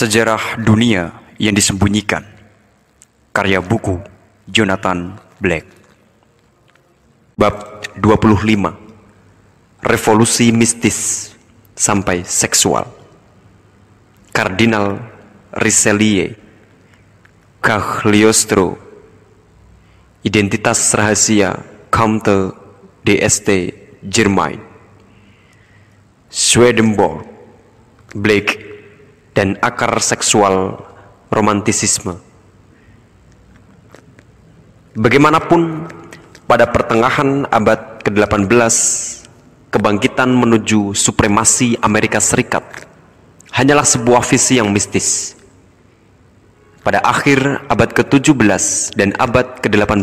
Sejarah Dunia yang Disembunyikan Karya buku Jonathan Black Bab 25 Revolusi Mistis Sampai Seksual Kardinal Richelieu Cagliostro Identitas Rahasia Comte DST Germain Swedenborg Blake dan akar seksual romantisisme. Bagaimanapun, pada pertengahan abad ke-18, kebangkitan menuju supremasi Amerika Serikat hanyalah sebuah visi yang mistis. Pada akhir abad ke-17 dan abad ke-18,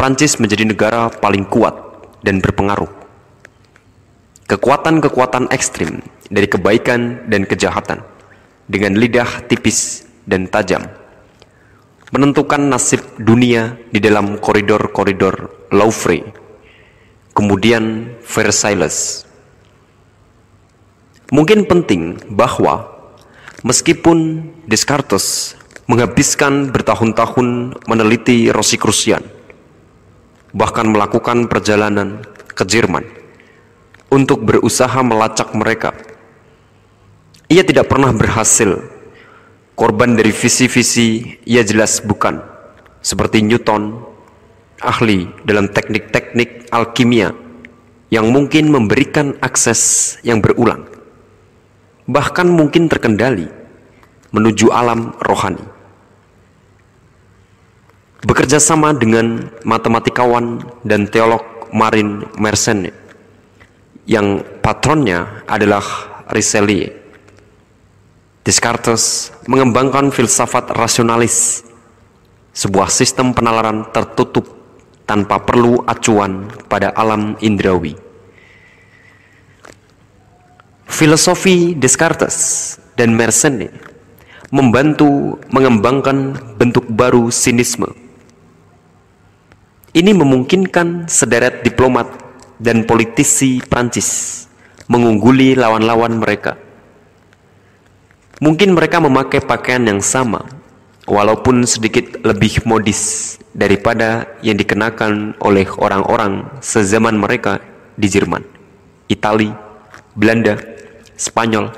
Prancis menjadi negara paling kuat dan berpengaruh. Kekuatan-kekuatan ekstrim dari kebaikan dan kejahatan dengan lidah tipis dan tajam menentukan nasib dunia di dalam koridor-koridor Laufrey kemudian Versailles mungkin penting bahwa meskipun Descartes menghabiskan bertahun-tahun meneliti Rosicrucian bahkan melakukan perjalanan ke Jerman untuk berusaha melacak mereka ia tidak pernah berhasil. Korban dari visi-visi ia jelas bukan. Seperti Newton, ahli dalam teknik-teknik alkimia yang mungkin memberikan akses yang berulang. Bahkan mungkin terkendali menuju alam rohani. Bekerja sama dengan matematikawan dan teolog Marin Mersenne yang patronnya adalah Richelieu. Descartes mengembangkan filsafat rasionalis, sebuah sistem penalaran tertutup tanpa perlu acuan pada alam indrawi. Filosofi Descartes dan Mersenne membantu mengembangkan bentuk baru sinisme. Ini memungkinkan sederet diplomat dan politisi Prancis mengungguli lawan-lawan mereka Mungkin mereka memakai pakaian yang sama, walaupun sedikit lebih modis daripada yang dikenakan oleh orang-orang sezaman mereka di Jerman, Itali, Belanda, Spanyol,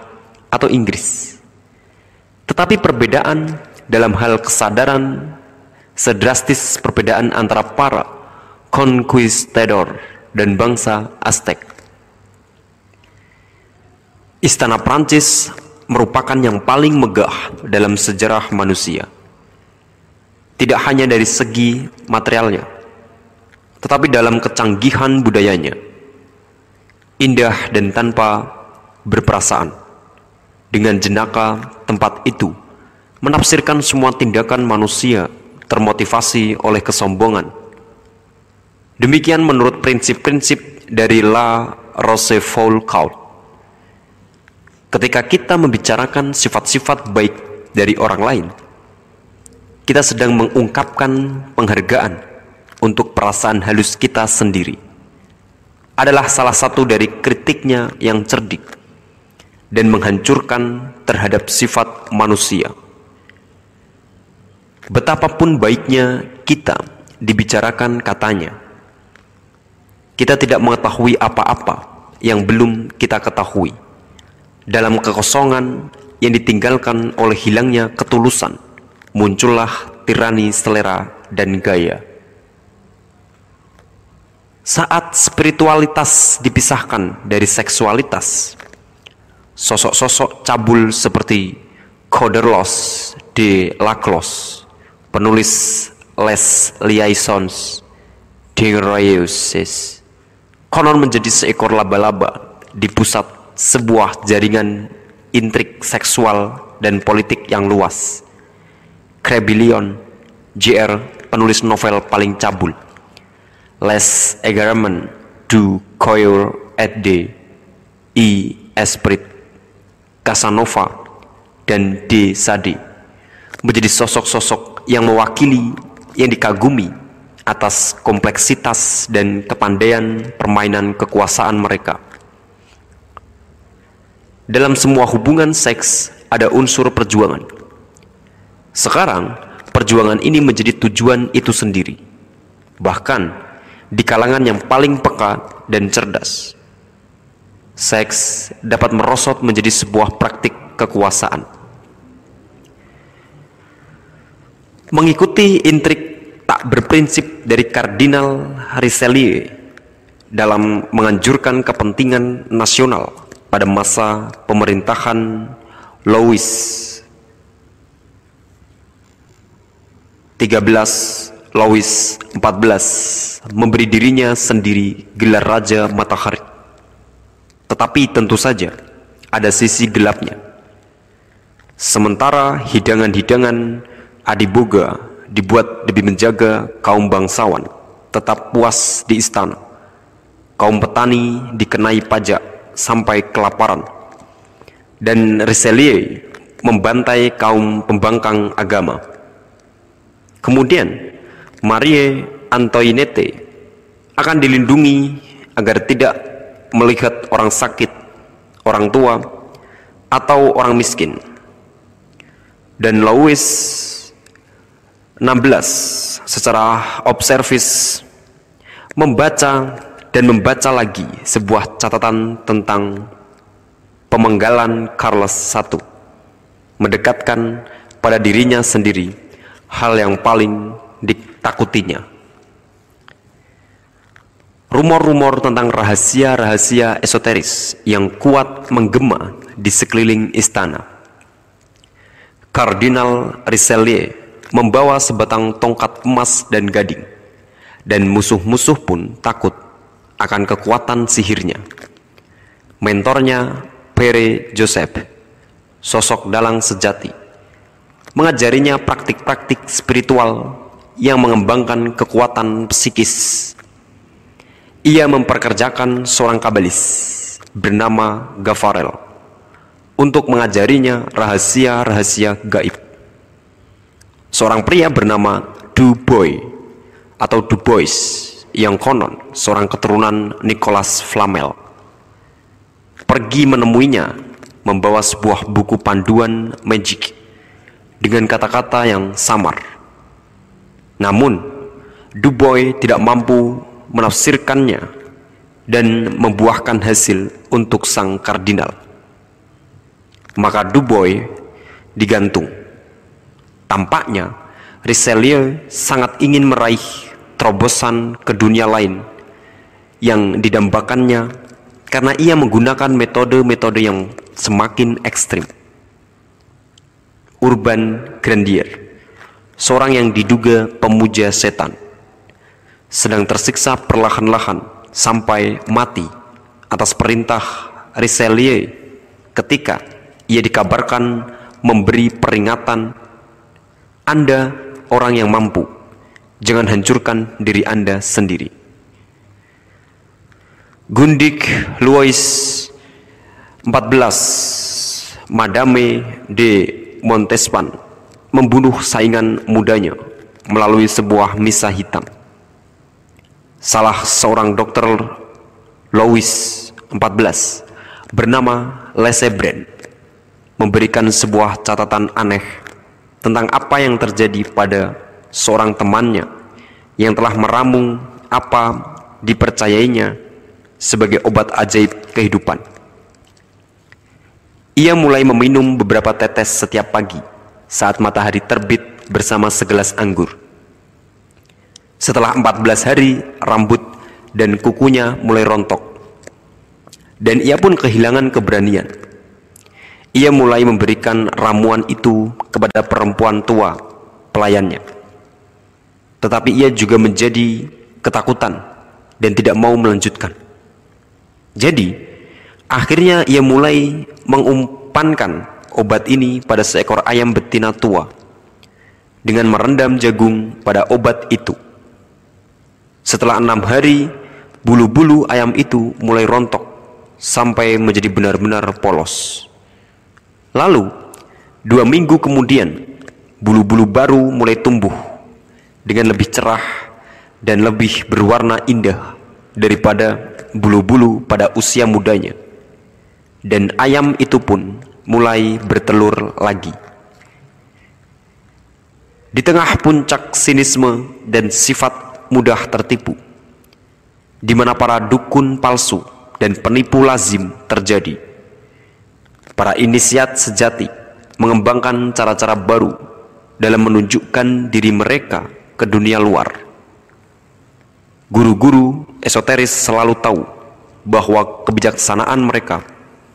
atau Inggris. Tetapi perbedaan dalam hal kesadaran sedrastis perbedaan antara para conquistador dan bangsa Aztec. Istana Prancis merupakan yang paling megah dalam sejarah manusia. Tidak hanya dari segi materialnya, tetapi dalam kecanggihan budayanya. Indah dan tanpa berperasaan. Dengan jenaka tempat itu menafsirkan semua tindakan manusia termotivasi oleh kesombongan. Demikian menurut prinsip-prinsip dari La Rochefoucauld ketika kita membicarakan sifat-sifat baik dari orang lain, kita sedang mengungkapkan penghargaan untuk perasaan halus kita sendiri. Adalah salah satu dari kritiknya yang cerdik dan menghancurkan terhadap sifat manusia. Betapapun baiknya kita dibicarakan katanya, kita tidak mengetahui apa-apa yang belum kita ketahui dalam kekosongan yang ditinggalkan oleh hilangnya ketulusan, muncullah tirani selera dan gaya. Saat spiritualitas dipisahkan dari seksualitas, sosok-sosok cabul seperti Koderlos de Laclos, penulis Les Liaisons de konon menjadi seekor laba-laba di pusat sebuah jaringan intrik seksual dan politik yang luas. Krebilion, JR, penulis novel paling cabul. Les Egerman, Du Coeur et de I. Esprit, Casanova, dan D. Sade menjadi sosok-sosok yang mewakili yang dikagumi atas kompleksitas dan kepandaian permainan kekuasaan mereka dalam semua hubungan seks ada unsur perjuangan. Sekarang, perjuangan ini menjadi tujuan itu sendiri. Bahkan di kalangan yang paling peka dan cerdas. Seks dapat merosot menjadi sebuah praktik kekuasaan. Mengikuti intrik tak berprinsip dari Kardinal Richelieu dalam menganjurkan kepentingan nasional pada masa pemerintahan Louis 13 Louis 14 memberi dirinya sendiri gelar Raja Matahari. Tetapi tentu saja ada sisi gelapnya. Sementara hidangan-hidangan Adiboga dibuat demi menjaga kaum bangsawan tetap puas di istana. Kaum petani dikenai pajak sampai kelaparan. Dan Richelieu membantai kaum pembangkang agama. Kemudian Marie Antoinette akan dilindungi agar tidak melihat orang sakit, orang tua, atau orang miskin. Dan Louis 16 secara observis membaca dan membaca lagi sebuah catatan tentang pemenggalan Carlos I, mendekatkan pada dirinya sendiri hal yang paling ditakutinya. Rumor-rumor tentang rahasia-rahasia esoteris yang kuat menggema di sekeliling istana. Kardinal Richelieu membawa sebatang tongkat emas dan gading, dan musuh-musuh pun takut akan kekuatan sihirnya. Mentornya Pere Joseph, sosok dalang sejati, mengajarinya praktik-praktik spiritual yang mengembangkan kekuatan psikis. Ia memperkerjakan seorang kabalis bernama Gavarel untuk mengajarinya rahasia-rahasia gaib. Seorang pria bernama Duboy atau Dubois yang konon seorang keturunan Nicholas Flamel pergi menemuinya membawa sebuah buku panduan magic dengan kata-kata yang samar. Namun, Duboy tidak mampu menafsirkannya dan membuahkan hasil untuk sang kardinal. Maka Duboy digantung. Tampaknya Richelieu sangat ingin meraih terobosan ke dunia lain yang didambakannya karena ia menggunakan metode-metode yang semakin ekstrim. Urban Grandier, seorang yang diduga pemuja setan, sedang tersiksa perlahan-lahan sampai mati atas perintah Richelieu ketika ia dikabarkan memberi peringatan Anda orang yang mampu Jangan hancurkan diri Anda sendiri. Gundik Louis 14 Madame de Montespan membunuh saingan mudanya melalui sebuah misa hitam. Salah seorang dokter Louis 14 bernama Lesebren memberikan sebuah catatan aneh tentang apa yang terjadi pada seorang temannya yang telah meramu apa dipercayainya sebagai obat ajaib kehidupan. Ia mulai meminum beberapa tetes setiap pagi saat matahari terbit bersama segelas anggur. Setelah 14 hari, rambut dan kukunya mulai rontok. Dan ia pun kehilangan keberanian. Ia mulai memberikan ramuan itu kepada perempuan tua pelayannya tetapi ia juga menjadi ketakutan dan tidak mau melanjutkan. Jadi, akhirnya ia mulai mengumpankan obat ini pada seekor ayam betina tua dengan merendam jagung pada obat itu. Setelah enam hari, bulu-bulu ayam itu mulai rontok sampai menjadi benar-benar polos. Lalu, dua minggu kemudian, bulu-bulu baru mulai tumbuh dengan lebih cerah dan lebih berwarna indah daripada bulu-bulu pada usia mudanya. Dan ayam itu pun mulai bertelur lagi. Di tengah puncak sinisme dan sifat mudah tertipu, di mana para dukun palsu dan penipu lazim terjadi, para inisiat sejati mengembangkan cara-cara baru dalam menunjukkan diri mereka ke dunia luar. Guru-guru esoteris selalu tahu bahwa kebijaksanaan mereka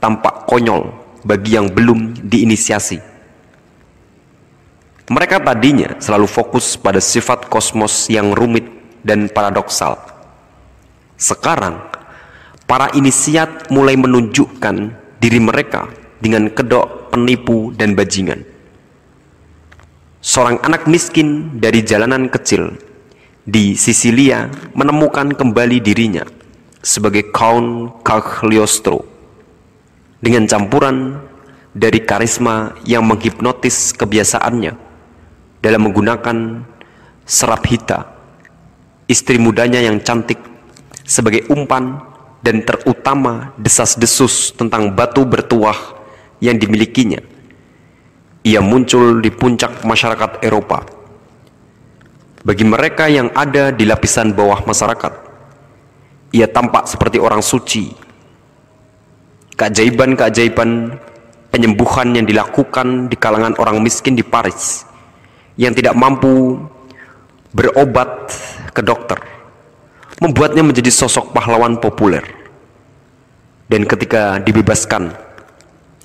tampak konyol bagi yang belum diinisiasi. Mereka tadinya selalu fokus pada sifat kosmos yang rumit dan paradoksal. Sekarang, para inisiat mulai menunjukkan diri mereka dengan kedok penipu dan bajingan seorang anak miskin dari jalanan kecil di Sisilia menemukan kembali dirinya sebagai Count Cagliostro dengan campuran dari karisma yang menghipnotis kebiasaannya dalam menggunakan serap hita istri mudanya yang cantik sebagai umpan dan terutama desas-desus tentang batu bertuah yang dimilikinya ia muncul di puncak masyarakat Eropa. Bagi mereka yang ada di lapisan bawah masyarakat, ia tampak seperti orang suci. Keajaiban-keajaiban penyembuhan yang dilakukan di kalangan orang miskin di Paris yang tidak mampu berobat ke dokter membuatnya menjadi sosok pahlawan populer dan ketika dibebaskan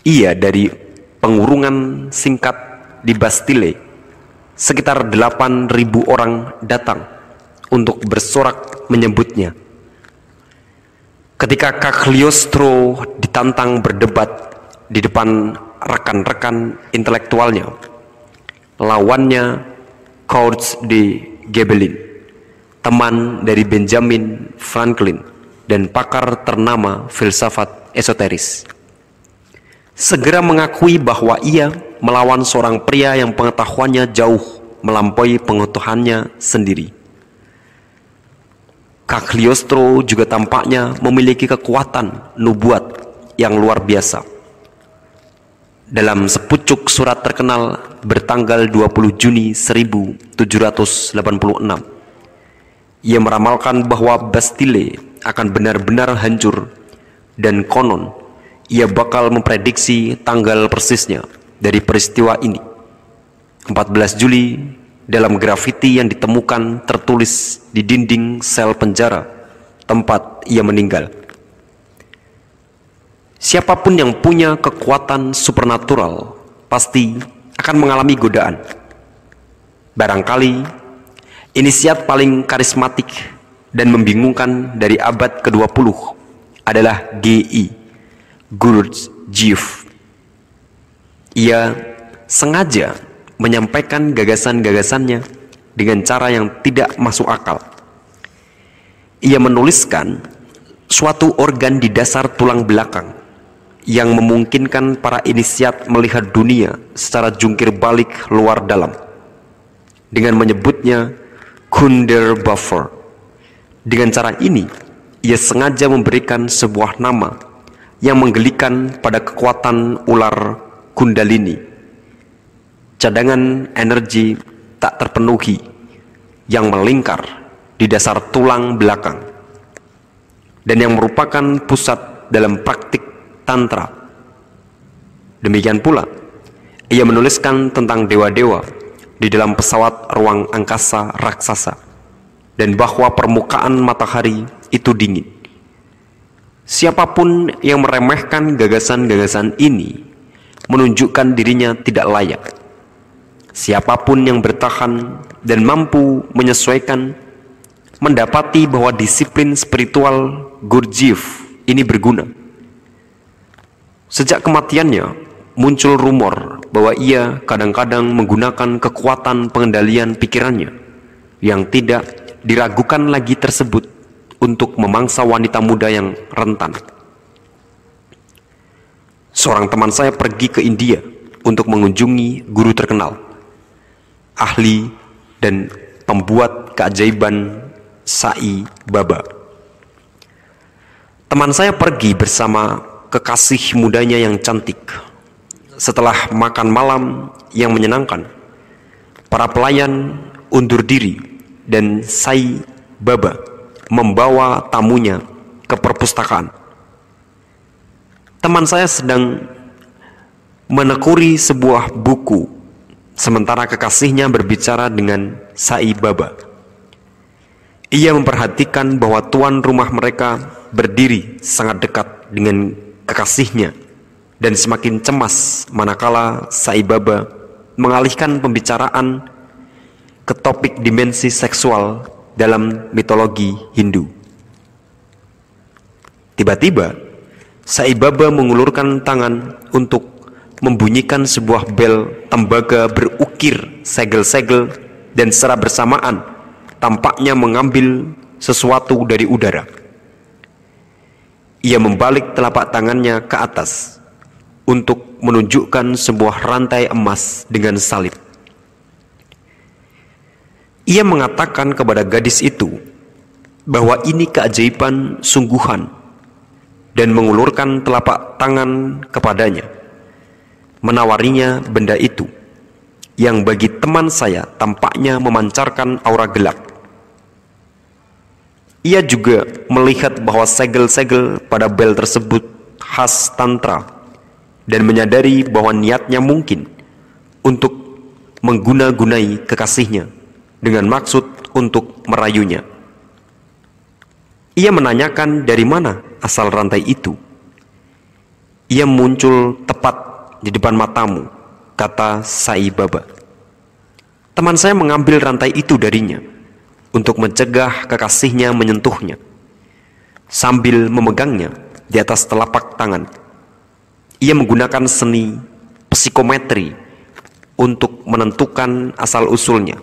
ia dari pengurungan singkat di Bastille, sekitar 8.000 orang datang untuk bersorak menyebutnya. Ketika Cagliostro ditantang berdebat di depan rekan-rekan intelektualnya, lawannya Kurz de Gebelin, teman dari Benjamin Franklin dan pakar ternama filsafat esoteris segera mengakui bahwa ia melawan seorang pria yang pengetahuannya jauh melampaui pengetahuannya sendiri. Cagliostro juga tampaknya memiliki kekuatan nubuat yang luar biasa. Dalam sepucuk surat terkenal bertanggal 20 Juni 1786, ia meramalkan bahwa Bastille akan benar-benar hancur dan konon ia bakal memprediksi tanggal persisnya dari peristiwa ini. 14 Juli dalam grafiti yang ditemukan tertulis di dinding sel penjara tempat ia meninggal. Siapapun yang punya kekuatan supernatural pasti akan mengalami godaan. Barangkali inisiat paling karismatik dan membingungkan dari abad ke-20 adalah GI Gurdjieff. Ia sengaja menyampaikan gagasan-gagasannya dengan cara yang tidak masuk akal. Ia menuliskan suatu organ di dasar tulang belakang yang memungkinkan para inisiat melihat dunia secara jungkir balik luar dalam dengan menyebutnya Kunder Buffer. Dengan cara ini, ia sengaja memberikan sebuah nama yang menggelikan pada kekuatan ular Kundalini. Cadangan energi tak terpenuhi yang melingkar di dasar tulang belakang dan yang merupakan pusat dalam praktik tantra. Demikian pula, ia menuliskan tentang dewa-dewa di dalam pesawat ruang angkasa raksasa dan bahwa permukaan matahari itu dingin. Siapapun yang meremehkan gagasan-gagasan ini menunjukkan dirinya tidak layak. Siapapun yang bertahan dan mampu menyesuaikan mendapati bahwa disiplin spiritual Gurdjieff ini berguna. Sejak kematiannya, muncul rumor bahwa ia kadang-kadang menggunakan kekuatan pengendalian pikirannya yang tidak diragukan lagi tersebut untuk memangsa wanita muda yang rentan. Seorang teman saya pergi ke India untuk mengunjungi guru terkenal, ahli dan pembuat keajaiban Sai Baba. Teman saya pergi bersama kekasih mudanya yang cantik. Setelah makan malam yang menyenangkan, para pelayan undur diri dan Sai Baba membawa tamunya ke perpustakaan. Teman saya sedang menekuri sebuah buku, sementara kekasihnya berbicara dengan Sai Baba. Ia memperhatikan bahwa tuan rumah mereka berdiri sangat dekat dengan kekasihnya dan semakin cemas manakala Sai Baba mengalihkan pembicaraan ke topik dimensi seksual dalam mitologi Hindu. Tiba-tiba, Saibaba mengulurkan tangan untuk membunyikan sebuah bel tembaga berukir segel-segel dan secara bersamaan tampaknya mengambil sesuatu dari udara. Ia membalik telapak tangannya ke atas untuk menunjukkan sebuah rantai emas dengan salib. Ia mengatakan kepada gadis itu bahwa ini keajaiban sungguhan dan mengulurkan telapak tangan kepadanya, menawarinya benda itu yang bagi teman saya tampaknya memancarkan aura gelap. Ia juga melihat bahwa segel-segel pada bel tersebut khas tantra dan menyadari bahwa niatnya mungkin untuk mengguna-gunai kekasihnya dengan maksud untuk merayunya. Ia menanyakan dari mana asal rantai itu. Ia muncul tepat di depan matamu, kata Sai Baba. Teman saya mengambil rantai itu darinya untuk mencegah kekasihnya menyentuhnya sambil memegangnya di atas telapak tangan. Ia menggunakan seni psikometri untuk menentukan asal-usulnya.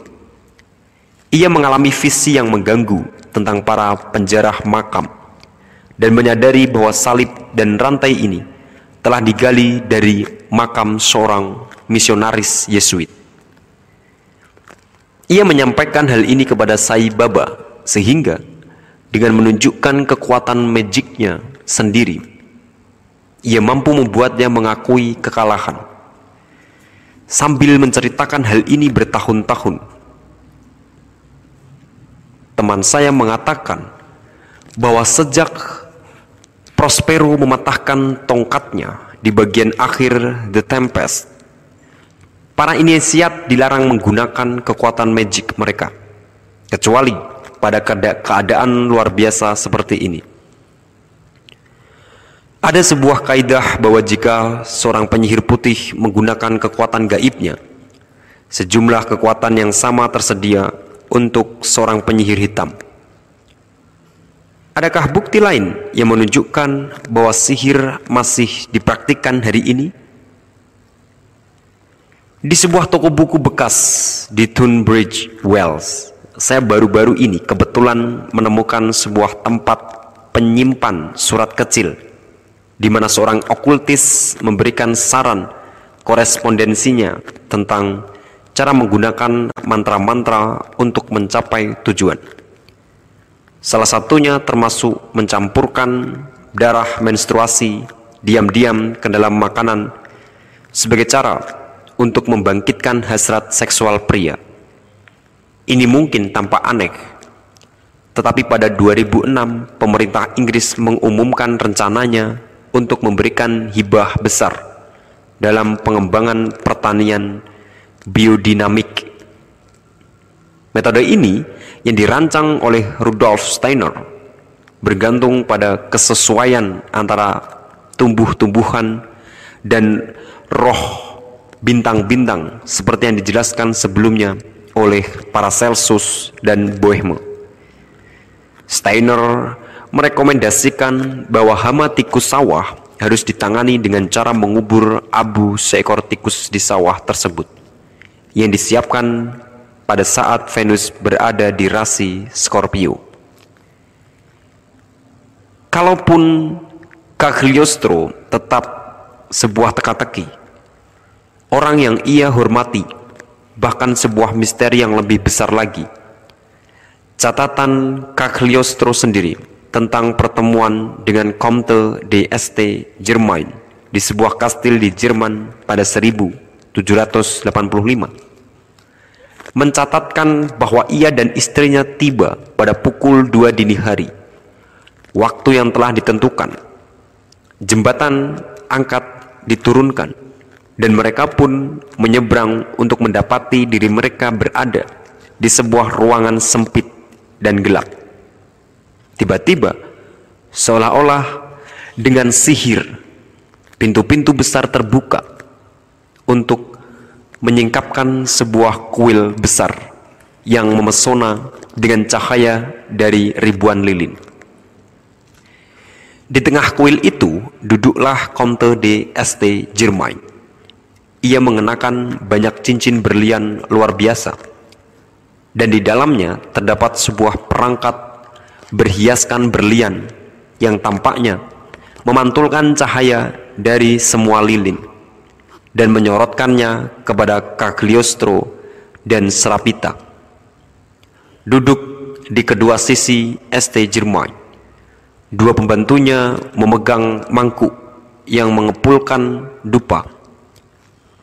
Ia mengalami visi yang mengganggu tentang para penjarah makam dan menyadari bahwa salib dan rantai ini telah digali dari makam seorang misionaris Yesuit. Ia menyampaikan hal ini kepada Sai Baba sehingga dengan menunjukkan kekuatan magicnya sendiri, ia mampu membuatnya mengakui kekalahan. Sambil menceritakan hal ini bertahun-tahun, teman saya mengatakan bahwa sejak Prospero mematahkan tongkatnya di bagian akhir The Tempest, para inisiat dilarang menggunakan kekuatan magic mereka, kecuali pada keadaan luar biasa seperti ini. Ada sebuah kaidah bahwa jika seorang penyihir putih menggunakan kekuatan gaibnya, sejumlah kekuatan yang sama tersedia untuk seorang penyihir hitam. Adakah bukti lain yang menunjukkan bahwa sihir masih dipraktikkan hari ini? Di sebuah toko buku bekas di Tunbridge, Wells, saya baru-baru ini kebetulan menemukan sebuah tempat penyimpan surat kecil di mana seorang okultis memberikan saran korespondensinya tentang cara menggunakan mantra-mantra untuk mencapai tujuan. Salah satunya termasuk mencampurkan darah menstruasi diam-diam ke dalam makanan sebagai cara untuk membangkitkan hasrat seksual pria. Ini mungkin tampak aneh, tetapi pada 2006 pemerintah Inggris mengumumkan rencananya untuk memberikan hibah besar dalam pengembangan pertanian biodinamik. Metode ini yang dirancang oleh Rudolf Steiner bergantung pada kesesuaian antara tumbuh-tumbuhan dan roh bintang-bintang seperti yang dijelaskan sebelumnya oleh Paracelsus dan Boehme. Steiner merekomendasikan bahwa hama tikus sawah harus ditangani dengan cara mengubur abu seekor tikus di sawah tersebut yang disiapkan pada saat Venus berada di rasi Scorpio. Kalaupun Cagliostro tetap sebuah teka-teki, orang yang ia hormati, bahkan sebuah misteri yang lebih besar lagi. Catatan Cagliostro sendiri tentang pertemuan dengan Comte de St. Germain di sebuah kastil di Jerman pada 1000 785 mencatatkan bahwa ia dan istrinya tiba pada pukul 2 dini hari waktu yang telah ditentukan jembatan angkat diturunkan dan mereka pun menyeberang untuk mendapati diri mereka berada di sebuah ruangan sempit dan gelap tiba-tiba seolah-olah dengan sihir pintu-pintu besar terbuka untuk menyingkapkan sebuah kuil besar yang memesona dengan cahaya dari ribuan lilin. Di tengah kuil itu duduklah Comte de St. Germain. Ia mengenakan banyak cincin berlian luar biasa, dan di dalamnya terdapat sebuah perangkat berhiaskan berlian yang tampaknya memantulkan cahaya dari semua lilin dan menyorotkannya kepada Cagliostro dan Serapita. Duduk di kedua sisi ST Jermain. Dua pembantunya memegang mangkuk yang mengepulkan dupa.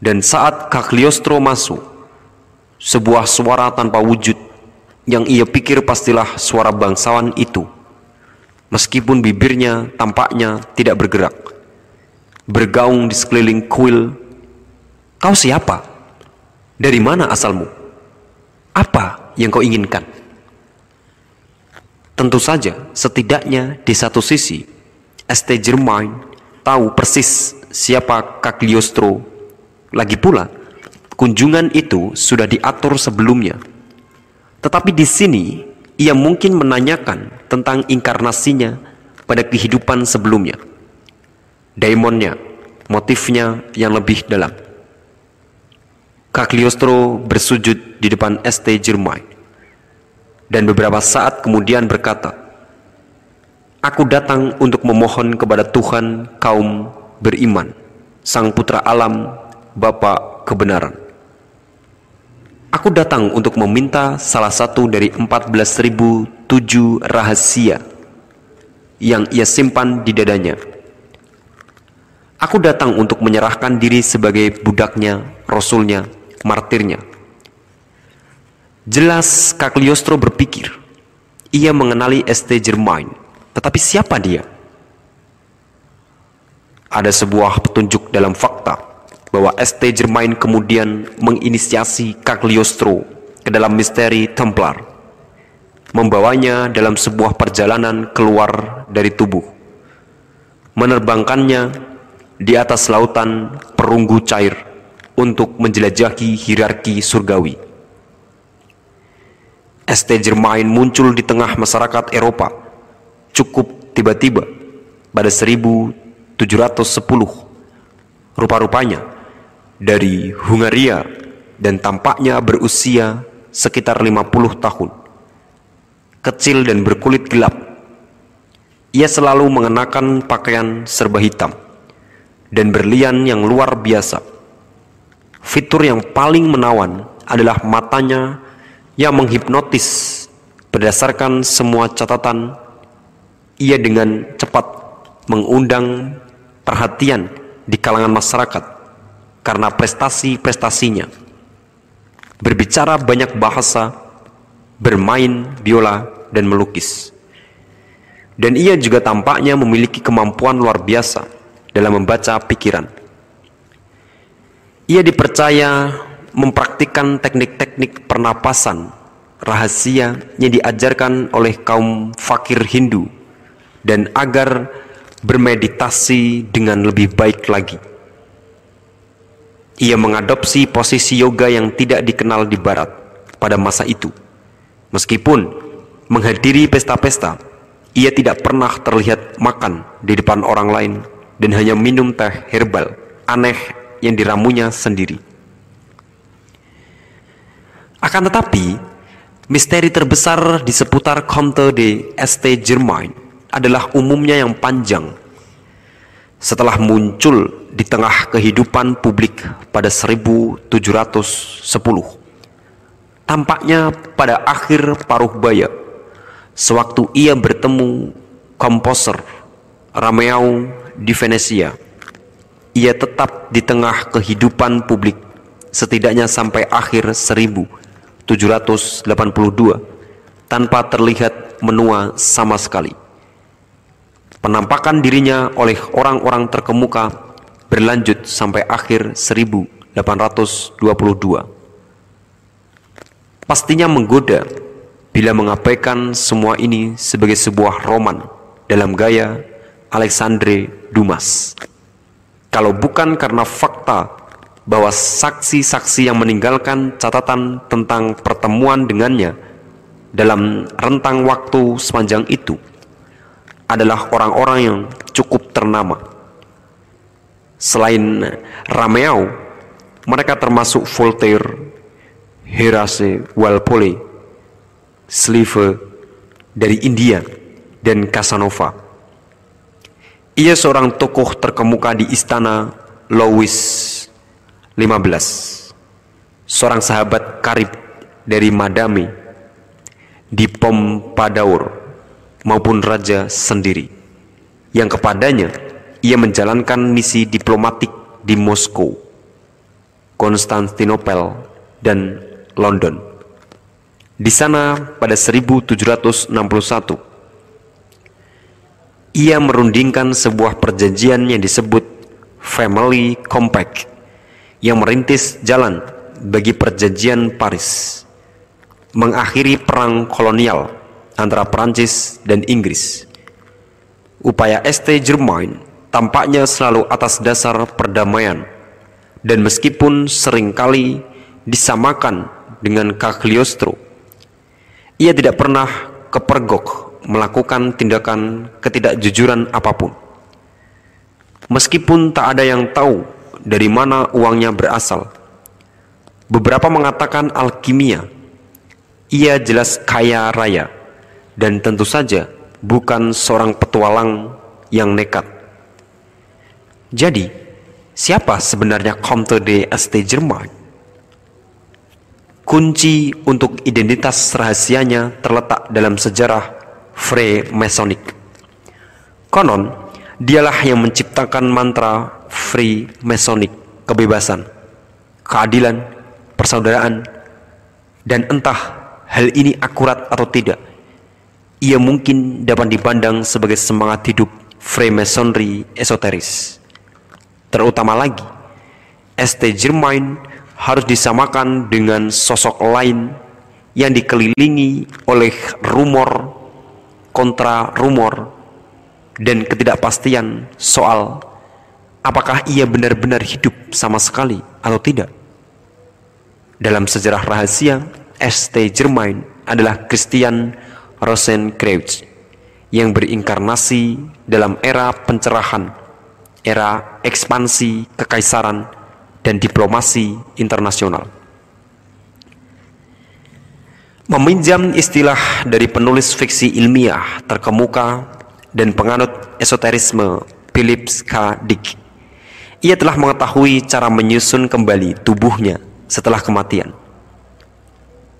Dan saat Cagliostro masuk, sebuah suara tanpa wujud yang ia pikir pastilah suara bangsawan itu. Meskipun bibirnya tampaknya tidak bergerak. Bergaung di sekeliling kuil Kau siapa? Dari mana asalmu? Apa yang kau inginkan? Tentu saja, setidaknya di satu sisi, St. Germain tahu persis siapa Cagliostro. Lagi pula, kunjungan itu sudah diatur sebelumnya. Tetapi di sini, ia mungkin menanyakan tentang inkarnasinya pada kehidupan sebelumnya. Daimonnya, motifnya yang lebih dalam. Cagliostro bersujud di depan ST Jermain dan beberapa saat kemudian berkata, Aku datang untuk memohon kepada Tuhan kaum beriman, Sang Putra Alam, Bapa Kebenaran. Aku datang untuk meminta salah satu dari 14.007 rahasia yang ia simpan di dadanya. Aku datang untuk menyerahkan diri sebagai budaknya, rasulnya, martirnya. Jelas Cagliostro berpikir, ia mengenali ST Germain, tetapi siapa dia? Ada sebuah petunjuk dalam fakta bahwa ST Germain kemudian menginisiasi Cagliostro ke dalam misteri Templar, membawanya dalam sebuah perjalanan keluar dari tubuh, menerbangkannya di atas lautan perunggu cair untuk menjelajahi hierarki surgawi. ST Jermain muncul di tengah masyarakat Eropa cukup tiba-tiba pada 1710. Rupa-rupanya dari Hungaria dan tampaknya berusia sekitar 50 tahun. Kecil dan berkulit gelap. Ia selalu mengenakan pakaian serba hitam dan berlian yang luar biasa Fitur yang paling menawan adalah matanya yang menghipnotis berdasarkan semua catatan ia dengan cepat mengundang perhatian di kalangan masyarakat karena prestasi-prestasinya berbicara banyak bahasa bermain biola dan melukis dan ia juga tampaknya memiliki kemampuan luar biasa dalam membaca pikiran ia dipercaya mempraktikkan teknik-teknik pernapasan rahasia yang diajarkan oleh kaum fakir Hindu dan agar bermeditasi dengan lebih baik lagi. Ia mengadopsi posisi yoga yang tidak dikenal di barat pada masa itu. Meskipun menghadiri pesta-pesta, ia tidak pernah terlihat makan di depan orang lain dan hanya minum teh herbal aneh yang diramunya sendiri. Akan tetapi, misteri terbesar di seputar Comte de St. Germain adalah umumnya yang panjang setelah muncul di tengah kehidupan publik pada 1710. Tampaknya pada akhir paruh baya, sewaktu ia bertemu komposer Romeo di Venesia ia tetap di tengah kehidupan publik setidaknya sampai akhir 1782 tanpa terlihat menua sama sekali. Penampakan dirinya oleh orang-orang terkemuka berlanjut sampai akhir 1822. Pastinya menggoda bila mengabaikan semua ini sebagai sebuah roman dalam gaya Alexandre Dumas kalau bukan karena fakta bahwa saksi-saksi yang meninggalkan catatan tentang pertemuan dengannya dalam rentang waktu sepanjang itu adalah orang-orang yang cukup ternama. Selain Rameau, mereka termasuk Voltaire, Herase Walpole, Sliver dari India, dan Casanova. Ia seorang tokoh terkemuka di istana Louis 15. Seorang sahabat karib dari Madame di Pompadour maupun raja sendiri yang kepadanya ia menjalankan misi diplomatik di Moskow, Konstantinopel, dan London. Di sana pada 1761 ia merundingkan sebuah perjanjian yang disebut Family Compact yang merintis jalan bagi perjanjian Paris mengakhiri perang kolonial antara Prancis dan Inggris. Upaya ST Germain tampaknya selalu atas dasar perdamaian dan meskipun seringkali disamakan dengan Cagliostro, ia tidak pernah kepergok melakukan tindakan ketidakjujuran apapun. Meskipun tak ada yang tahu dari mana uangnya berasal. Beberapa mengatakan alkimia. Ia jelas kaya raya dan tentu saja bukan seorang petualang yang nekat. Jadi, siapa sebenarnya Comte de St. Germain? Kunci untuk identitas rahasianya terletak dalam sejarah Freemasonic. Konon, dialah yang menciptakan mantra Freemasonic, kebebasan, keadilan, persaudaraan, dan entah hal ini akurat atau tidak, ia mungkin dapat dipandang sebagai semangat hidup Freemasonry esoteris. Terutama lagi, St. Germain harus disamakan dengan sosok lain yang dikelilingi oleh rumor kontra rumor dan ketidakpastian soal apakah ia benar-benar hidup sama sekali atau tidak. Dalam sejarah rahasia, ST Germain adalah Christian Rosenkreuz yang berinkarnasi dalam era pencerahan, era ekspansi kekaisaran, dan diplomasi internasional. Meminjam istilah dari penulis fiksi ilmiah terkemuka dan penganut esoterisme Philip K. Dick, ia telah mengetahui cara menyusun kembali tubuhnya setelah kematian.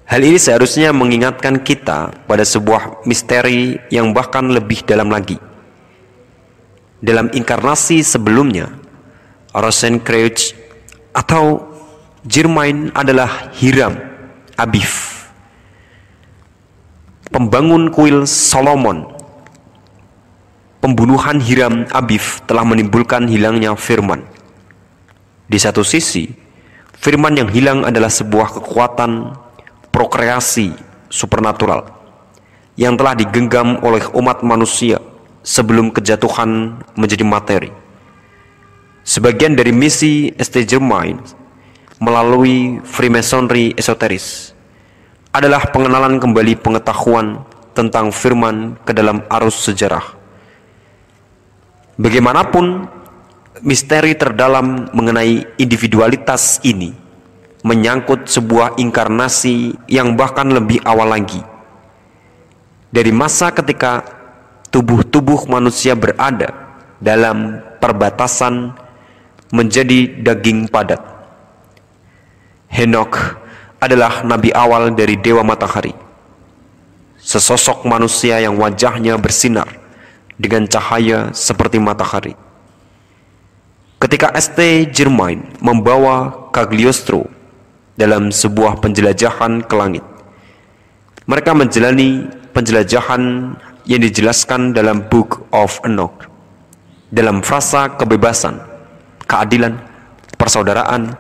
Hal ini seharusnya mengingatkan kita pada sebuah misteri yang bahkan lebih dalam lagi. Dalam inkarnasi sebelumnya, Rosencrantz atau Jermain adalah Hiram Abif pembangun kuil Solomon, pembunuhan Hiram Abif telah menimbulkan hilangnya firman. Di satu sisi, firman yang hilang adalah sebuah kekuatan prokreasi supernatural yang telah digenggam oleh umat manusia sebelum kejatuhan menjadi materi. Sebagian dari misi ST Germain melalui Freemasonry esoteris adalah pengenalan kembali pengetahuan tentang firman ke dalam arus sejarah. Bagaimanapun, misteri terdalam mengenai individualitas ini menyangkut sebuah inkarnasi yang bahkan lebih awal lagi. Dari masa ketika tubuh-tubuh manusia berada dalam perbatasan menjadi daging padat. Henokh adalah nabi awal dari dewa matahari. Sesosok manusia yang wajahnya bersinar dengan cahaya seperti matahari. Ketika ST Jermain membawa Cagliostro dalam sebuah penjelajahan ke langit, mereka menjalani penjelajahan yang dijelaskan dalam Book of Enoch dalam frasa kebebasan, keadilan, persaudaraan,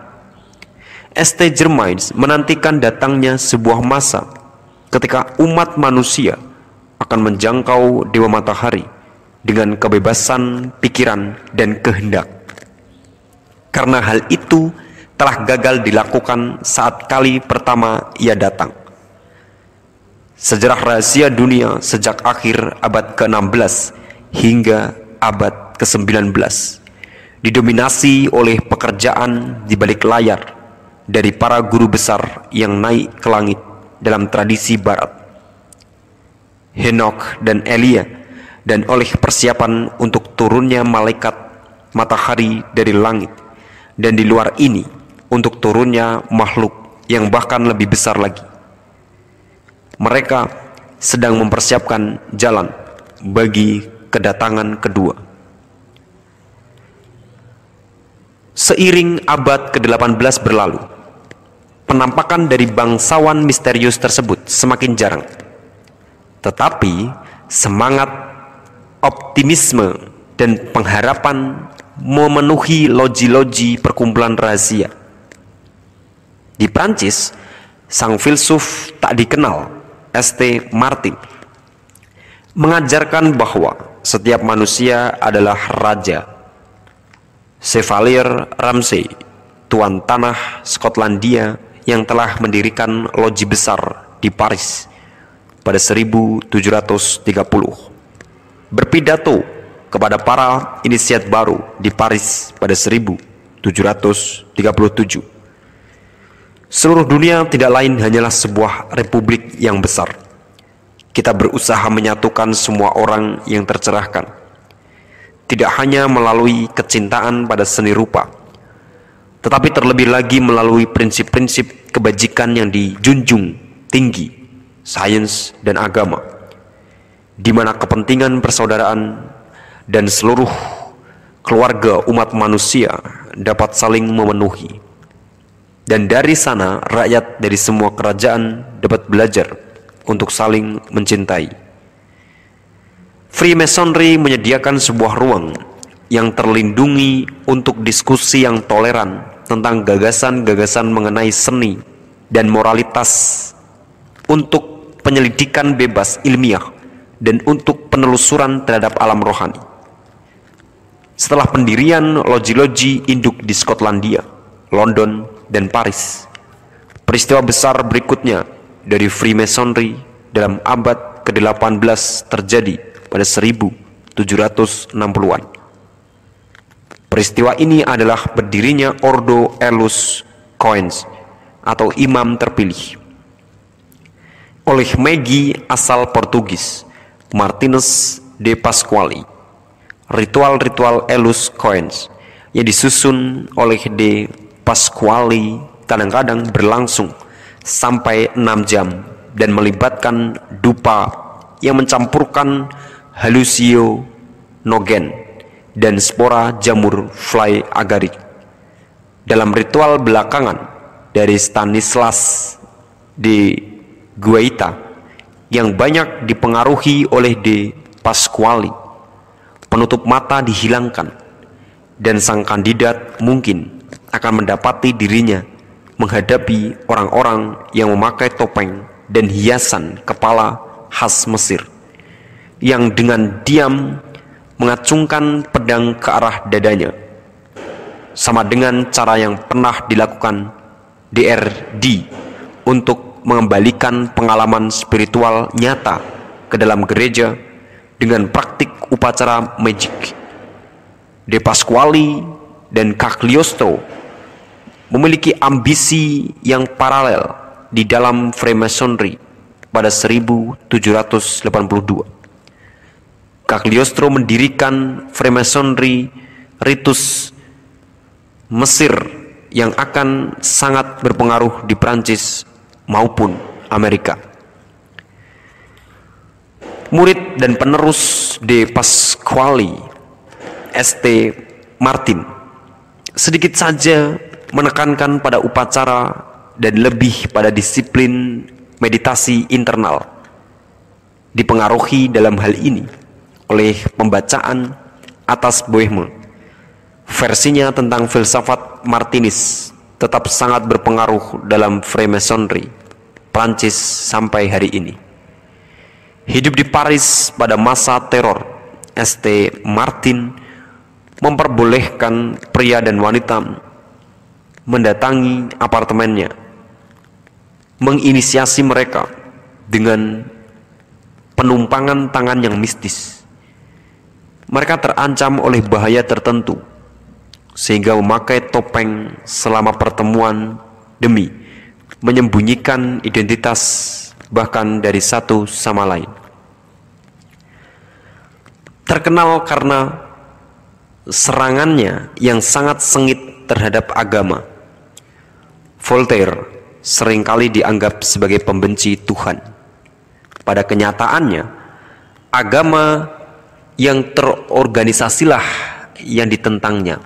ST Germain menantikan datangnya sebuah masa ketika umat manusia akan menjangkau Dewa Matahari dengan kebebasan pikiran dan kehendak. Karena hal itu telah gagal dilakukan saat kali pertama ia datang. Sejarah rahasia dunia sejak akhir abad ke-16 hingga abad ke-19 didominasi oleh pekerjaan di balik layar dari para guru besar yang naik ke langit dalam tradisi barat. Henok dan Elia dan oleh persiapan untuk turunnya malaikat matahari dari langit dan di luar ini untuk turunnya makhluk yang bahkan lebih besar lagi. Mereka sedang mempersiapkan jalan bagi kedatangan kedua. Seiring abad ke-18 berlalu, penampakan dari bangsawan misterius tersebut semakin jarang. Tetapi semangat, optimisme, dan pengharapan memenuhi loji-loji perkumpulan rahasia. Di Prancis, sang filsuf tak dikenal, St. Martin, mengajarkan bahwa setiap manusia adalah raja Chevalier Ramsey, tuan tanah Skotlandia yang telah mendirikan loji besar di Paris pada 1730. Berpidato kepada para inisiat baru di Paris pada 1737. Seluruh dunia tidak lain hanyalah sebuah republik yang besar. Kita berusaha menyatukan semua orang yang tercerahkan. Tidak hanya melalui kecintaan pada seni rupa, tetapi terlebih lagi melalui prinsip-prinsip kebajikan yang dijunjung tinggi, sains dan agama, di mana kepentingan persaudaraan dan seluruh keluarga umat manusia dapat saling memenuhi. Dan dari sana rakyat dari semua kerajaan dapat belajar untuk saling mencintai. Freemasonry menyediakan sebuah ruang yang terlindungi untuk diskusi yang toleran tentang gagasan-gagasan mengenai seni dan moralitas untuk penyelidikan bebas ilmiah dan untuk penelusuran terhadap alam rohani. Setelah pendirian loji-loji induk di Skotlandia, London, dan Paris, peristiwa besar berikutnya dari Freemasonry dalam abad ke-18 terjadi pada 1760-an Peristiwa ini adalah berdirinya Ordo Elus Coins atau imam terpilih oleh Megi asal Portugis, Martinez de Pasquali. Ritual-ritual Elus Coins yang disusun oleh de Pasquali kadang-kadang berlangsung sampai 6 jam dan melibatkan dupa yang mencampurkan halusio nogen dan spora jamur fly agaric. Dalam ritual belakangan dari Stanislas di Guaita yang banyak dipengaruhi oleh de Pasquali, penutup mata dihilangkan dan sang kandidat mungkin akan mendapati dirinya menghadapi orang-orang yang memakai topeng dan hiasan kepala khas Mesir yang dengan diam mengacungkan pedang ke arah dadanya sama dengan cara yang pernah dilakukan DRD untuk mengembalikan pengalaman spiritual nyata ke dalam gereja dengan praktik upacara magic. De Pasquali dan Cagliostro memiliki ambisi yang paralel di dalam Freemasonry pada 1782. Cagliostro mendirikan Freemasonry ritus Mesir yang akan sangat berpengaruh di Prancis maupun Amerika. Murid dan penerus De Pasquali ST Martin sedikit saja menekankan pada upacara dan lebih pada disiplin meditasi internal dipengaruhi dalam hal ini oleh pembacaan atas Boehme. Versinya tentang filsafat Martinis tetap sangat berpengaruh dalam Freemasonry Prancis sampai hari ini. Hidup di Paris pada masa teror, ST Martin memperbolehkan pria dan wanita mendatangi apartemennya, menginisiasi mereka dengan penumpangan tangan yang mistis mereka terancam oleh bahaya tertentu sehingga memakai topeng selama pertemuan demi menyembunyikan identitas bahkan dari satu sama lain. Terkenal karena serangannya yang sangat sengit terhadap agama. Voltaire seringkali dianggap sebagai pembenci Tuhan. Pada kenyataannya, agama yang terorganisasilah yang ditentangnya.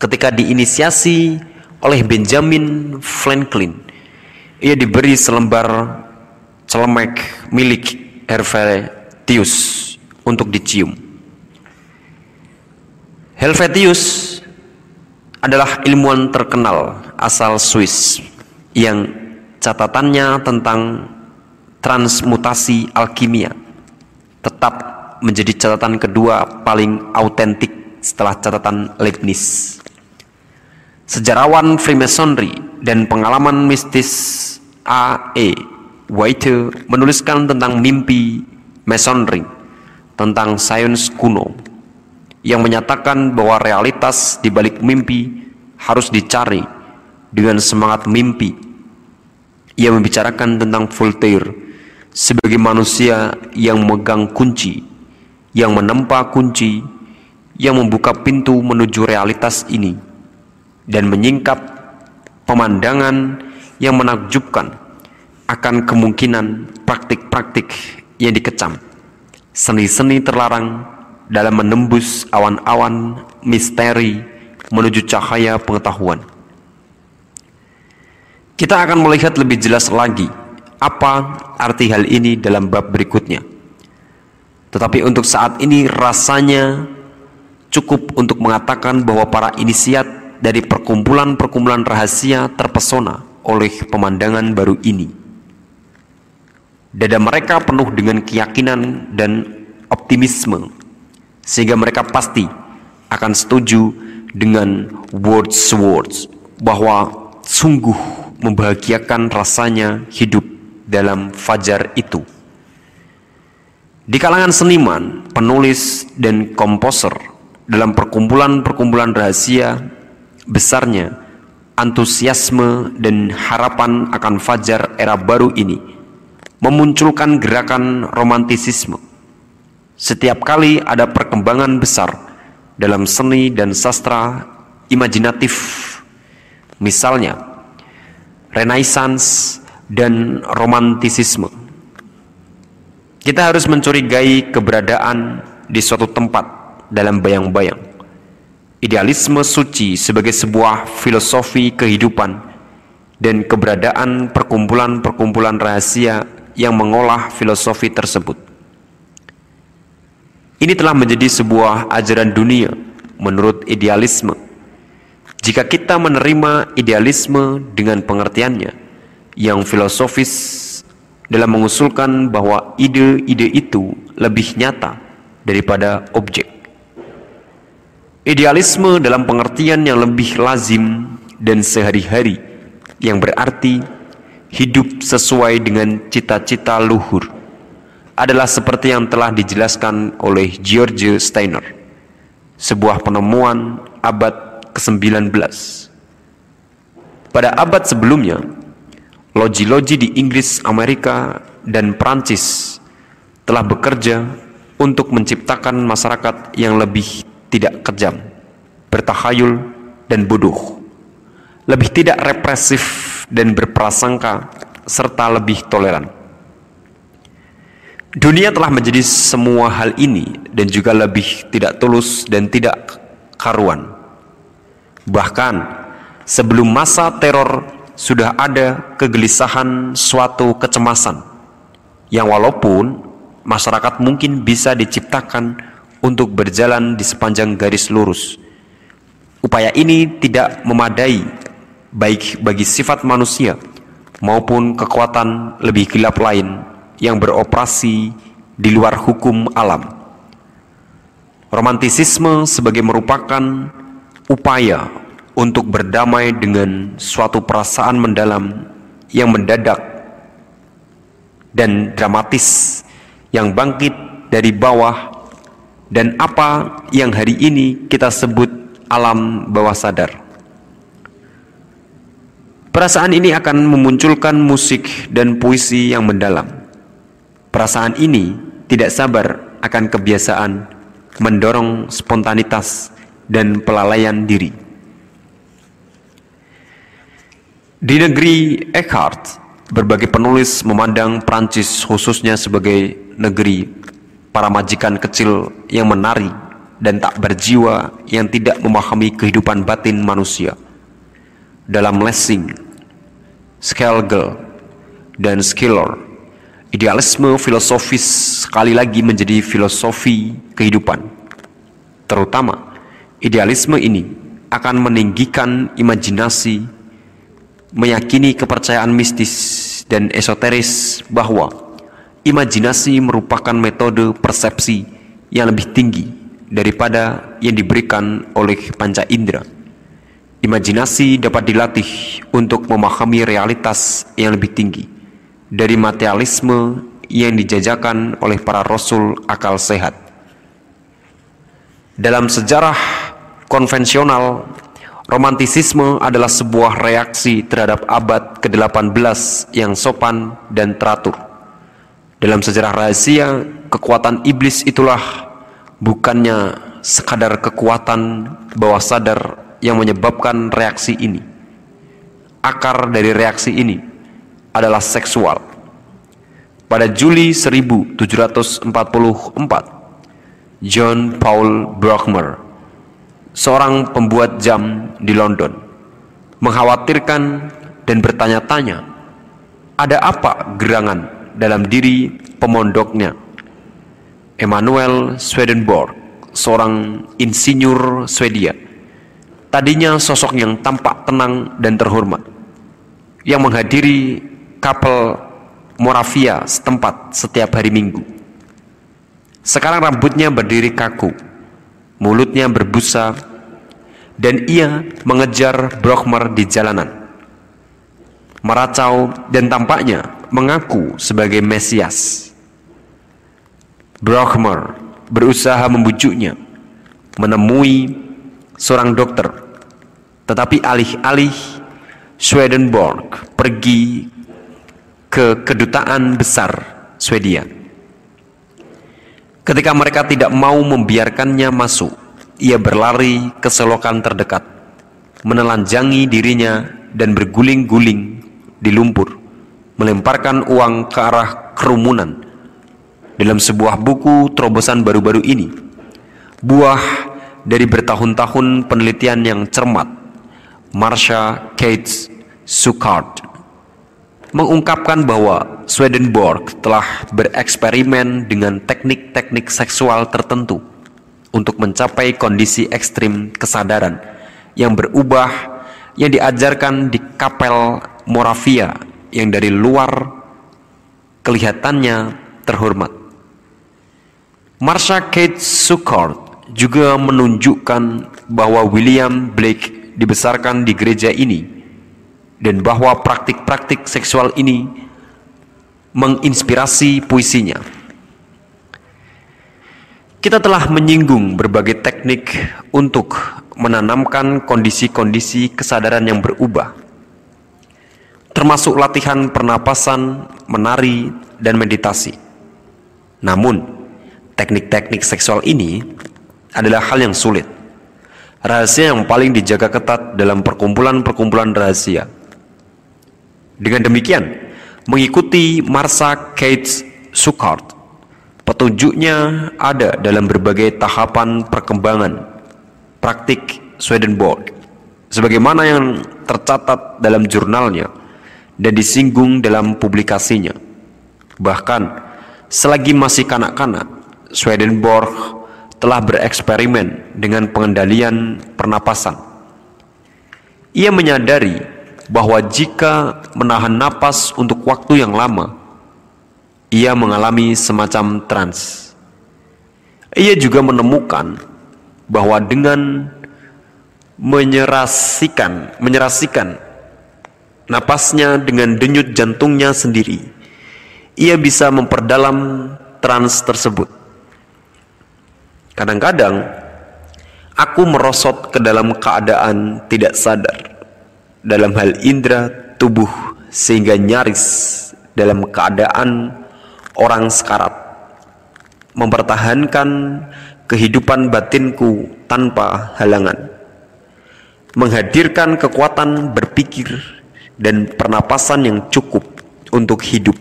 Ketika diinisiasi oleh Benjamin Franklin, ia diberi selembar celemek milik Helvetius untuk dicium. Helvetius adalah ilmuwan terkenal asal Swiss yang catatannya tentang transmutasi alkimia tetap menjadi catatan kedua paling autentik setelah catatan Leibniz. Sejarawan Freemasonry dan pengalaman mistis A.E. White menuliskan tentang mimpi Masonry tentang sains kuno yang menyatakan bahwa realitas di balik mimpi harus dicari dengan semangat mimpi. Ia membicarakan tentang Voltaire sebagai manusia yang memegang kunci yang menempa kunci yang membuka pintu menuju realitas ini dan menyingkap pemandangan yang menakjubkan akan kemungkinan praktik-praktik yang dikecam. Seni-seni terlarang dalam menembus awan-awan misteri menuju cahaya pengetahuan. Kita akan melihat lebih jelas lagi apa arti hal ini dalam bab berikutnya. Tetapi untuk saat ini rasanya cukup untuk mengatakan bahwa para inisiat dari perkumpulan-perkumpulan rahasia terpesona oleh pemandangan baru ini. Dada mereka penuh dengan keyakinan dan optimisme sehingga mereka pasti akan setuju dengan Wordsworth bahwa sungguh membahagiakan rasanya hidup dalam fajar itu. Di kalangan seniman, penulis, dan komposer, dalam perkumpulan-perkumpulan rahasia, besarnya antusiasme dan harapan akan fajar era baru ini memunculkan gerakan romantisisme. Setiap kali ada perkembangan besar dalam seni dan sastra imajinatif, misalnya Renaissance dan Romantisisme kita harus mencurigai keberadaan di suatu tempat dalam bayang-bayang. Idealisme suci sebagai sebuah filosofi kehidupan dan keberadaan perkumpulan-perkumpulan rahasia yang mengolah filosofi tersebut. Ini telah menjadi sebuah ajaran dunia menurut idealisme. Jika kita menerima idealisme dengan pengertiannya yang filosofis dalam mengusulkan bahwa ide-ide itu lebih nyata daripada objek. Idealisme dalam pengertian yang lebih lazim dan sehari-hari yang berarti hidup sesuai dengan cita-cita luhur adalah seperti yang telah dijelaskan oleh George Steiner, sebuah penemuan abad ke-19. Pada abad sebelumnya, loji-loji di Inggris, Amerika, dan Perancis telah bekerja untuk menciptakan masyarakat yang lebih tidak kejam, bertahayul, dan bodoh, lebih tidak represif dan berprasangka, serta lebih toleran. Dunia telah menjadi semua hal ini dan juga lebih tidak tulus dan tidak karuan. Bahkan sebelum masa teror sudah ada kegelisahan suatu kecemasan yang walaupun masyarakat mungkin bisa diciptakan untuk berjalan di sepanjang garis lurus. Upaya ini tidak memadai baik bagi sifat manusia maupun kekuatan lebih gelap lain yang beroperasi di luar hukum alam. Romantisisme sebagai merupakan upaya untuk berdamai dengan suatu perasaan mendalam yang mendadak dan dramatis yang bangkit dari bawah dan apa yang hari ini kita sebut alam bawah sadar. Perasaan ini akan memunculkan musik dan puisi yang mendalam. Perasaan ini tidak sabar akan kebiasaan mendorong spontanitas dan pelalaian diri. Di negeri Eckhart, berbagai penulis memandang Prancis khususnya sebagai negeri para majikan kecil yang menari dan tak berjiwa yang tidak memahami kehidupan batin manusia. Dalam Lessing, Skelgel, dan Schiller, idealisme filosofis sekali lagi menjadi filosofi kehidupan. Terutama, idealisme ini akan meninggikan imajinasi meyakini kepercayaan mistis dan esoteris bahwa imajinasi merupakan metode persepsi yang lebih tinggi daripada yang diberikan oleh panca indera. Imajinasi dapat dilatih untuk memahami realitas yang lebih tinggi dari materialisme yang dijajakan oleh para rasul akal sehat. Dalam sejarah konvensional, Romantisisme adalah sebuah reaksi terhadap abad ke-18 yang sopan dan teratur. Dalam sejarah rahasia, kekuatan iblis itulah bukannya sekadar kekuatan bawah sadar yang menyebabkan reaksi ini. Akar dari reaksi ini adalah seksual. Pada Juli 1744, John Paul Brockmer seorang pembuat jam di London, mengkhawatirkan dan bertanya-tanya, ada apa gerangan dalam diri pemondoknya? Emmanuel Swedenborg, seorang insinyur Swedia, tadinya sosok yang tampak tenang dan terhormat, yang menghadiri kapel Moravia setempat setiap hari Minggu. Sekarang rambutnya berdiri kaku, mulutnya berbusa dan ia mengejar Brockmer di jalanan. Meracau dan tampaknya mengaku sebagai Mesias. Brockmer berusaha membujuknya, menemui seorang dokter. Tetapi alih-alih Swedenborg pergi ke kedutaan besar Swedia. Ketika mereka tidak mau membiarkannya masuk, ia berlari ke selokan terdekat, menelanjangi dirinya dan berguling-guling di lumpur, melemparkan uang ke arah kerumunan. Dalam sebuah buku terobosan baru-baru ini, buah dari bertahun-tahun penelitian yang cermat, Marsha Kate Sukard mengungkapkan bahwa Swedenborg telah bereksperimen dengan teknik-teknik seksual tertentu untuk mencapai kondisi ekstrim kesadaran yang berubah yang diajarkan di kapel Moravia yang dari luar kelihatannya terhormat. Marsha Kate Sukort juga menunjukkan bahwa William Blake dibesarkan di gereja ini dan bahwa praktik-praktik seksual ini menginspirasi puisinya. Kita telah menyinggung berbagai teknik untuk menanamkan kondisi-kondisi kesadaran yang berubah, termasuk latihan pernapasan, menari, dan meditasi. Namun, teknik-teknik seksual ini adalah hal yang sulit. Rahasia yang paling dijaga ketat dalam perkumpulan-perkumpulan rahasia. Dengan demikian, mengikuti Marsha Kate Sukart Petunjuknya ada dalam berbagai tahapan perkembangan praktik Swedenborg sebagaimana yang tercatat dalam jurnalnya dan disinggung dalam publikasinya. Bahkan selagi masih kanak-kanak, Swedenborg telah bereksperimen dengan pengendalian pernapasan. Ia menyadari bahwa jika menahan napas untuk waktu yang lama, ia mengalami semacam trans. Ia juga menemukan bahwa dengan menyerasikan, menyerasikan napasnya dengan denyut jantungnya sendiri, ia bisa memperdalam trans tersebut. Kadang-kadang aku merosot ke dalam keadaan tidak sadar dalam hal indera tubuh sehingga nyaris dalam keadaan orang sekarat mempertahankan kehidupan batinku tanpa halangan menghadirkan kekuatan berpikir dan pernapasan yang cukup untuk hidup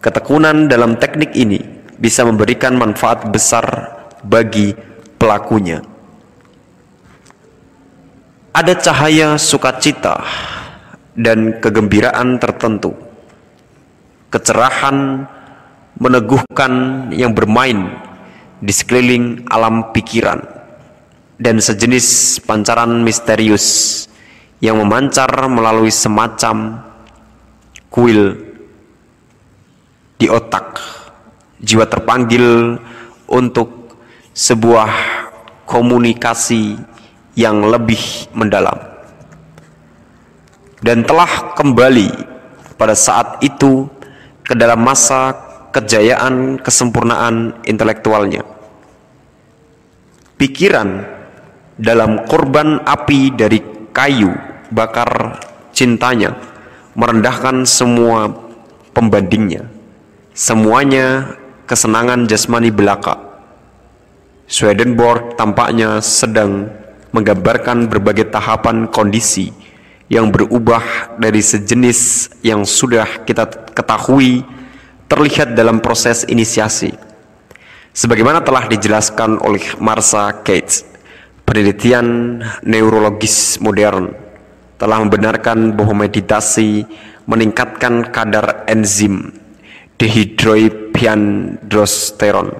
ketekunan dalam teknik ini bisa memberikan manfaat besar bagi pelakunya ada cahaya sukacita dan kegembiraan tertentu kecerahan, meneguhkan yang bermain di sekeliling alam pikiran dan sejenis pancaran misterius yang memancar melalui semacam kuil di otak jiwa terpanggil untuk sebuah komunikasi yang lebih mendalam dan telah kembali pada saat itu ke dalam masa kejayaan kesempurnaan intelektualnya. Pikiran dalam korban api dari kayu bakar cintanya merendahkan semua pembandingnya. Semuanya kesenangan jasmani belaka. Swedenborg tampaknya sedang menggambarkan berbagai tahapan kondisi yang berubah dari sejenis yang sudah kita ketahui terlihat dalam proses inisiasi. Sebagaimana telah dijelaskan oleh Marsha Cates, penelitian neurologis modern telah membenarkan bahwa meditasi meningkatkan kadar enzim dehidroepiandrosteron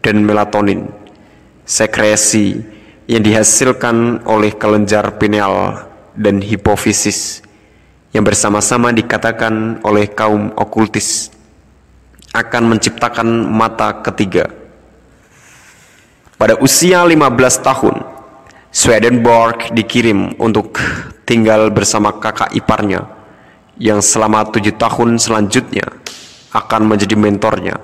dan melatonin, sekresi yang dihasilkan oleh kelenjar pineal dan hipofisis yang bersama-sama dikatakan oleh kaum okultis akan menciptakan mata ketiga. Pada usia 15 tahun, Swedenborg dikirim untuk tinggal bersama kakak iparnya yang selama tujuh tahun selanjutnya akan menjadi mentornya.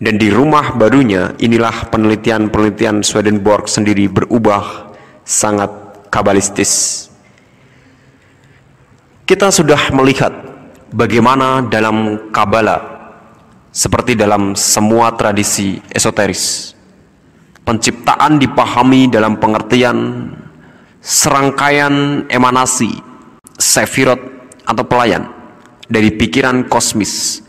Dan di rumah barunya inilah penelitian-penelitian Swedenborg sendiri berubah sangat kabalistis. Kita sudah melihat bagaimana dalam Kabbalah seperti dalam semua tradisi esoteris. Penciptaan dipahami dalam pengertian serangkaian emanasi, sefirot atau pelayan dari pikiran kosmis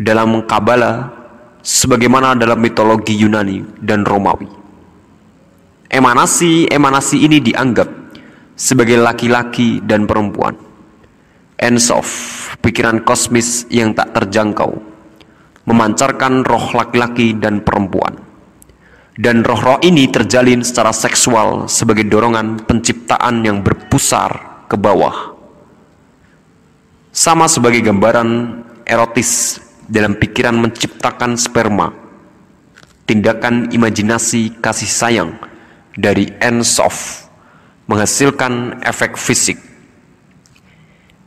dalam Kabbalah sebagaimana dalam mitologi Yunani dan Romawi emanasi-emanasi ini dianggap sebagai laki-laki dan perempuan. ends Ensof, pikiran kosmis yang tak terjangkau, memancarkan roh laki-laki dan perempuan. Dan roh-roh ini terjalin secara seksual sebagai dorongan penciptaan yang berpusar ke bawah. Sama sebagai gambaran erotis dalam pikiran menciptakan sperma, tindakan imajinasi kasih sayang, dari ensof menghasilkan efek fisik.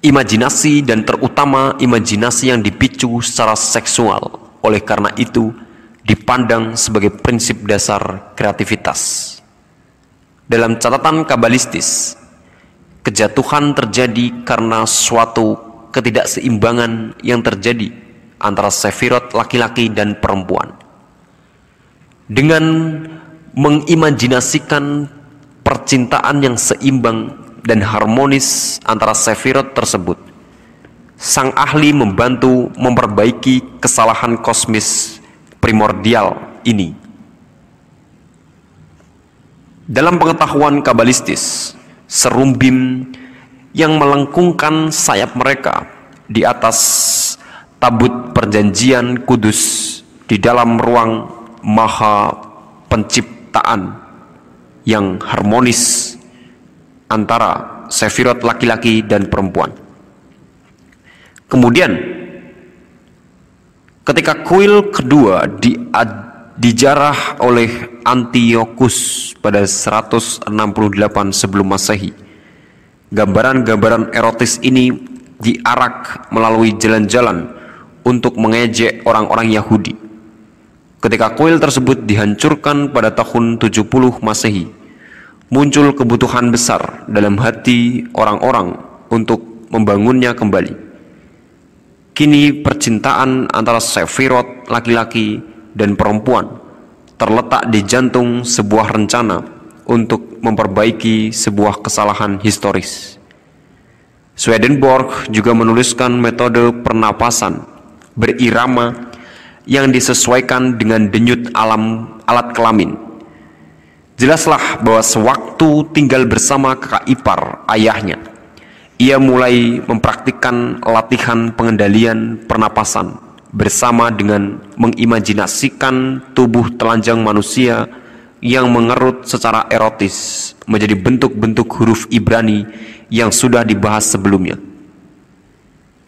Imajinasi dan terutama imajinasi yang dipicu secara seksual. Oleh karena itu, dipandang sebagai prinsip dasar kreativitas. Dalam catatan kabalistis, kejatuhan terjadi karena suatu ketidakseimbangan yang terjadi antara sefirot laki-laki dan perempuan. Dengan mengimajinasikan percintaan yang seimbang dan harmonis antara Sefirot tersebut. Sang ahli membantu memperbaiki kesalahan kosmis primordial ini. Dalam pengetahuan kabalistis, serumbim yang melengkungkan sayap mereka di atas tabut perjanjian kudus di dalam ruang maha pencipta penciptaan yang harmonis antara sefirot laki-laki dan perempuan. Kemudian ketika kuil kedua di, dijarah oleh Antiochus pada 168 sebelum Masehi. Gambaran-gambaran erotis ini diarak melalui jalan-jalan untuk mengejek orang-orang Yahudi. Ketika kuil tersebut dihancurkan pada tahun 70 Masehi, muncul kebutuhan besar dalam hati orang-orang untuk membangunnya kembali. Kini percintaan antara Sefirot laki-laki dan perempuan terletak di jantung sebuah rencana untuk memperbaiki sebuah kesalahan historis. Swedenborg juga menuliskan metode pernapasan berirama yang disesuaikan dengan denyut alam alat kelamin. Jelaslah bahwa sewaktu tinggal bersama kakak ipar ayahnya, ia mulai mempraktikkan latihan pengendalian pernapasan bersama dengan mengimajinasikan tubuh telanjang manusia yang mengerut secara erotis menjadi bentuk-bentuk huruf Ibrani yang sudah dibahas sebelumnya.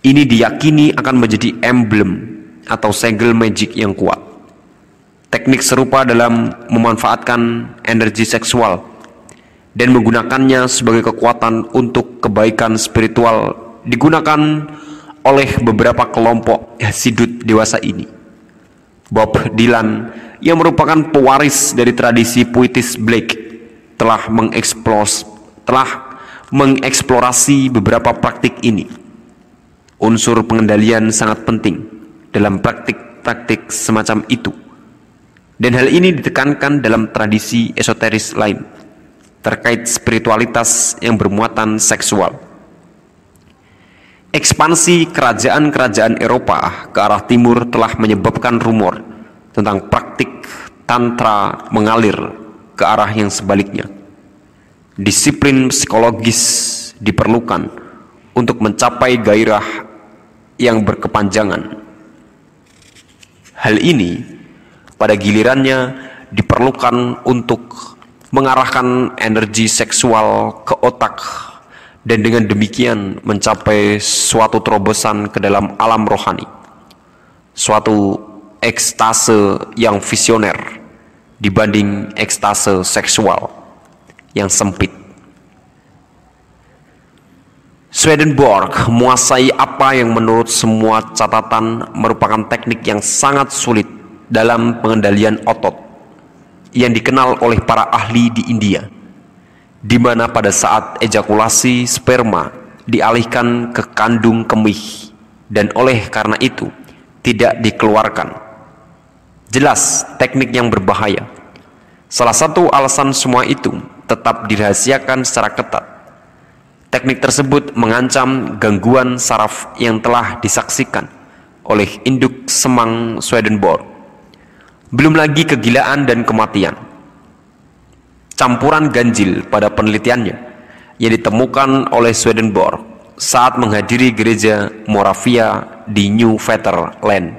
Ini diyakini akan menjadi emblem atau segel magic yang kuat. Teknik serupa dalam memanfaatkan energi seksual dan menggunakannya sebagai kekuatan untuk kebaikan spiritual digunakan oleh beberapa kelompok sidut dewasa ini. Bob Dylan yang merupakan pewaris dari tradisi puitis Blake telah mengeksplos telah mengeksplorasi beberapa praktik ini. Unsur pengendalian sangat penting dalam praktik-praktik semacam itu. Dan hal ini ditekankan dalam tradisi esoteris lain terkait spiritualitas yang bermuatan seksual. Ekspansi kerajaan-kerajaan Eropa ke arah timur telah menyebabkan rumor tentang praktik tantra mengalir ke arah yang sebaliknya. Disiplin psikologis diperlukan untuk mencapai gairah yang berkepanjangan Hal ini pada gilirannya diperlukan untuk mengarahkan energi seksual ke otak dan dengan demikian mencapai suatu terobosan ke dalam alam rohani. Suatu ekstase yang visioner dibanding ekstase seksual yang sempit. Swedenborg menguasai apa yang menurut semua catatan merupakan teknik yang sangat sulit dalam pengendalian otot yang dikenal oleh para ahli di India di mana pada saat ejakulasi sperma dialihkan ke kandung kemih dan oleh karena itu tidak dikeluarkan. Jelas teknik yang berbahaya. Salah satu alasan semua itu tetap dirahasiakan secara ketat Teknik tersebut mengancam gangguan saraf yang telah disaksikan oleh induk semang Swedenborg. Belum lagi kegilaan dan kematian. Campuran ganjil pada penelitiannya yang ditemukan oleh Swedenborg saat menghadiri gereja Moravia di New Fetterland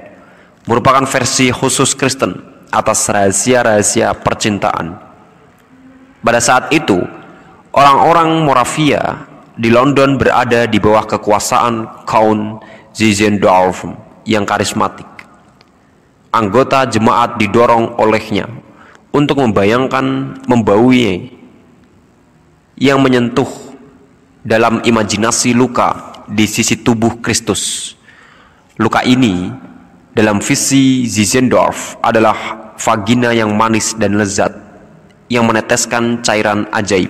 merupakan versi khusus Kristen atas rahasia-rahasia percintaan. Pada saat itu, orang-orang Moravia di London berada di bawah kekuasaan Count Zizendorf yang karismatik. Anggota jemaat didorong olehnya untuk membayangkan membaui yang menyentuh dalam imajinasi luka di sisi tubuh Kristus. Luka ini dalam visi Zizendorf adalah vagina yang manis dan lezat yang meneteskan cairan ajaib.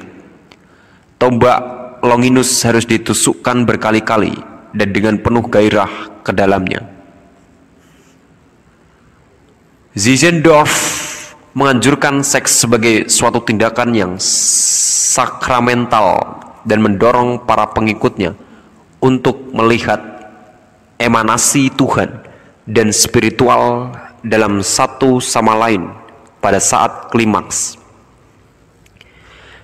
Tombak Longinus harus ditusukkan berkali-kali dan dengan penuh gairah ke dalamnya. Zizendorf menganjurkan seks sebagai suatu tindakan yang sakramental dan mendorong para pengikutnya untuk melihat emanasi Tuhan dan spiritual dalam satu sama lain pada saat klimaks.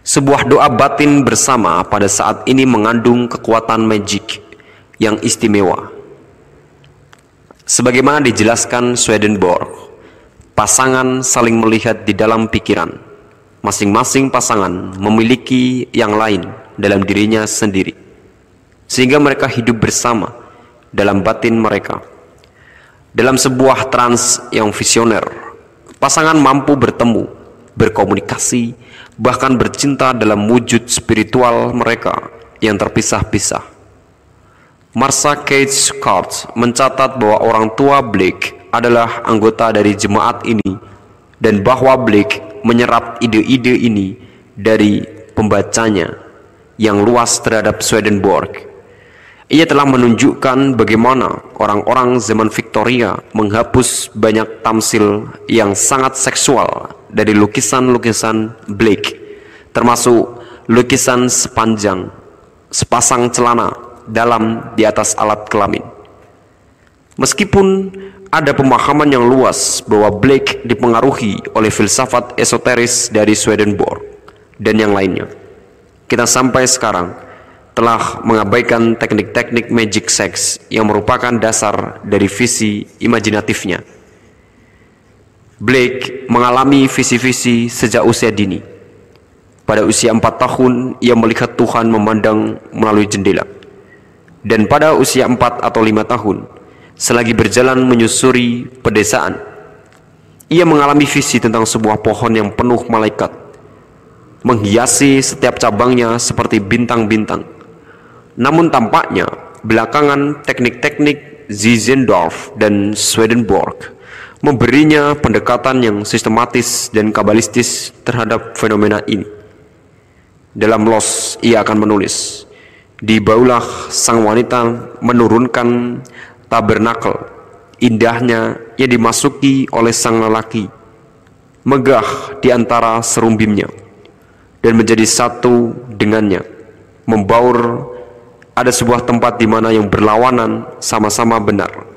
Sebuah doa batin bersama pada saat ini mengandung kekuatan magic yang istimewa. Sebagaimana dijelaskan Swedenborg, pasangan saling melihat di dalam pikiran. Masing-masing pasangan memiliki yang lain dalam dirinya sendiri. Sehingga mereka hidup bersama dalam batin mereka. Dalam sebuah trans yang visioner, pasangan mampu bertemu, berkomunikasi, bahkan bercinta dalam wujud spiritual mereka yang terpisah-pisah. Marsha Cage Scott mencatat bahwa orang tua Blake adalah anggota dari jemaat ini dan bahwa Blake menyerap ide-ide ini dari pembacanya yang luas terhadap Swedenborg. Ia telah menunjukkan bagaimana orang-orang zaman Victoria menghapus banyak tamsil yang sangat seksual dari lukisan-lukisan Blake, termasuk lukisan sepanjang sepasang celana dalam di atas alat kelamin. Meskipun ada pemahaman yang luas bahwa Blake dipengaruhi oleh filsafat esoteris dari Swedenborg dan yang lainnya. Kita sampai sekarang telah mengabaikan teknik-teknik magic sex yang merupakan dasar dari visi imajinatifnya. Blake mengalami visi-visi sejak usia dini. Pada usia empat tahun, ia melihat Tuhan memandang melalui jendela. Dan pada usia empat atau lima tahun, selagi berjalan menyusuri pedesaan, ia mengalami visi tentang sebuah pohon yang penuh malaikat, menghiasi setiap cabangnya seperti bintang-bintang. Namun tampaknya, belakangan teknik-teknik Zizendorf dan Swedenborg memberinya pendekatan yang sistematis dan kabalistis terhadap fenomena ini. Dalam Los, ia akan menulis, di baulah sang wanita menurunkan tabernakel, indahnya yang dimasuki oleh sang lelaki, megah di antara serumbimnya, dan menjadi satu dengannya, membaur ada sebuah tempat di mana yang berlawanan sama-sama benar.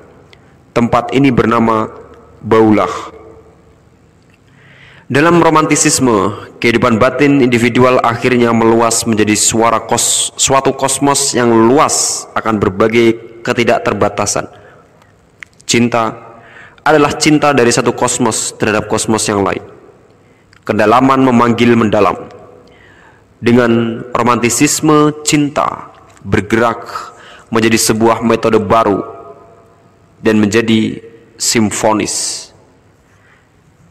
Tempat ini bernama Baulah dalam romantisisme, kehidupan batin individual akhirnya meluas menjadi suara kos, suatu kosmos yang luas akan berbagai ketidakterbatasan. Cinta adalah cinta dari satu kosmos terhadap kosmos yang lain. Kedalaman memanggil mendalam. Dengan romantisisme cinta bergerak menjadi sebuah metode baru dan menjadi simfonis.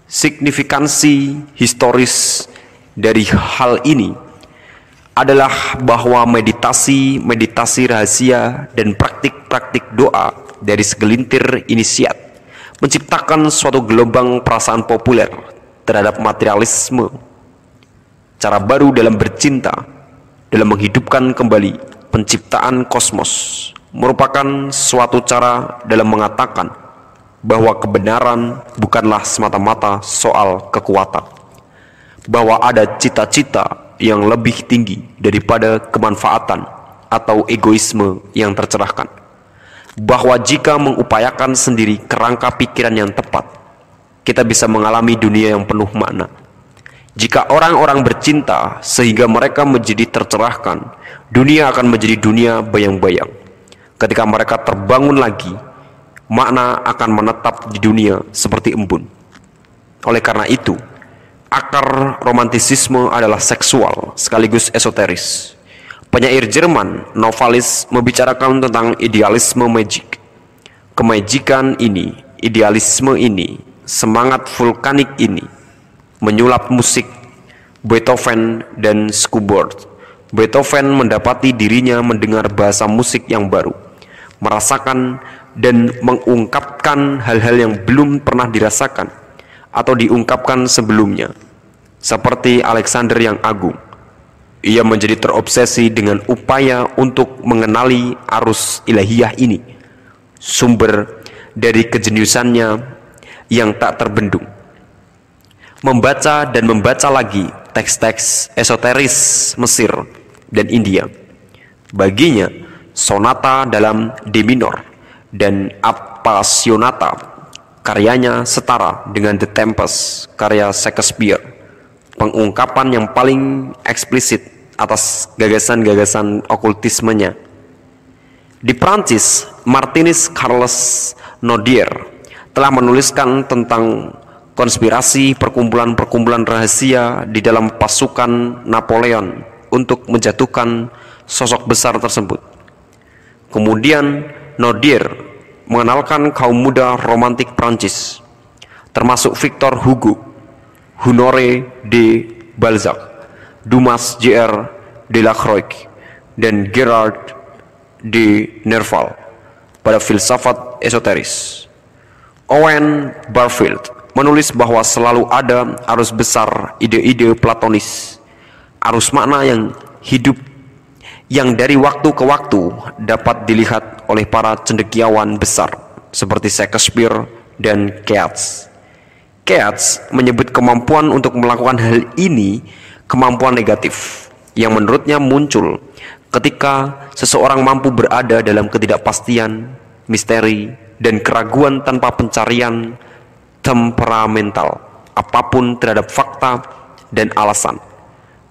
Signifikansi historis dari hal ini adalah bahwa meditasi-meditasi rahasia dan praktik-praktik doa dari segelintir inisiat menciptakan suatu gelombang perasaan populer terhadap materialisme, cara baru dalam bercinta, dalam menghidupkan kembali penciptaan kosmos merupakan suatu cara dalam mengatakan bahwa kebenaran bukanlah semata-mata soal kekuatan, bahwa ada cita-cita yang lebih tinggi daripada kemanfaatan atau egoisme yang tercerahkan, bahwa jika mengupayakan sendiri kerangka pikiran yang tepat, kita bisa mengalami dunia yang penuh makna. Jika orang-orang bercinta sehingga mereka menjadi tercerahkan, dunia akan menjadi dunia bayang-bayang. Ketika mereka terbangun lagi, makna akan menetap di dunia seperti embun. Oleh karena itu, akar romantisisme adalah seksual sekaligus esoteris. Penyair Jerman, Novalis, membicarakan tentang idealisme magic. Kemajikan ini, idealisme ini, semangat vulkanik ini, menyulap musik Beethoven dan Schubert. Beethoven mendapati dirinya mendengar bahasa musik yang baru, merasakan dan mengungkapkan hal-hal yang belum pernah dirasakan atau diungkapkan sebelumnya, seperti Alexander yang agung. Ia menjadi terobsesi dengan upaya untuk mengenali arus ilahiyah ini, sumber dari kejeniusannya yang tak terbendung. Membaca dan membaca lagi teks-teks esoteris Mesir dan India. Baginya, sonata dalam D minor dan Appassionata karyanya setara dengan The Tempest karya Shakespeare pengungkapan yang paling eksplisit atas gagasan-gagasan okultismenya di Prancis Martinis Carles Nodier telah menuliskan tentang konspirasi perkumpulan-perkumpulan rahasia di dalam pasukan Napoleon untuk menjatuhkan sosok besar tersebut. Kemudian, Nodier mengenalkan kaum muda romantik Prancis, termasuk Victor Hugo, Honoré de Balzac, Dumas J.R. de la Croix, dan Gerard de Nerval pada filsafat esoteris. Owen Barfield menulis bahwa selalu ada arus besar ide-ide platonis, arus makna yang hidup yang dari waktu ke waktu dapat dilihat oleh para cendekiawan besar seperti Shakespeare dan Keats. Keats menyebut kemampuan untuk melakukan hal ini kemampuan negatif yang menurutnya muncul ketika seseorang mampu berada dalam ketidakpastian, misteri, dan keraguan tanpa pencarian temperamental apapun terhadap fakta dan alasan.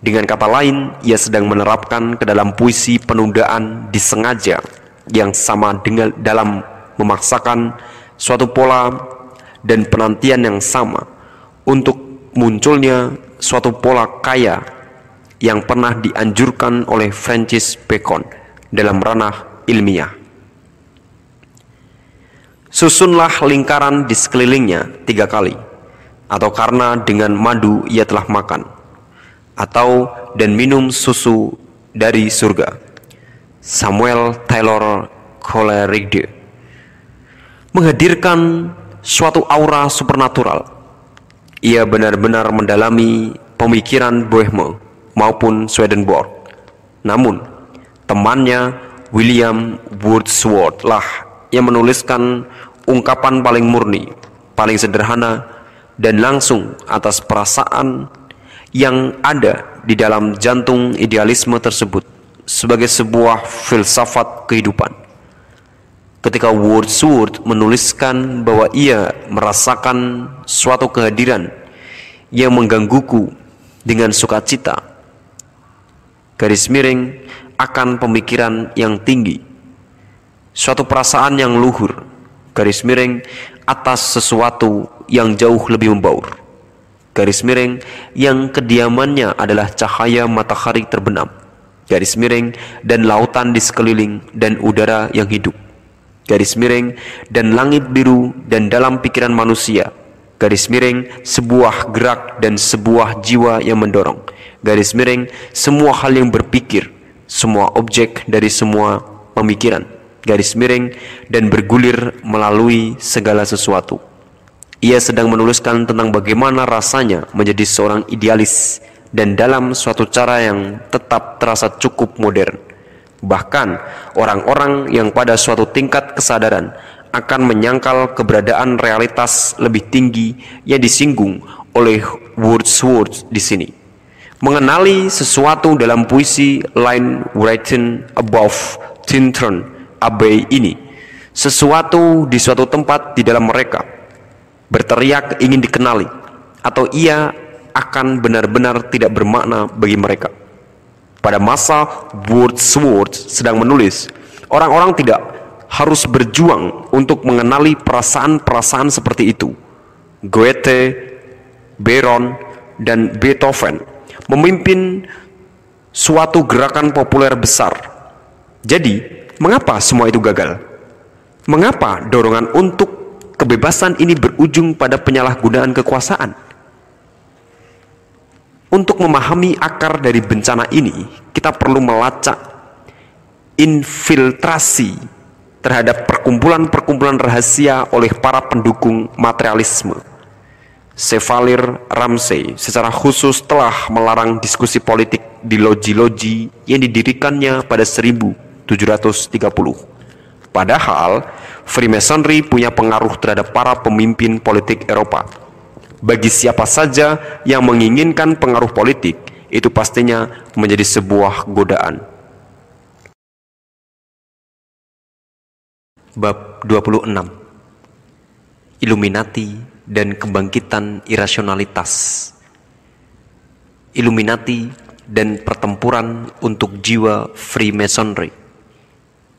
Dengan kata lain, ia sedang menerapkan ke dalam puisi penundaan disengaja yang sama dengan dalam memaksakan suatu pola dan penantian yang sama untuk munculnya suatu pola kaya yang pernah dianjurkan oleh Francis Bacon dalam ranah ilmiah. Susunlah lingkaran di sekelilingnya tiga kali, atau karena dengan madu ia telah makan atau dan minum susu dari surga. Samuel Taylor Coleridge menghadirkan suatu aura supernatural. Ia benar-benar mendalami pemikiran Boehme maupun Swedenborg. Namun, temannya William Wordsworth lah yang menuliskan ungkapan paling murni, paling sederhana, dan langsung atas perasaan yang ada di dalam jantung idealisme tersebut sebagai sebuah filsafat kehidupan. Ketika Wordsworth menuliskan bahwa ia merasakan suatu kehadiran yang menggangguku dengan sukacita, garis miring akan pemikiran yang tinggi, suatu perasaan yang luhur, garis miring atas sesuatu yang jauh lebih membaur garis miring yang kediamannya adalah cahaya matahari terbenam, garis miring dan lautan di sekeliling dan udara yang hidup, garis miring dan langit biru dan dalam pikiran manusia, garis miring sebuah gerak dan sebuah jiwa yang mendorong, garis miring semua hal yang berpikir, semua objek dari semua pemikiran, garis miring dan bergulir melalui segala sesuatu. Ia sedang menuliskan tentang bagaimana rasanya menjadi seorang idealis dan dalam suatu cara yang tetap terasa cukup modern. Bahkan orang-orang yang pada suatu tingkat kesadaran akan menyangkal keberadaan realitas lebih tinggi yang disinggung oleh Wordsworth di sini. Mengenali sesuatu dalam puisi Line Written Above Tintern Abbey ini, sesuatu di suatu tempat di dalam mereka berteriak ingin dikenali atau ia akan benar-benar tidak bermakna bagi mereka. Pada masa Wordsworth sedang menulis, orang-orang tidak harus berjuang untuk mengenali perasaan-perasaan seperti itu. Goethe, Beron, dan Beethoven memimpin suatu gerakan populer besar. Jadi, mengapa semua itu gagal? Mengapa dorongan untuk kebebasan ini berujung pada penyalahgunaan kekuasaan. Untuk memahami akar dari bencana ini, kita perlu melacak infiltrasi terhadap perkumpulan-perkumpulan rahasia oleh para pendukung materialisme. Sevalir Ramsey secara khusus telah melarang diskusi politik di loji-loji yang didirikannya pada 1730. Padahal, Freemasonry punya pengaruh terhadap para pemimpin politik Eropa. Bagi siapa saja yang menginginkan pengaruh politik, itu pastinya menjadi sebuah godaan. Bab 26 Illuminati dan Kebangkitan Irasionalitas Illuminati dan pertempuran untuk jiwa Freemasonry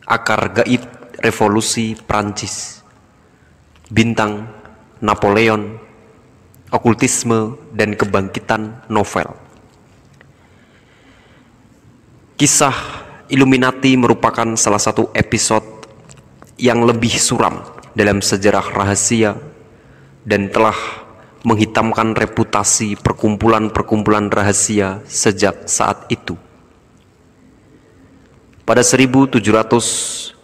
Akar gaib revolusi Prancis, bintang Napoleon, okultisme dan kebangkitan novel. Kisah Illuminati merupakan salah satu episode yang lebih suram dalam sejarah rahasia dan telah menghitamkan reputasi perkumpulan-perkumpulan rahasia sejak saat itu. Pada 1776,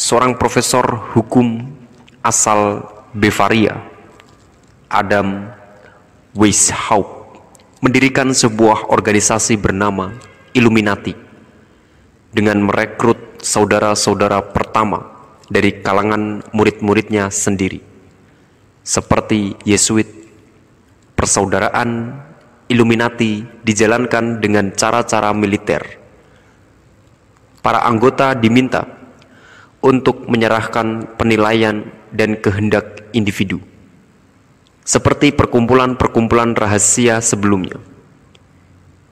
seorang profesor hukum asal Bavaria, Adam Weishaupt, mendirikan sebuah organisasi bernama Illuminati dengan merekrut saudara-saudara pertama dari kalangan murid-muridnya sendiri. Seperti Yesuit, persaudaraan Illuminati dijalankan dengan cara-cara militer para anggota diminta untuk menyerahkan penilaian dan kehendak individu, seperti perkumpulan-perkumpulan rahasia sebelumnya.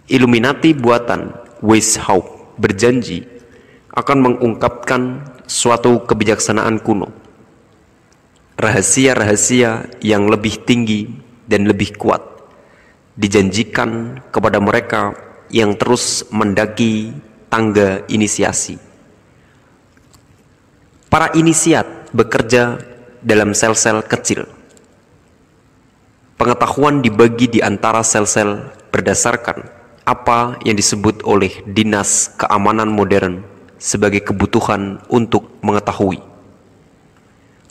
Illuminati buatan Weishaupt berjanji akan mengungkapkan suatu kebijaksanaan kuno, rahasia-rahasia yang lebih tinggi dan lebih kuat dijanjikan kepada mereka yang terus mendaki tangga inisiasi. Para inisiat bekerja dalam sel-sel kecil. Pengetahuan dibagi di antara sel-sel berdasarkan apa yang disebut oleh Dinas Keamanan Modern sebagai kebutuhan untuk mengetahui.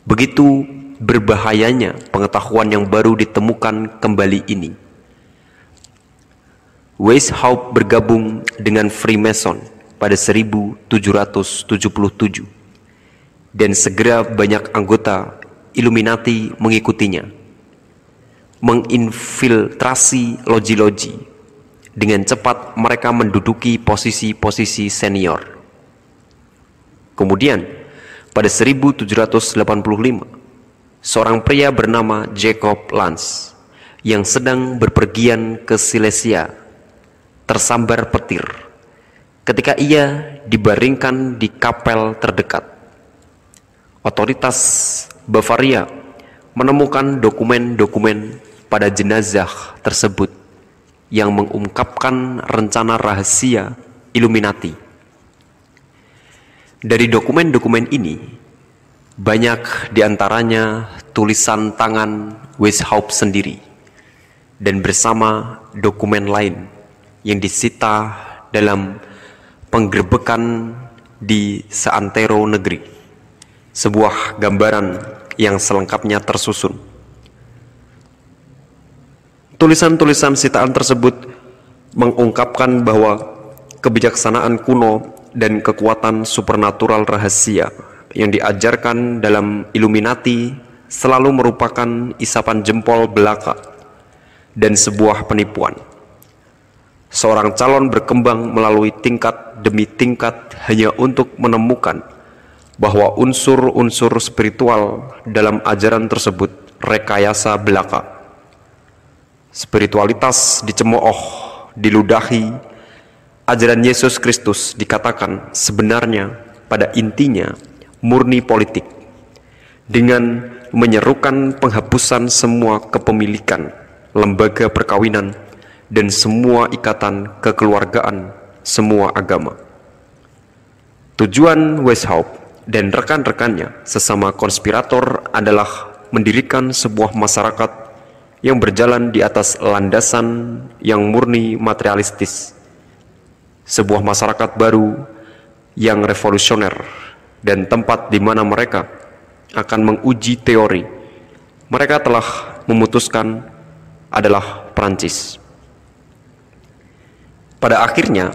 Begitu berbahayanya pengetahuan yang baru ditemukan kembali ini. Weishaupt bergabung dengan Freemason pada 1777 dan segera banyak anggota Illuminati mengikutinya menginfiltrasi loji-loji dengan cepat mereka menduduki posisi-posisi senior kemudian pada 1785 seorang pria bernama Jacob Lance yang sedang berpergian ke Silesia tersambar petir ketika ia dibaringkan di kapel terdekat. Otoritas Bavaria menemukan dokumen-dokumen pada jenazah tersebut yang mengungkapkan rencana rahasia Illuminati. Dari dokumen-dokumen ini, banyak diantaranya tulisan tangan Weishaupt sendiri dan bersama dokumen lain yang disita dalam penggerbekan di seantero negeri. Sebuah gambaran yang selengkapnya tersusun. Tulisan-tulisan sitaan tersebut mengungkapkan bahwa kebijaksanaan kuno dan kekuatan supernatural rahasia yang diajarkan dalam Illuminati selalu merupakan isapan jempol belaka dan sebuah penipuan. Seorang calon berkembang melalui tingkat demi tingkat hanya untuk menemukan bahwa unsur-unsur spiritual dalam ajaran tersebut rekayasa belaka. Spiritualitas dicemooh, diludahi. Ajaran Yesus Kristus dikatakan sebenarnya pada intinya murni politik dengan menyerukan penghapusan semua kepemilikan, lembaga perkawinan, dan semua ikatan kekeluargaan semua agama. Tujuan Weishaupt dan rekan-rekannya sesama konspirator adalah mendirikan sebuah masyarakat yang berjalan di atas landasan yang murni materialistis. Sebuah masyarakat baru yang revolusioner dan tempat di mana mereka akan menguji teori mereka telah memutuskan adalah Prancis. Pada akhirnya,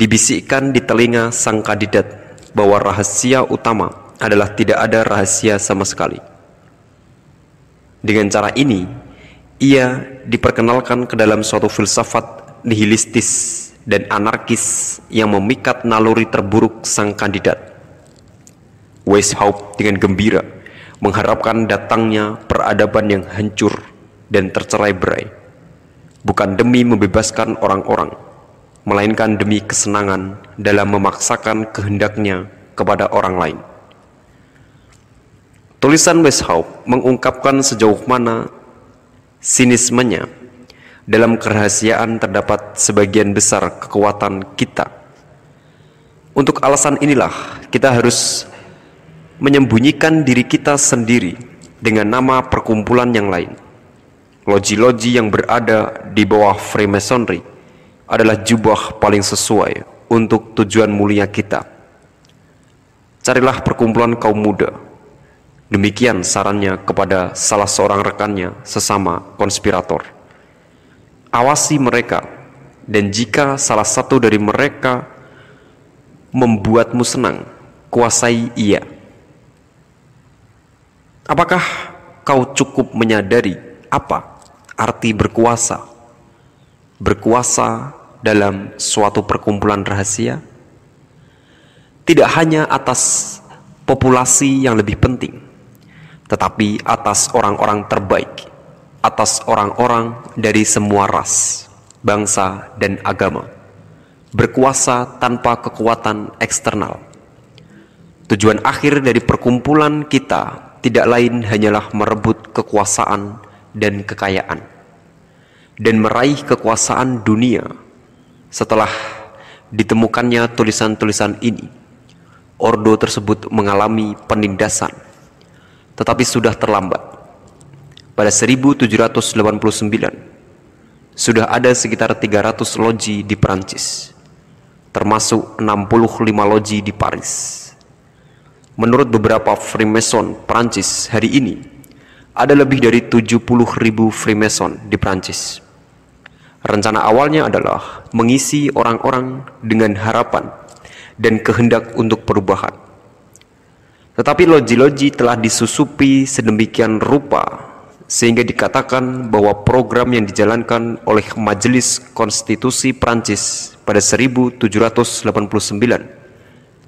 dibisikkan di telinga sang kandidat bahwa rahasia utama adalah tidak ada rahasia sama sekali. Dengan cara ini, ia diperkenalkan ke dalam suatu filsafat nihilistis dan anarkis yang memikat naluri terburuk sang kandidat. Weishaupt dengan gembira mengharapkan datangnya peradaban yang hancur dan tercerai berai, bukan demi membebaskan orang-orang, melainkan demi kesenangan dalam memaksakan kehendaknya kepada orang lain. Tulisan Weishaupt mengungkapkan sejauh mana sinismenya dalam kerahasiaan terdapat sebagian besar kekuatan kita. Untuk alasan inilah kita harus menyembunyikan diri kita sendiri dengan nama perkumpulan yang lain. Loji-loji yang berada di bawah Freemasonry adalah jubah paling sesuai untuk tujuan mulia kita. Carilah perkumpulan kaum muda. Demikian sarannya kepada salah seorang rekannya sesama konspirator. Awasi mereka dan jika salah satu dari mereka membuatmu senang, kuasai ia. Apakah kau cukup menyadari apa arti berkuasa? berkuasa dalam suatu perkumpulan rahasia tidak hanya atas populasi yang lebih penting, tetapi atas orang-orang terbaik, atas orang-orang dari semua ras, bangsa, dan agama, berkuasa tanpa kekuatan eksternal. Tujuan akhir dari perkumpulan kita tidak lain hanyalah merebut kekuasaan dan kekayaan dan meraih kekuasaan dunia setelah ditemukannya tulisan-tulisan ini. Ordo tersebut mengalami penindasan, tetapi sudah terlambat. Pada 1789, sudah ada sekitar 300 loji di Perancis, termasuk 65 loji di Paris. Menurut beberapa Freemason Perancis hari ini, ada lebih dari 70.000 Freemason di Prancis. Rencana awalnya adalah mengisi orang-orang dengan harapan dan kehendak untuk perubahan. Tetapi loji-loji telah disusupi sedemikian rupa sehingga dikatakan bahwa program yang dijalankan oleh Majelis Konstitusi Prancis pada 1789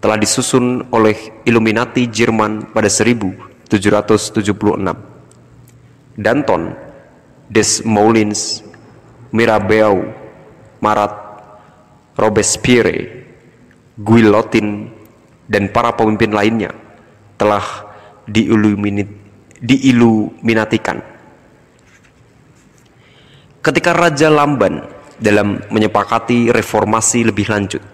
telah disusun oleh Illuminati Jerman pada 1776. Danton, Desmoulins, Mirabeau, Marat, Robespierre, Guillotin, dan para pemimpin lainnya telah diiluminatikan. Ketika Raja Lamban dalam menyepakati reformasi lebih lanjut,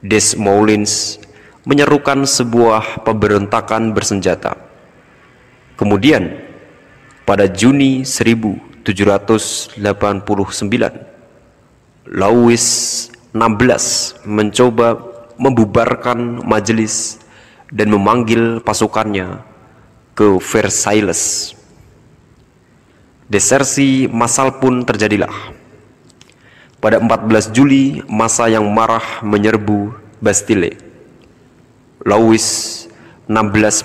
Desmoulins menyerukan sebuah pemberontakan bersenjata. Kemudian, pada Juni 1000 789 Louis 16 mencoba membubarkan majelis dan memanggil pasukannya ke Versailles desersi massal pun terjadilah. Pada 14 Juli, masa yang marah menyerbu Bastille. Louis 16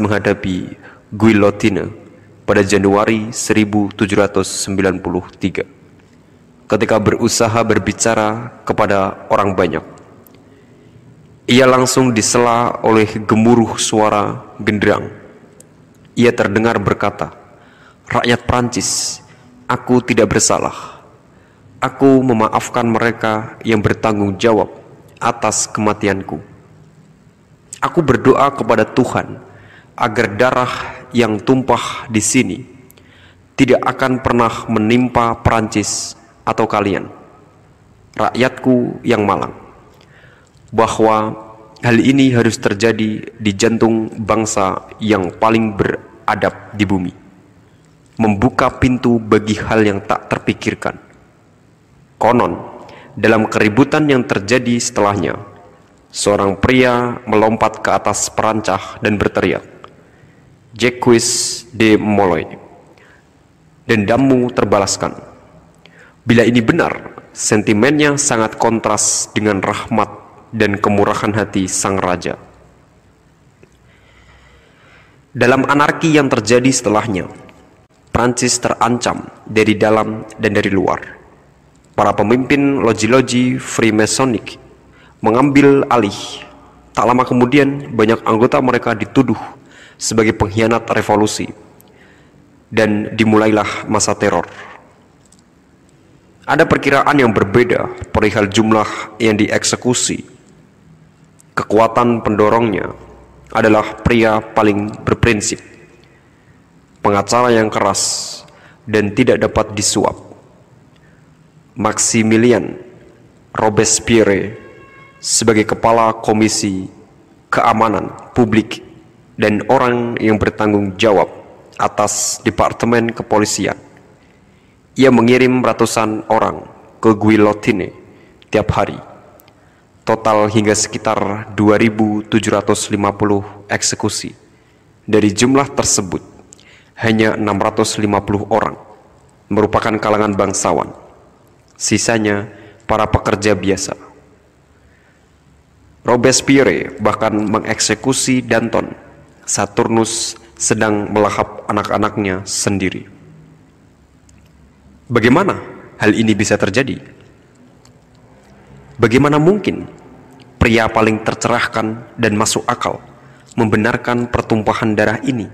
menghadapi Guillotine pada Januari 1793 ketika berusaha berbicara kepada orang banyak. Ia langsung disela oleh gemuruh suara genderang. Ia terdengar berkata, "Rakyat Prancis, aku tidak bersalah. Aku memaafkan mereka yang bertanggung jawab atas kematianku. Aku berdoa kepada Tuhan agar darah yang tumpah di sini tidak akan pernah menimpa Perancis atau kalian, rakyatku yang malang, bahwa hal ini harus terjadi di jantung bangsa yang paling beradab di bumi, membuka pintu bagi hal yang tak terpikirkan. Konon, dalam keributan yang terjadi setelahnya, seorang pria melompat ke atas perancah dan berteriak, Jacques de Molloy. damu terbalaskan. Bila ini benar, sentimennya sangat kontras dengan rahmat dan kemurahan hati sang raja. Dalam anarki yang terjadi setelahnya, Prancis terancam dari dalam dan dari luar. Para pemimpin loji-loji Freemasonic mengambil alih. Tak lama kemudian, banyak anggota mereka dituduh sebagai pengkhianat revolusi dan dimulailah masa teror. Ada perkiraan yang berbeda perihal jumlah yang dieksekusi. Kekuatan pendorongnya adalah pria paling berprinsip, pengacara yang keras dan tidak dapat disuap. Maximilian Robespierre sebagai kepala komisi keamanan publik dan orang yang bertanggung jawab atas Departemen Kepolisian. Ia mengirim ratusan orang ke Guilotine tiap hari. Total hingga sekitar 2.750 eksekusi. Dari jumlah tersebut, hanya 650 orang merupakan kalangan bangsawan. Sisanya para pekerja biasa. Robespierre bahkan mengeksekusi Danton Saturnus sedang melahap anak-anaknya sendiri. Bagaimana hal ini bisa terjadi? Bagaimana mungkin pria paling tercerahkan dan masuk akal membenarkan pertumpahan darah ini?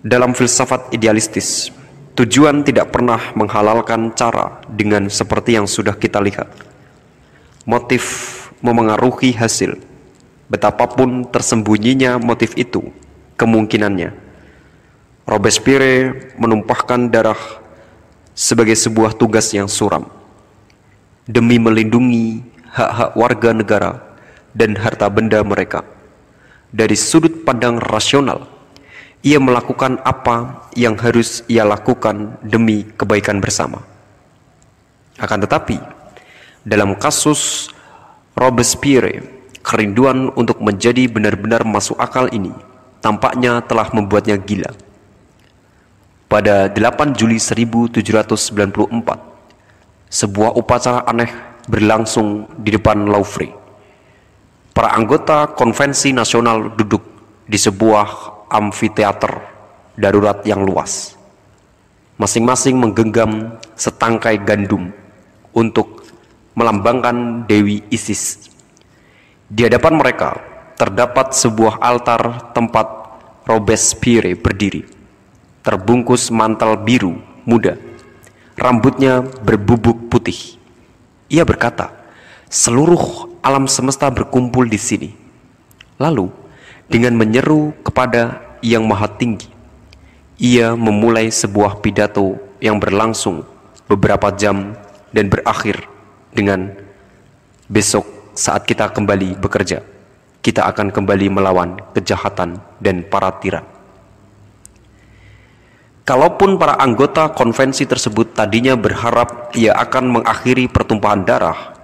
Dalam filsafat idealistis, tujuan tidak pernah menghalalkan cara dengan seperti yang sudah kita lihat. Motif memengaruhi hasil betapapun tersembunyinya motif itu, kemungkinannya. Robespierre menumpahkan darah sebagai sebuah tugas yang suram demi melindungi hak-hak warga negara dan harta benda mereka. Dari sudut pandang rasional, ia melakukan apa yang harus ia lakukan demi kebaikan bersama. Akan tetapi, dalam kasus Robespierre Kerinduan untuk menjadi benar-benar masuk akal ini tampaknya telah membuatnya gila. Pada 8 Juli 1794, sebuah upacara aneh berlangsung di depan Louvre. Para anggota konvensi nasional duduk di sebuah amfiteater darurat yang luas. Masing-masing menggenggam setangkai gandum untuk melambangkan Dewi Isis di hadapan mereka terdapat sebuah altar tempat Robespierre berdiri, terbungkus mantel biru muda, rambutnya berbubuk putih. Ia berkata, seluruh alam semesta berkumpul di sini. Lalu, dengan menyeru kepada Yang Maha Tinggi, ia memulai sebuah pidato yang berlangsung beberapa jam dan berakhir dengan besok saat kita kembali bekerja, kita akan kembali melawan kejahatan dan para tiran. Kalaupun para anggota konvensi tersebut tadinya berharap ia akan mengakhiri pertumpahan darah,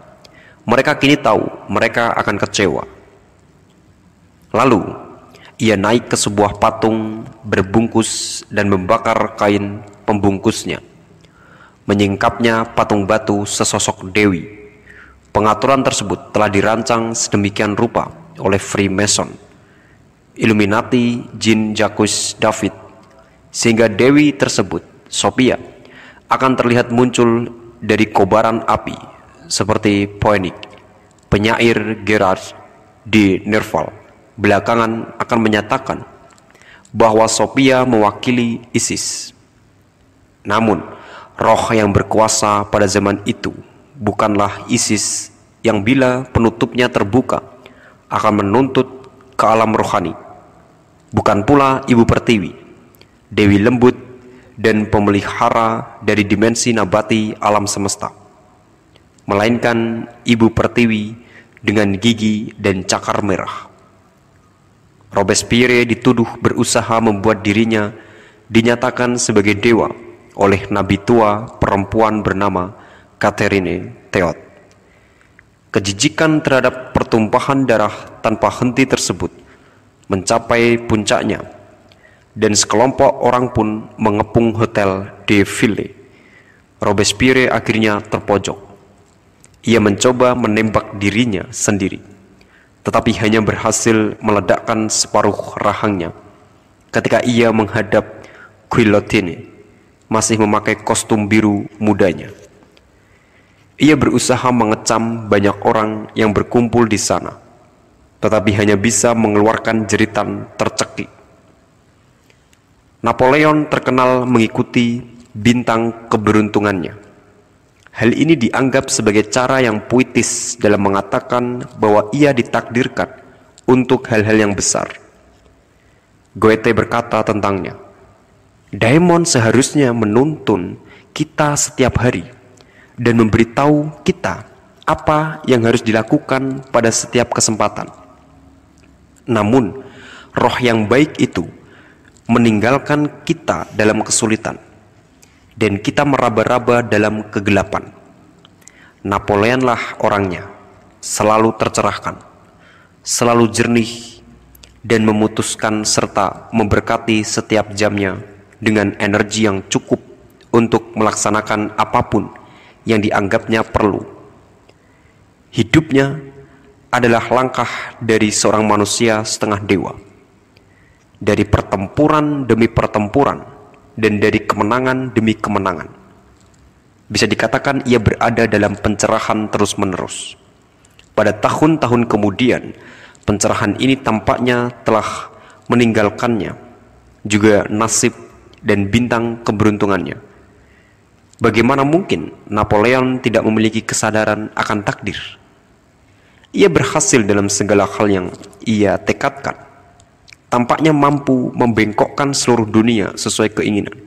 mereka kini tahu mereka akan kecewa. Lalu, ia naik ke sebuah patung berbungkus dan membakar kain pembungkusnya. Menyingkapnya patung batu sesosok dewi Pengaturan tersebut telah dirancang sedemikian rupa oleh Freemason, Illuminati Jin, Jacques David, sehingga dewi tersebut, Sophia, akan terlihat muncul dari kobaran api seperti Poenik, penyair Gerard di Nerval, belakangan akan menyatakan bahwa Sophia mewakili ISIS. Namun, roh yang berkuasa pada zaman itu bukanlah ISIS yang bila penutupnya terbuka akan menuntut ke alam rohani. Bukan pula Ibu Pertiwi, Dewi Lembut, dan pemelihara dari dimensi nabati alam semesta. Melainkan Ibu Pertiwi dengan gigi dan cakar merah. Robespierre dituduh berusaha membuat dirinya dinyatakan sebagai dewa oleh nabi tua perempuan bernama Katerine Theot. Kejijikan terhadap pertumpahan darah tanpa henti tersebut mencapai puncaknya dan sekelompok orang pun mengepung hotel de Ville. Robespierre akhirnya terpojok. Ia mencoba menembak dirinya sendiri, tetapi hanya berhasil meledakkan separuh rahangnya ketika ia menghadap Guillotine, masih memakai kostum biru mudanya. Ia berusaha mengecam banyak orang yang berkumpul di sana, tetapi hanya bisa mengeluarkan jeritan tercekik. Napoleon terkenal mengikuti bintang keberuntungannya. Hal ini dianggap sebagai cara yang puitis dalam mengatakan bahwa ia ditakdirkan untuk hal-hal yang besar. Goethe berkata tentangnya, Daimon seharusnya menuntun kita setiap hari dan memberitahu kita apa yang harus dilakukan pada setiap kesempatan. Namun, roh yang baik itu meninggalkan kita dalam kesulitan dan kita meraba-raba dalam kegelapan. Napoleonlah orangnya, selalu tercerahkan, selalu jernih dan memutuskan serta memberkati setiap jamnya dengan energi yang cukup untuk melaksanakan apapun yang dianggapnya perlu. Hidupnya adalah langkah dari seorang manusia setengah dewa. Dari pertempuran demi pertempuran dan dari kemenangan demi kemenangan. Bisa dikatakan ia berada dalam pencerahan terus-menerus. Pada tahun-tahun kemudian, pencerahan ini tampaknya telah meninggalkannya, juga nasib dan bintang keberuntungannya Bagaimana mungkin Napoleon tidak memiliki kesadaran akan takdir? Ia berhasil dalam segala hal yang ia tekadkan. Tampaknya mampu membengkokkan seluruh dunia sesuai keinginan.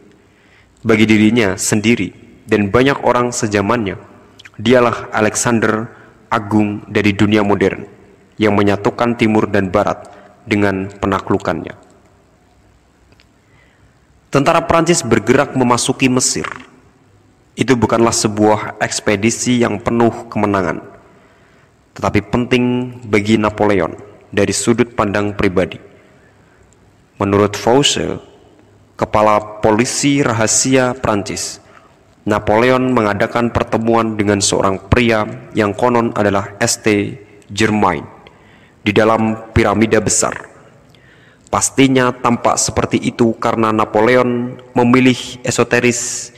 Bagi dirinya sendiri dan banyak orang sejamannya, dialah Alexander Agung dari dunia modern yang menyatukan timur dan barat dengan penaklukannya. Tentara Prancis bergerak memasuki Mesir itu bukanlah sebuah ekspedisi yang penuh kemenangan, tetapi penting bagi Napoleon dari sudut pandang pribadi. Menurut Fauser, kepala polisi rahasia Prancis, Napoleon mengadakan pertemuan dengan seorang pria yang konon adalah ST Germain di dalam piramida besar. Pastinya tampak seperti itu karena Napoleon memilih esoteris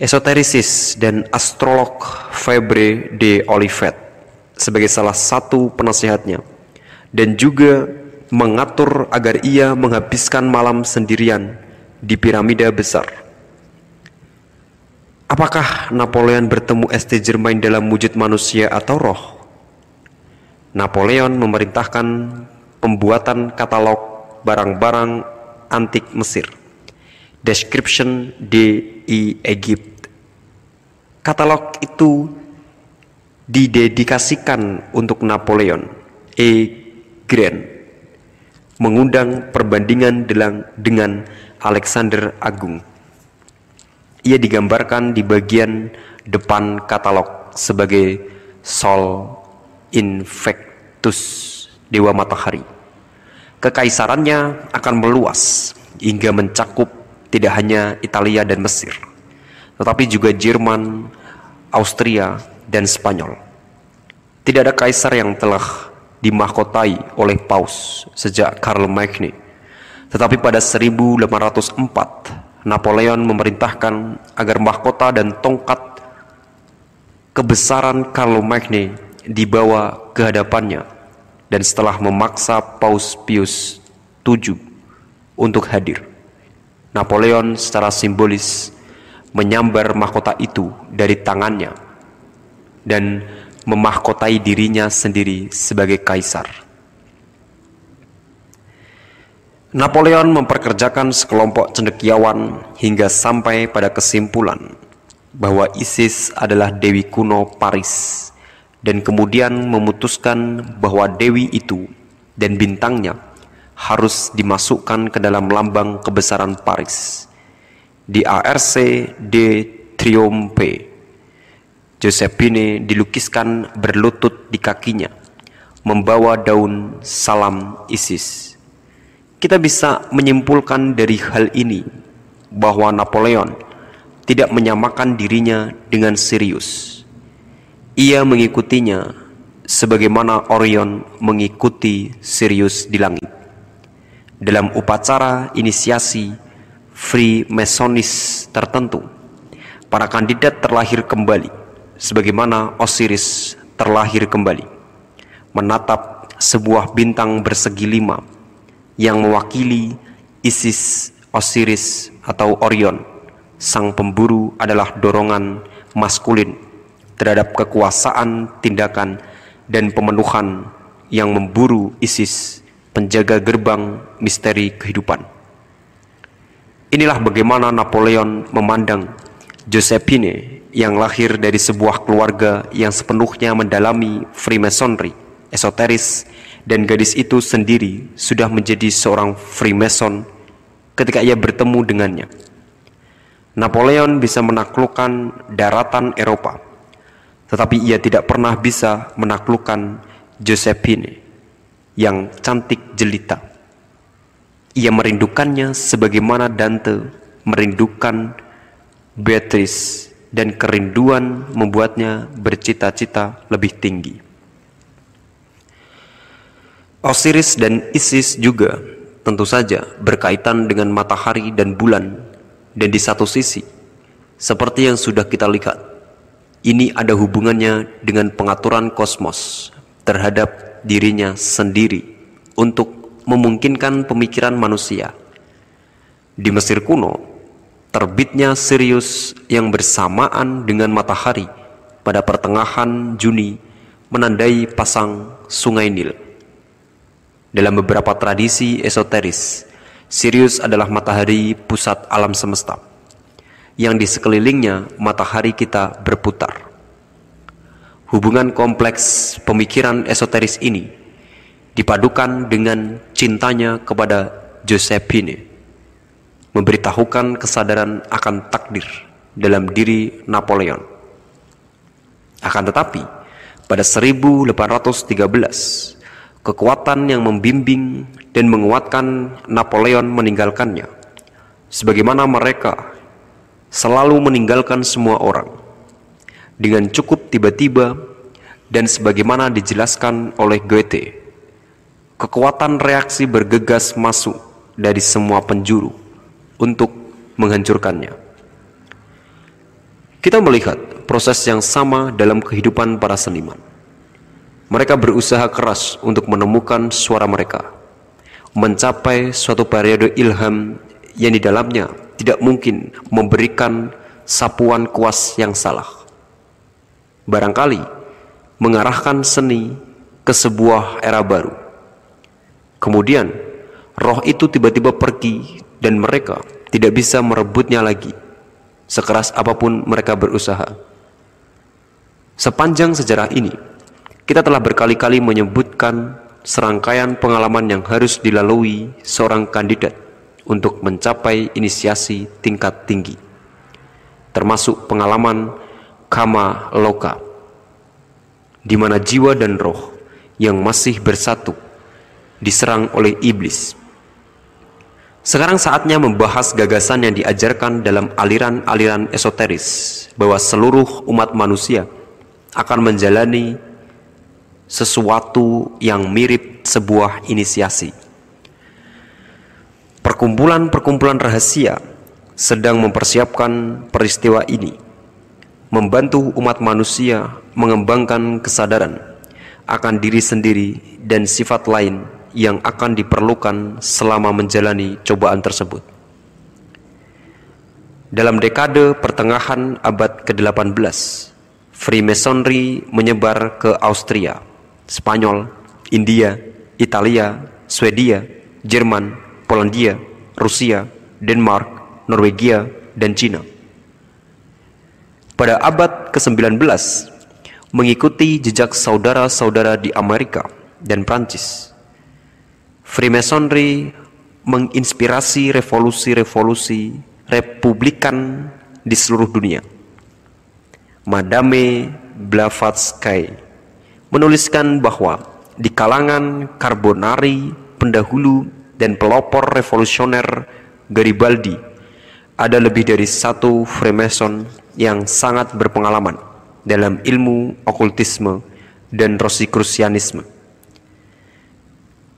esoterisis dan astrolog Febre de Olivet sebagai salah satu penasihatnya dan juga mengatur agar ia menghabiskan malam sendirian di piramida besar. Apakah Napoleon bertemu ST Germain dalam wujud manusia atau roh? Napoleon memerintahkan pembuatan katalog barang-barang antik Mesir. Description di Egypt. Katalog itu didedikasikan untuk Napoleon E. Grand, mengundang perbandingan dengan Alexander Agung. Ia digambarkan di bagian depan katalog sebagai Sol Invictus, Dewa Matahari. Kekaisarannya akan meluas hingga mencakup tidak hanya Italia dan Mesir, tetapi juga Jerman, Austria, dan Spanyol. Tidak ada kaisar yang telah dimahkotai oleh paus sejak Karl Magni. Tetapi pada 1804, Napoleon memerintahkan agar mahkota dan tongkat kebesaran Karl Magni dibawa ke hadapannya dan setelah memaksa Paus Pius VII untuk hadir. Napoleon secara simbolis menyambar mahkota itu dari tangannya dan memahkotai dirinya sendiri sebagai kaisar. Napoleon memperkerjakan sekelompok cendekiawan hingga sampai pada kesimpulan bahwa Isis adalah dewi kuno Paris dan kemudian memutuskan bahwa dewi itu dan bintangnya harus dimasukkan ke dalam lambang kebesaran Paris di ARC de Triomphe. Josephine dilukiskan berlutut di kakinya, membawa daun salam Isis. Kita bisa menyimpulkan dari hal ini bahwa Napoleon tidak menyamakan dirinya dengan Sirius. Ia mengikutinya sebagaimana Orion mengikuti Sirius di langit dalam upacara inisiasi Freemasonis tertentu. Para kandidat terlahir kembali, sebagaimana Osiris terlahir kembali, menatap sebuah bintang bersegi lima yang mewakili Isis, Osiris, atau Orion. Sang pemburu adalah dorongan maskulin terhadap kekuasaan, tindakan, dan pemenuhan yang memburu Isis penjaga gerbang misteri kehidupan. Inilah bagaimana Napoleon memandang Josephine yang lahir dari sebuah keluarga yang sepenuhnya mendalami Freemasonry, esoteris, dan gadis itu sendiri sudah menjadi seorang Freemason ketika ia bertemu dengannya. Napoleon bisa menaklukkan daratan Eropa, tetapi ia tidak pernah bisa menaklukkan Josephine yang cantik jelita. Ia merindukannya sebagaimana Dante merindukan Beatrice dan kerinduan membuatnya bercita-cita lebih tinggi. Osiris dan Isis juga tentu saja berkaitan dengan matahari dan bulan dan di satu sisi seperti yang sudah kita lihat ini ada hubungannya dengan pengaturan kosmos terhadap dirinya sendiri untuk memungkinkan pemikiran manusia. Di Mesir kuno, terbitnya Sirius yang bersamaan dengan matahari pada pertengahan Juni menandai pasang Sungai Nil. Dalam beberapa tradisi esoteris, Sirius adalah matahari pusat alam semesta, yang di sekelilingnya matahari kita berputar. Hubungan kompleks pemikiran esoteris ini dipadukan dengan cintanya kepada Josephine, memberitahukan kesadaran akan takdir dalam diri Napoleon. Akan tetapi, pada 1813, kekuatan yang membimbing dan menguatkan Napoleon meninggalkannya, sebagaimana mereka selalu meninggalkan semua orang dengan cukup tiba-tiba dan sebagaimana dijelaskan oleh Goethe. Kekuatan reaksi bergegas masuk dari semua penjuru untuk menghancurkannya. Kita melihat proses yang sama dalam kehidupan para seniman. Mereka berusaha keras untuk menemukan suara mereka, mencapai suatu periode ilham yang di dalamnya tidak mungkin memberikan sapuan kuas yang salah barangkali mengarahkan seni ke sebuah era baru. Kemudian, roh itu tiba-tiba pergi dan mereka tidak bisa merebutnya lagi, sekeras apapun mereka berusaha. Sepanjang sejarah ini, kita telah berkali-kali menyebutkan serangkaian pengalaman yang harus dilalui seorang kandidat untuk mencapai inisiasi tingkat tinggi, termasuk pengalaman kama loka, di mana jiwa dan roh yang masih bersatu diserang oleh iblis. Sekarang saatnya membahas gagasan yang diajarkan dalam aliran-aliran esoteris bahwa seluruh umat manusia akan menjalani sesuatu yang mirip sebuah inisiasi. Perkumpulan-perkumpulan rahasia sedang mempersiapkan peristiwa ini membantu umat manusia mengembangkan kesadaran akan diri sendiri dan sifat lain yang akan diperlukan selama menjalani cobaan tersebut. Dalam dekade pertengahan abad ke-18, Freemasonry menyebar ke Austria, Spanyol, India, Italia, Swedia, Jerman, Polandia, Rusia, Denmark, Norwegia, dan Cina pada abad ke-19 mengikuti jejak saudara-saudara di Amerika dan Prancis. Freemasonry menginspirasi revolusi-revolusi republikan di seluruh dunia. Madame Blavatsky menuliskan bahwa di kalangan Carbonari pendahulu dan pelopor revolusioner Garibaldi ada lebih dari satu Freemason yang sangat berpengalaman dalam ilmu okultisme dan Rosicrucianisme.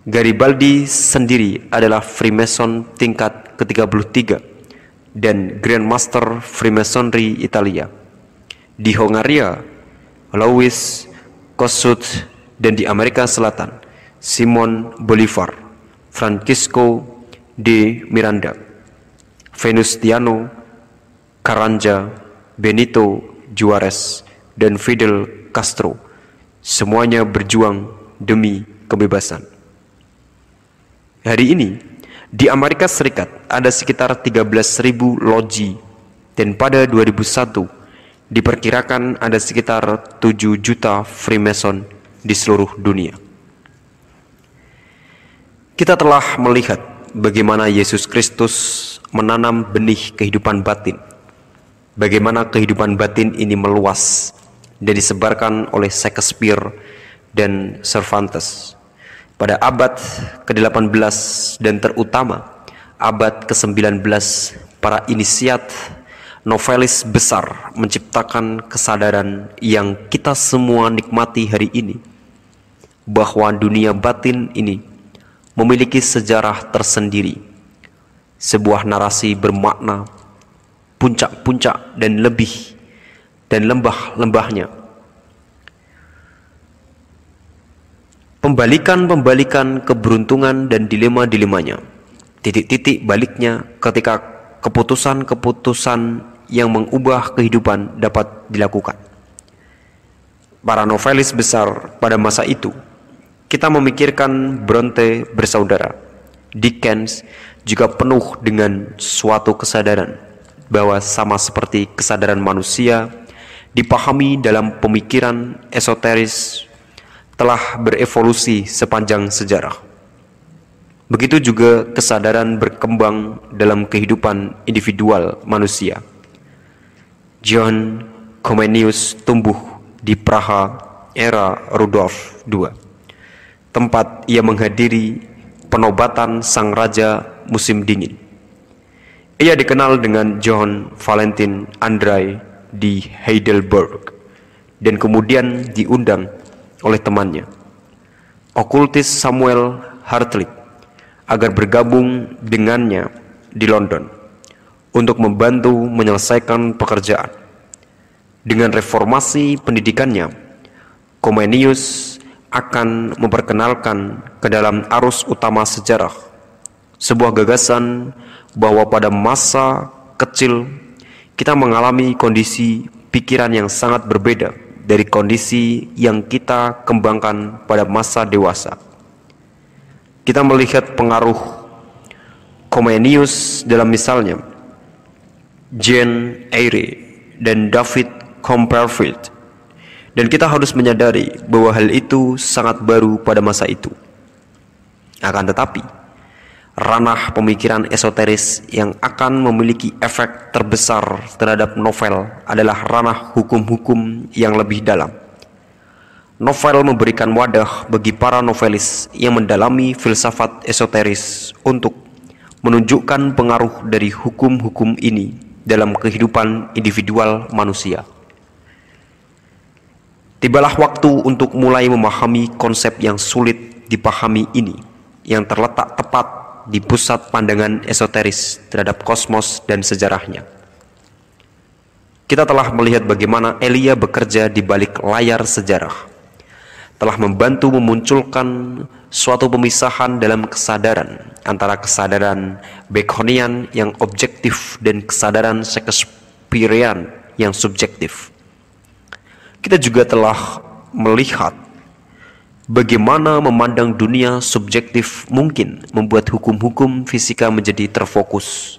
Garibaldi sendiri adalah Freemason tingkat ke-33 dan Grandmaster Freemasonry Italia. Di Hongaria, Louis Kossuth dan di Amerika Selatan, Simon Bolivar, Francisco de Miranda. Venustiano, Karanja, Benito Juarez, dan Fidel Castro. Semuanya berjuang demi kebebasan. Hari ini, di Amerika Serikat ada sekitar 13.000 loji dan pada 2001 diperkirakan ada sekitar 7 juta Freemason di seluruh dunia. Kita telah melihat bagaimana Yesus Kristus menanam benih kehidupan batin. Bagaimana kehidupan batin ini meluas dan disebarkan oleh Shakespeare dan Cervantes. Pada abad ke-18 dan terutama abad ke-19, para inisiat novelis besar menciptakan kesadaran yang kita semua nikmati hari ini bahwa dunia batin ini memiliki sejarah tersendiri, sebuah narasi bermakna, puncak-puncak dan lebih, dan lembah-lembahnya. Pembalikan-pembalikan keberuntungan dan dilema-dilemanya, titik-titik baliknya ketika keputusan-keputusan yang mengubah kehidupan dapat dilakukan. Para novelis besar pada masa itu kita memikirkan Bronte bersaudara. Dickens juga penuh dengan suatu kesadaran bahwa sama seperti kesadaran manusia dipahami dalam pemikiran esoteris telah berevolusi sepanjang sejarah. Begitu juga kesadaran berkembang dalam kehidupan individual manusia. John Comenius tumbuh di Praha era Rudolf II tempat ia menghadiri penobatan sang raja musim dingin. Ia dikenal dengan John Valentin Andrei di Heidelberg dan kemudian diundang oleh temannya, okultis Samuel Hartley, agar bergabung dengannya di London untuk membantu menyelesaikan pekerjaan. Dengan reformasi pendidikannya, Comenius akan memperkenalkan ke dalam arus utama sejarah sebuah gagasan bahwa pada masa kecil kita mengalami kondisi pikiran yang sangat berbeda dari kondisi yang kita kembangkan pada masa dewasa. Kita melihat pengaruh Comenius dalam misalnya Jean Eyre dan David Comperfield dan kita harus menyadari bahwa hal itu sangat baru pada masa itu. Akan tetapi, ranah pemikiran esoteris yang akan memiliki efek terbesar terhadap novel adalah ranah hukum-hukum yang lebih dalam. Novel memberikan wadah bagi para novelis yang mendalami filsafat esoteris untuk menunjukkan pengaruh dari hukum-hukum ini dalam kehidupan individual manusia. Tibalah waktu untuk mulai memahami konsep yang sulit dipahami ini, yang terletak tepat di pusat pandangan esoteris terhadap kosmos dan sejarahnya. Kita telah melihat bagaimana Elia bekerja di balik layar sejarah, telah membantu memunculkan suatu pemisahan dalam kesadaran antara kesadaran Baconian yang objektif dan kesadaran Shakespearean yang subjektif kita juga telah melihat bagaimana memandang dunia subjektif mungkin membuat hukum-hukum fisika menjadi terfokus.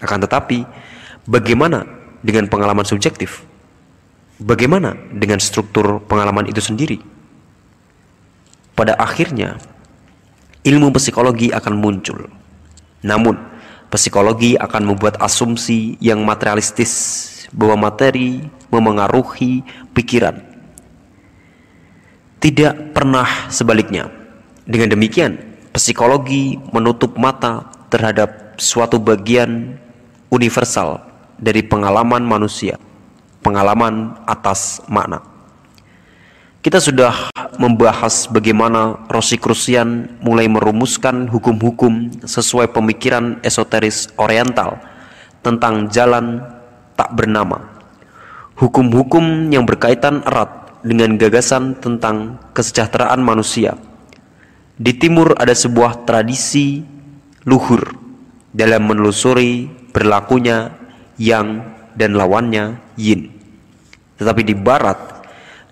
Akan tetapi, bagaimana dengan pengalaman subjektif? Bagaimana dengan struktur pengalaman itu sendiri? Pada akhirnya, ilmu psikologi akan muncul. Namun, psikologi akan membuat asumsi yang materialistis bahwa materi memengaruhi pikiran. Tidak pernah sebaliknya. Dengan demikian, psikologi menutup mata terhadap suatu bagian universal dari pengalaman manusia, pengalaman atas makna. Kita sudah membahas bagaimana Rosicrucian mulai merumuskan hukum-hukum sesuai pemikiran esoteris oriental tentang jalan tak bernama. Hukum-hukum yang berkaitan erat dengan gagasan tentang kesejahteraan manusia. Di timur ada sebuah tradisi luhur dalam menelusuri berlakunya yang dan lawannya yin. Tetapi di barat,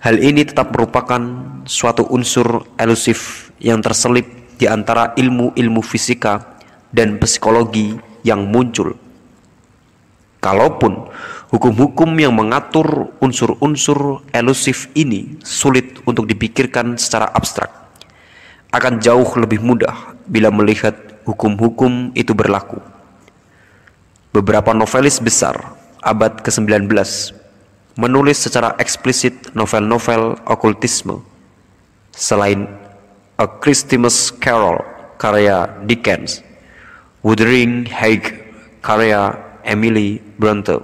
hal ini tetap merupakan suatu unsur elusif yang terselip di antara ilmu-ilmu fisika dan psikologi yang muncul Kalaupun hukum-hukum yang mengatur unsur-unsur elusif ini sulit untuk dipikirkan secara abstrak, akan jauh lebih mudah bila melihat hukum-hukum itu berlaku. Beberapa novelis besar abad ke-19 menulis secara eksplisit novel-novel okultisme. Selain A Christmas Carol karya Dickens, Wuthering Heights karya Emily Bronte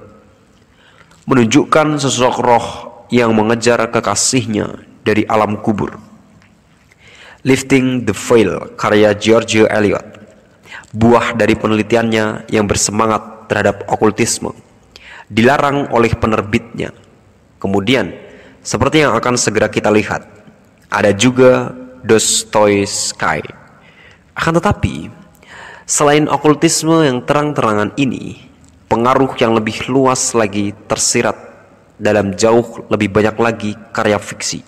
menunjukkan sosok roh yang mengejar kekasihnya dari alam kubur. Lifting the Veil karya George Eliot buah dari penelitiannya yang bersemangat terhadap okultisme dilarang oleh penerbitnya. Kemudian, seperti yang akan segera kita lihat, ada juga Dostoevsky. Akan tetapi, selain okultisme yang terang-terangan ini, pengaruh yang lebih luas lagi tersirat dalam jauh lebih banyak lagi karya fiksi.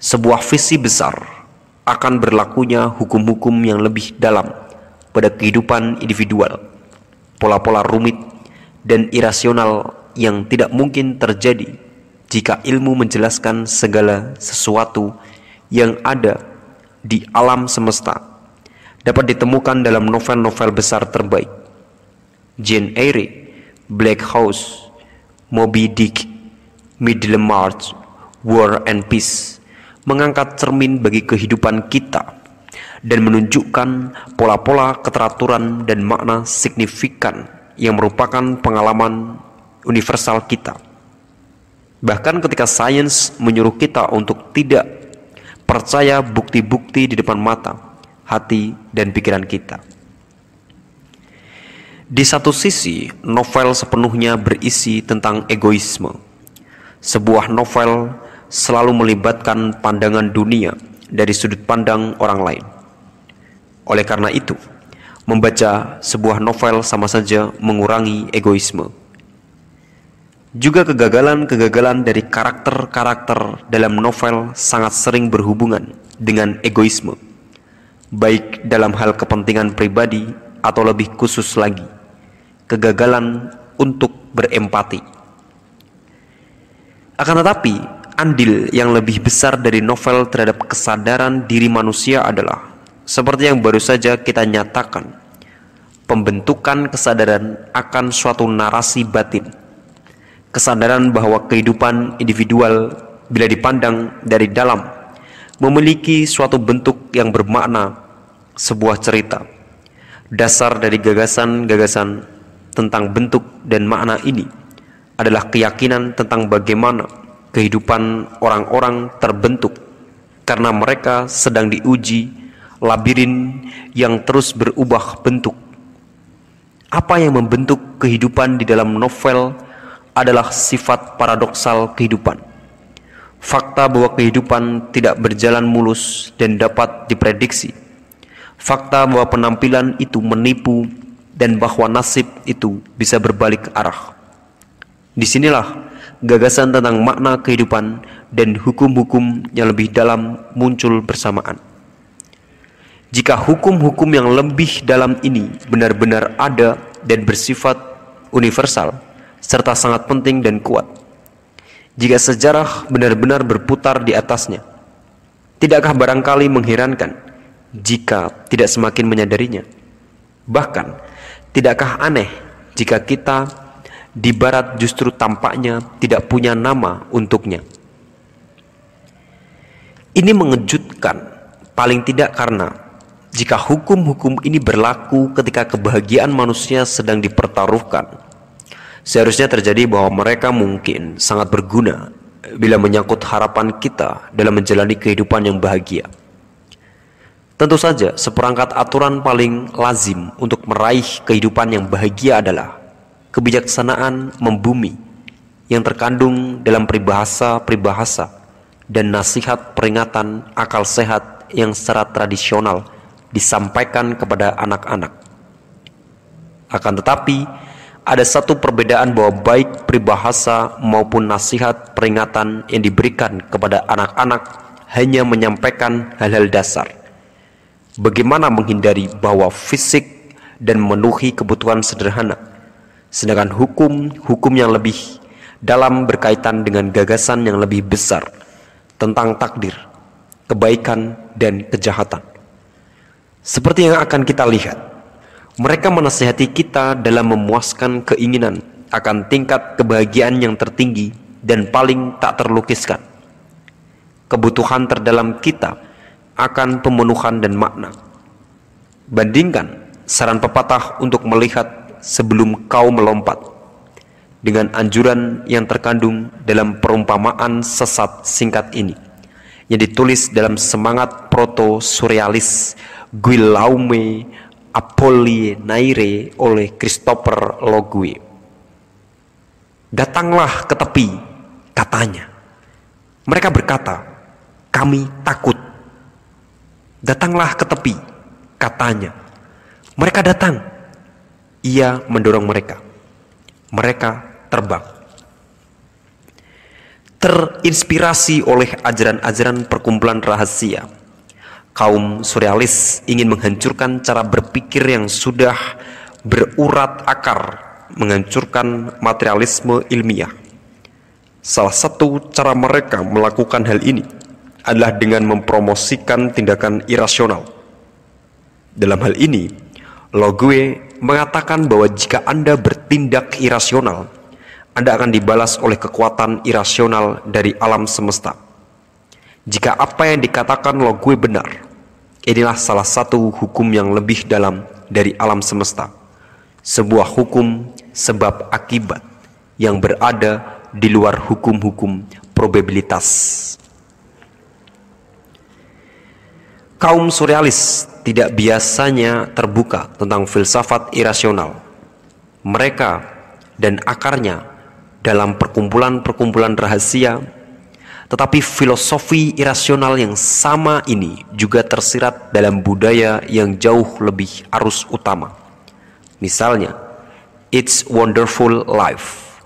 Sebuah visi besar akan berlakunya hukum-hukum yang lebih dalam pada kehidupan individual, pola-pola rumit dan irasional yang tidak mungkin terjadi jika ilmu menjelaskan segala sesuatu yang ada di alam semesta dapat ditemukan dalam novel-novel besar terbaik Jane Eyre, Black House, Moby Dick, Middlemarch, War and Peace, mengangkat cermin bagi kehidupan kita dan menunjukkan pola-pola keteraturan dan makna signifikan yang merupakan pengalaman universal kita. Bahkan ketika sains menyuruh kita untuk tidak percaya bukti-bukti di depan mata, hati, dan pikiran kita. Di satu sisi, novel sepenuhnya berisi tentang egoisme. Sebuah novel selalu melibatkan pandangan dunia dari sudut pandang orang lain. Oleh karena itu, membaca sebuah novel sama saja mengurangi egoisme. Juga kegagalan-kegagalan dari karakter-karakter dalam novel sangat sering berhubungan dengan egoisme, baik dalam hal kepentingan pribadi atau lebih khusus lagi kegagalan untuk berempati. Akan tetapi, andil yang lebih besar dari novel terhadap kesadaran diri manusia adalah seperti yang baru saja kita nyatakan, pembentukan kesadaran akan suatu narasi batin. Kesadaran bahwa kehidupan individual bila dipandang dari dalam memiliki suatu bentuk yang bermakna sebuah cerita. Dasar dari gagasan-gagasan tentang bentuk dan makna ini adalah keyakinan tentang bagaimana kehidupan orang-orang terbentuk karena mereka sedang diuji labirin yang terus berubah bentuk. Apa yang membentuk kehidupan di dalam novel adalah sifat paradoksal kehidupan. Fakta bahwa kehidupan tidak berjalan mulus dan dapat diprediksi. Fakta bahwa penampilan itu menipu dan bahwa nasib itu bisa berbalik arah. Disinilah gagasan tentang makna kehidupan dan hukum-hukum yang lebih dalam muncul bersamaan. Jika hukum-hukum yang lebih dalam ini benar-benar ada dan bersifat universal, serta sangat penting dan kuat. Jika sejarah benar-benar berputar di atasnya, tidakkah barangkali mengherankan jika tidak semakin menyadarinya? Bahkan, Tidakkah aneh jika kita di barat justru tampaknya tidak punya nama untuknya? Ini mengejutkan, paling tidak karena jika hukum-hukum ini berlaku ketika kebahagiaan manusia sedang dipertaruhkan. Seharusnya terjadi bahwa mereka mungkin sangat berguna bila menyangkut harapan kita dalam menjalani kehidupan yang bahagia. Tentu saja, seperangkat aturan paling lazim untuk meraih kehidupan yang bahagia adalah kebijaksanaan membumi yang terkandung dalam peribahasa-peribahasa dan nasihat peringatan akal sehat yang secara tradisional disampaikan kepada anak-anak. Akan tetapi, ada satu perbedaan bahwa baik peribahasa maupun nasihat peringatan yang diberikan kepada anak-anak hanya menyampaikan hal-hal dasar bagaimana menghindari bahwa fisik dan memenuhi kebutuhan sederhana, sedangkan hukum, hukum yang lebih dalam berkaitan dengan gagasan yang lebih besar tentang takdir, kebaikan, dan kejahatan. Seperti yang akan kita lihat, mereka menasihati kita dalam memuaskan keinginan akan tingkat kebahagiaan yang tertinggi dan paling tak terlukiskan. Kebutuhan terdalam kita akan pemenuhan dan makna. Bandingkan saran pepatah untuk melihat sebelum kau melompat dengan anjuran yang terkandung dalam perumpamaan sesat singkat ini yang ditulis dalam semangat proto-surrealis Guillaume Apollinaire oleh Christopher Logue. Datanglah ke tepi, katanya. Mereka berkata, kami takut Datanglah ke tepi, katanya. Mereka datang. Ia mendorong mereka. Mereka terbang. Terinspirasi oleh ajaran-ajaran perkumpulan rahasia, kaum surrealis ingin menghancurkan cara berpikir yang sudah berurat akar, menghancurkan materialisme ilmiah. Salah satu cara mereka melakukan hal ini adalah dengan mempromosikan tindakan irasional. Dalam hal ini, Logue mengatakan bahwa jika Anda bertindak irasional, Anda akan dibalas oleh kekuatan irasional dari alam semesta. Jika apa yang dikatakan Logue benar, inilah salah satu hukum yang lebih dalam dari alam semesta. Sebuah hukum sebab akibat yang berada di luar hukum-hukum probabilitas. Kaum surrealis tidak biasanya terbuka tentang filsafat irasional. Mereka dan akarnya dalam perkumpulan-perkumpulan rahasia, tetapi filosofi irasional yang sama ini juga tersirat dalam budaya yang jauh lebih arus utama. Misalnya, It's Wonderful Life,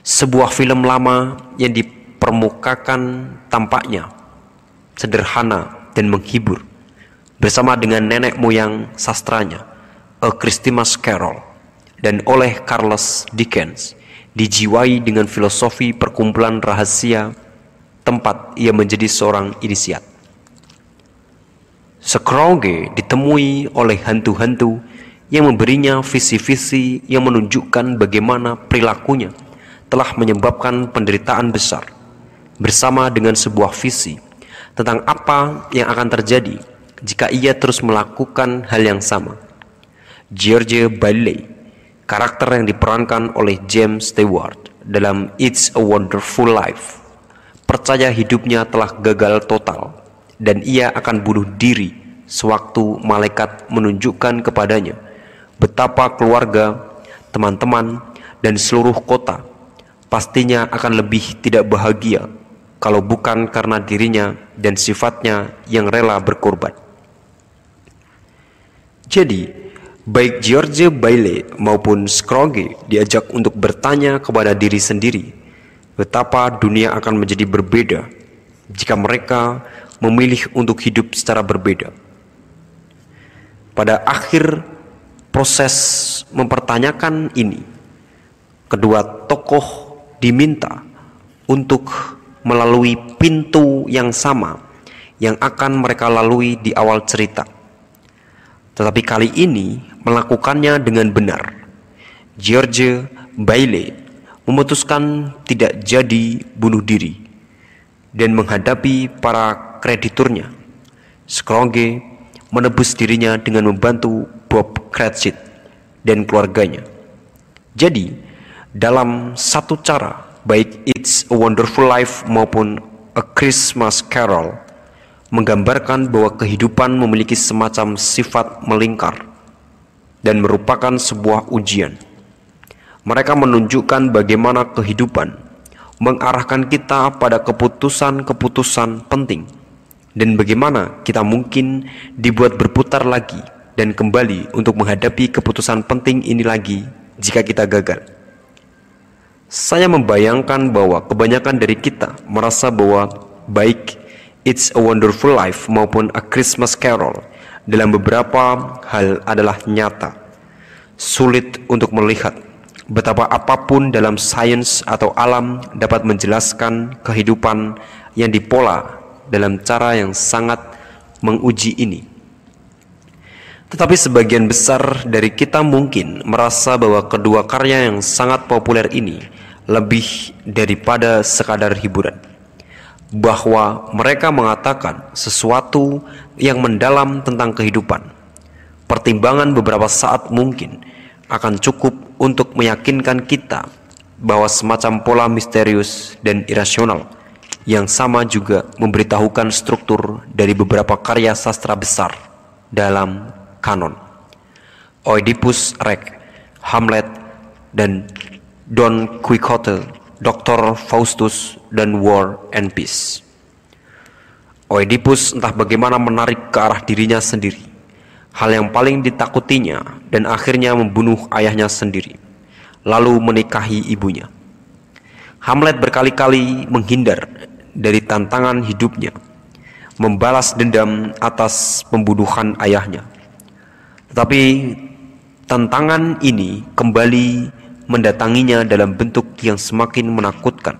sebuah film lama yang dipermukakan tampaknya sederhana dan menghibur bersama dengan nenek moyang sastranya, A Christmas Carol, dan oleh Charles Dickens, dijiwai dengan filosofi perkumpulan rahasia tempat ia menjadi seorang inisiat. Scrooge ditemui oleh hantu-hantu yang memberinya visi-visi yang menunjukkan bagaimana perilakunya telah menyebabkan penderitaan besar bersama dengan sebuah visi tentang apa yang akan terjadi jika ia terus melakukan hal yang sama. George Bailey, karakter yang diperankan oleh James Stewart dalam It's a Wonderful Life, percaya hidupnya telah gagal total dan ia akan bunuh diri sewaktu malaikat menunjukkan kepadanya betapa keluarga, teman-teman, dan seluruh kota pastinya akan lebih tidak bahagia kalau bukan karena dirinya dan sifatnya yang rela berkorban. Jadi, baik George Bailey maupun Scrooge diajak untuk bertanya kepada diri sendiri betapa dunia akan menjadi berbeda jika mereka memilih untuk hidup secara berbeda. Pada akhir proses mempertanyakan ini, kedua tokoh diminta untuk melalui pintu yang sama yang akan mereka lalui di awal cerita tetapi kali ini melakukannya dengan benar. George Bailey memutuskan tidak jadi bunuh diri dan menghadapi para krediturnya. Scrooge menebus dirinya dengan membantu Bob Cratchit dan keluarganya. Jadi, dalam satu cara, baik It's a Wonderful Life maupun A Christmas Carol, menggambarkan bahwa kehidupan memiliki semacam sifat melingkar dan merupakan sebuah ujian. Mereka menunjukkan bagaimana kehidupan mengarahkan kita pada keputusan-keputusan penting dan bagaimana kita mungkin dibuat berputar lagi dan kembali untuk menghadapi keputusan penting ini lagi jika kita gagal. Saya membayangkan bahwa kebanyakan dari kita merasa bahwa baik It's a Wonderful Life maupun A Christmas Carol dalam beberapa hal adalah nyata. Sulit untuk melihat betapa apapun dalam sains atau alam dapat menjelaskan kehidupan yang dipola dalam cara yang sangat menguji ini. Tetapi sebagian besar dari kita mungkin merasa bahwa kedua karya yang sangat populer ini lebih daripada sekadar hiburan bahwa mereka mengatakan sesuatu yang mendalam tentang kehidupan. Pertimbangan beberapa saat mungkin akan cukup untuk meyakinkan kita bahwa semacam pola misterius dan irasional yang sama juga memberitahukan struktur dari beberapa karya sastra besar dalam kanon. Oedipus Rex, Hamlet, dan Don Quixote Dr. Faustus, dan War and Peace. Oedipus entah bagaimana menarik ke arah dirinya sendiri, hal yang paling ditakutinya dan akhirnya membunuh ayahnya sendiri, lalu menikahi ibunya. Hamlet berkali-kali menghindar dari tantangan hidupnya, membalas dendam atas pembunuhan ayahnya. Tetapi tantangan ini kembali mendatanginya dalam bentuk yang semakin menakutkan.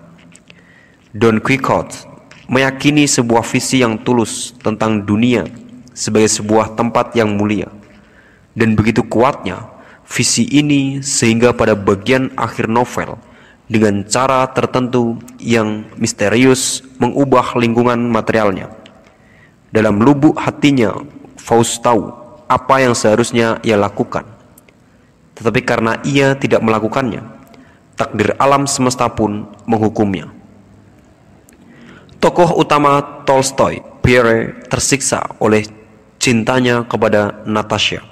Don Quixote meyakini sebuah visi yang tulus tentang dunia sebagai sebuah tempat yang mulia. Dan begitu kuatnya visi ini sehingga pada bagian akhir novel dengan cara tertentu yang misterius mengubah lingkungan materialnya. Dalam lubuk hatinya, Faust tahu apa yang seharusnya ia lakukan tetapi karena ia tidak melakukannya, takdir alam semesta pun menghukumnya. Tokoh utama Tolstoy, Pierre, tersiksa oleh cintanya kepada Natasha.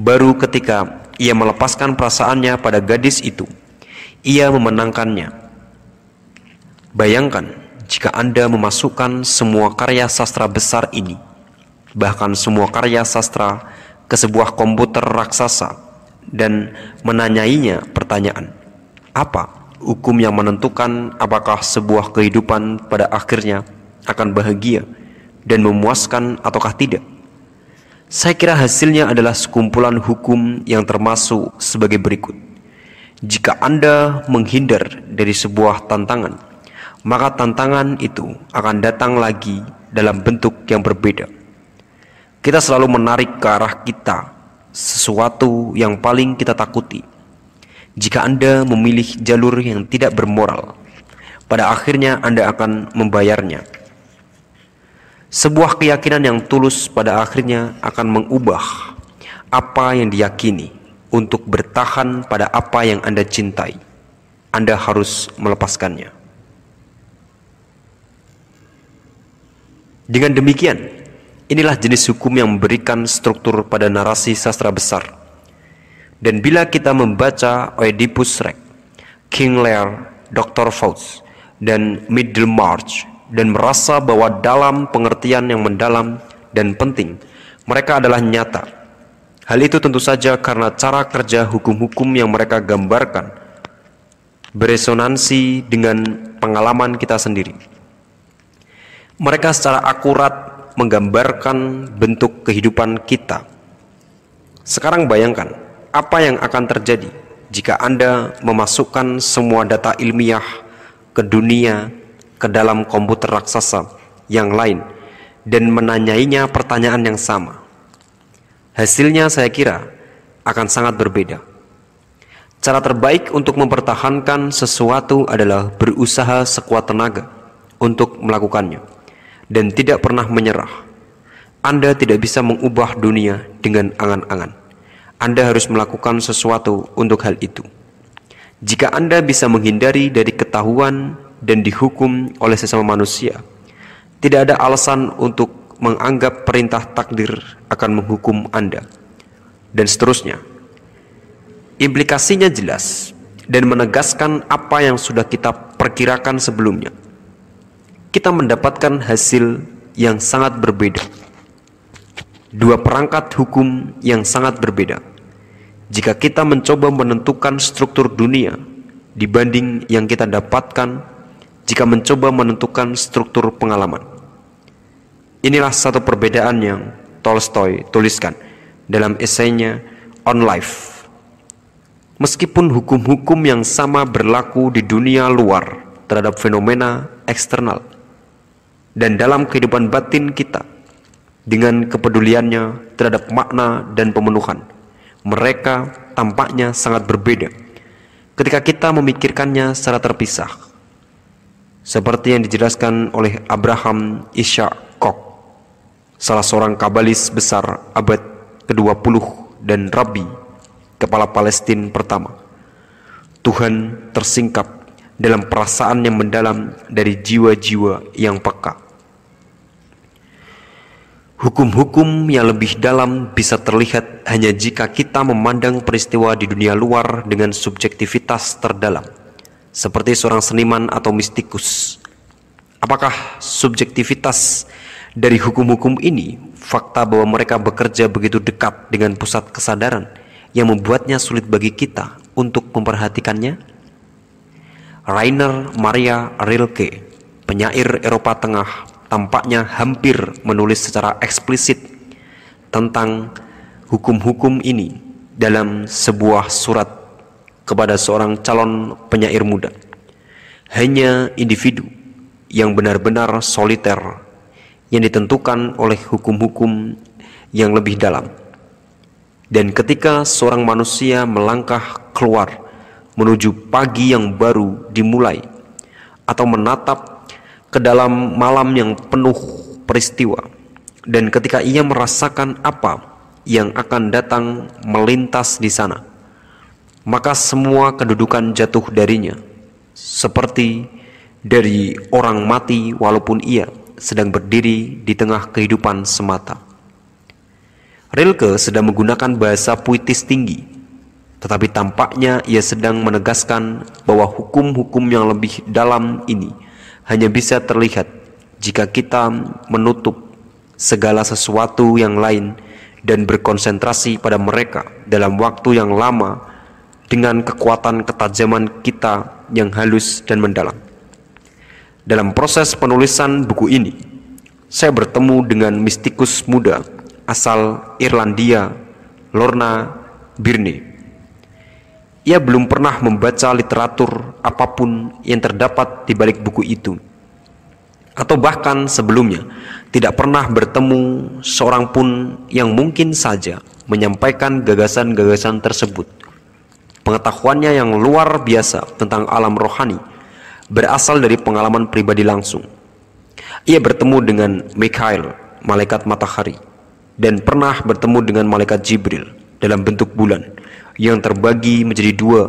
Baru ketika ia melepaskan perasaannya pada gadis itu, ia memenangkannya. Bayangkan jika Anda memasukkan semua karya sastra besar ini, bahkan semua karya sastra ke sebuah komputer raksasa dan menanyainya pertanyaan apa hukum yang menentukan apakah sebuah kehidupan pada akhirnya akan bahagia dan memuaskan ataukah tidak saya kira hasilnya adalah sekumpulan hukum yang termasuk sebagai berikut jika Anda menghindar dari sebuah tantangan maka tantangan itu akan datang lagi dalam bentuk yang berbeda kita selalu menarik ke arah kita sesuatu yang paling kita takuti. Jika Anda memilih jalur yang tidak bermoral, pada akhirnya Anda akan membayarnya. Sebuah keyakinan yang tulus pada akhirnya akan mengubah apa yang diyakini untuk bertahan pada apa yang Anda cintai. Anda harus melepaskannya. Dengan demikian, Inilah jenis hukum yang memberikan struktur pada narasi sastra besar. Dan bila kita membaca Oedipus Rex, King Lear, Dr. Faust, dan Middlemarch, dan merasa bahwa dalam pengertian yang mendalam dan penting, mereka adalah nyata. Hal itu tentu saja karena cara kerja hukum-hukum yang mereka gambarkan beresonansi dengan pengalaman kita sendiri. Mereka secara akurat menggambarkan bentuk kehidupan kita. Sekarang bayangkan, apa yang akan terjadi jika Anda memasukkan semua data ilmiah ke dunia ke dalam komputer raksasa yang lain dan menanyainya pertanyaan yang sama? Hasilnya saya kira akan sangat berbeda. Cara terbaik untuk mempertahankan sesuatu adalah berusaha sekuat tenaga untuk melakukannya dan tidak pernah menyerah. Anda tidak bisa mengubah dunia dengan angan-angan. Anda harus melakukan sesuatu untuk hal itu. Jika Anda bisa menghindari dari ketahuan dan dihukum oleh sesama manusia, tidak ada alasan untuk menganggap perintah takdir akan menghukum Anda, dan seterusnya. Implikasinya jelas dan menegaskan apa yang sudah kita perkirakan sebelumnya kita mendapatkan hasil yang sangat berbeda. Dua perangkat hukum yang sangat berbeda. Jika kita mencoba menentukan struktur dunia dibanding yang kita dapatkan jika mencoba menentukan struktur pengalaman. Inilah satu perbedaan yang Tolstoy tuliskan dalam esainya On Life. Meskipun hukum-hukum yang sama berlaku di dunia luar terhadap fenomena eksternal, dan dalam kehidupan batin kita dengan kepeduliannya terhadap makna dan pemenuhan. Mereka tampaknya sangat berbeda ketika kita memikirkannya secara terpisah. Seperti yang dijelaskan oleh Abraham Ishak Kok, salah seorang kabalis besar abad ke-20 dan Rabi, kepala Palestina pertama. Tuhan tersingkap dalam perasaan yang mendalam dari jiwa-jiwa yang peka. Hukum-hukum yang lebih dalam bisa terlihat hanya jika kita memandang peristiwa di dunia luar dengan subjektivitas terdalam, seperti seorang seniman atau mistikus. Apakah subjektivitas dari hukum-hukum ini fakta bahwa mereka bekerja begitu dekat dengan pusat kesadaran yang membuatnya sulit bagi kita untuk memperhatikannya? Rainer Maria Rilke, penyair Eropa Tengah tampaknya hampir menulis secara eksplisit tentang hukum-hukum ini dalam sebuah surat kepada seorang calon penyair muda. Hanya individu yang benar-benar soliter yang ditentukan oleh hukum-hukum yang lebih dalam. Dan ketika seorang manusia melangkah keluar menuju pagi yang baru dimulai atau menatap ke dalam malam yang penuh peristiwa dan ketika ia merasakan apa yang akan datang melintas di sana maka semua kedudukan jatuh darinya seperti dari orang mati walaupun ia sedang berdiri di tengah kehidupan semata Rilke sedang menggunakan bahasa puitis tinggi tetapi tampaknya ia sedang menegaskan bahwa hukum-hukum yang lebih dalam ini hanya bisa terlihat jika kita menutup segala sesuatu yang lain dan berkonsentrasi pada mereka dalam waktu yang lama dengan kekuatan ketajaman kita yang halus dan mendalam. Dalam proses penulisan buku ini, saya bertemu dengan mistikus muda asal Irlandia, Lorna Birney ia belum pernah membaca literatur apapun yang terdapat di balik buku itu atau bahkan sebelumnya tidak pernah bertemu seorang pun yang mungkin saja menyampaikan gagasan-gagasan tersebut. Pengetahuannya yang luar biasa tentang alam rohani berasal dari pengalaman pribadi langsung. Ia bertemu dengan Mikhail, malaikat matahari, dan pernah bertemu dengan malaikat Jibril dalam bentuk bulan yang terbagi menjadi dua,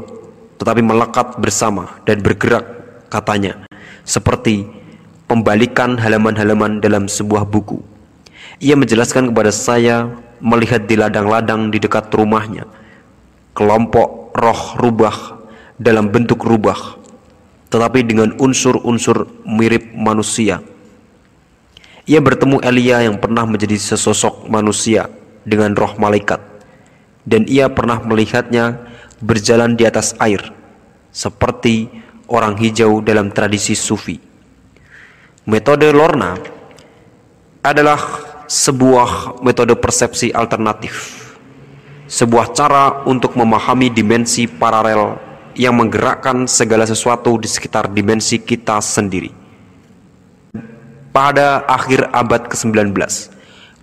tetapi melekat bersama dan bergerak, katanya, seperti pembalikan halaman-halaman dalam sebuah buku. Ia menjelaskan kepada saya melihat di ladang-ladang di dekat rumahnya kelompok roh rubah dalam bentuk rubah, tetapi dengan unsur-unsur mirip manusia. Ia bertemu Elia yang pernah menjadi sesosok manusia dengan roh malaikat dan ia pernah melihatnya berjalan di atas air seperti orang hijau dalam tradisi sufi. Metode Lorna adalah sebuah metode persepsi alternatif, sebuah cara untuk memahami dimensi paralel yang menggerakkan segala sesuatu di sekitar dimensi kita sendiri. Pada akhir abad ke-19,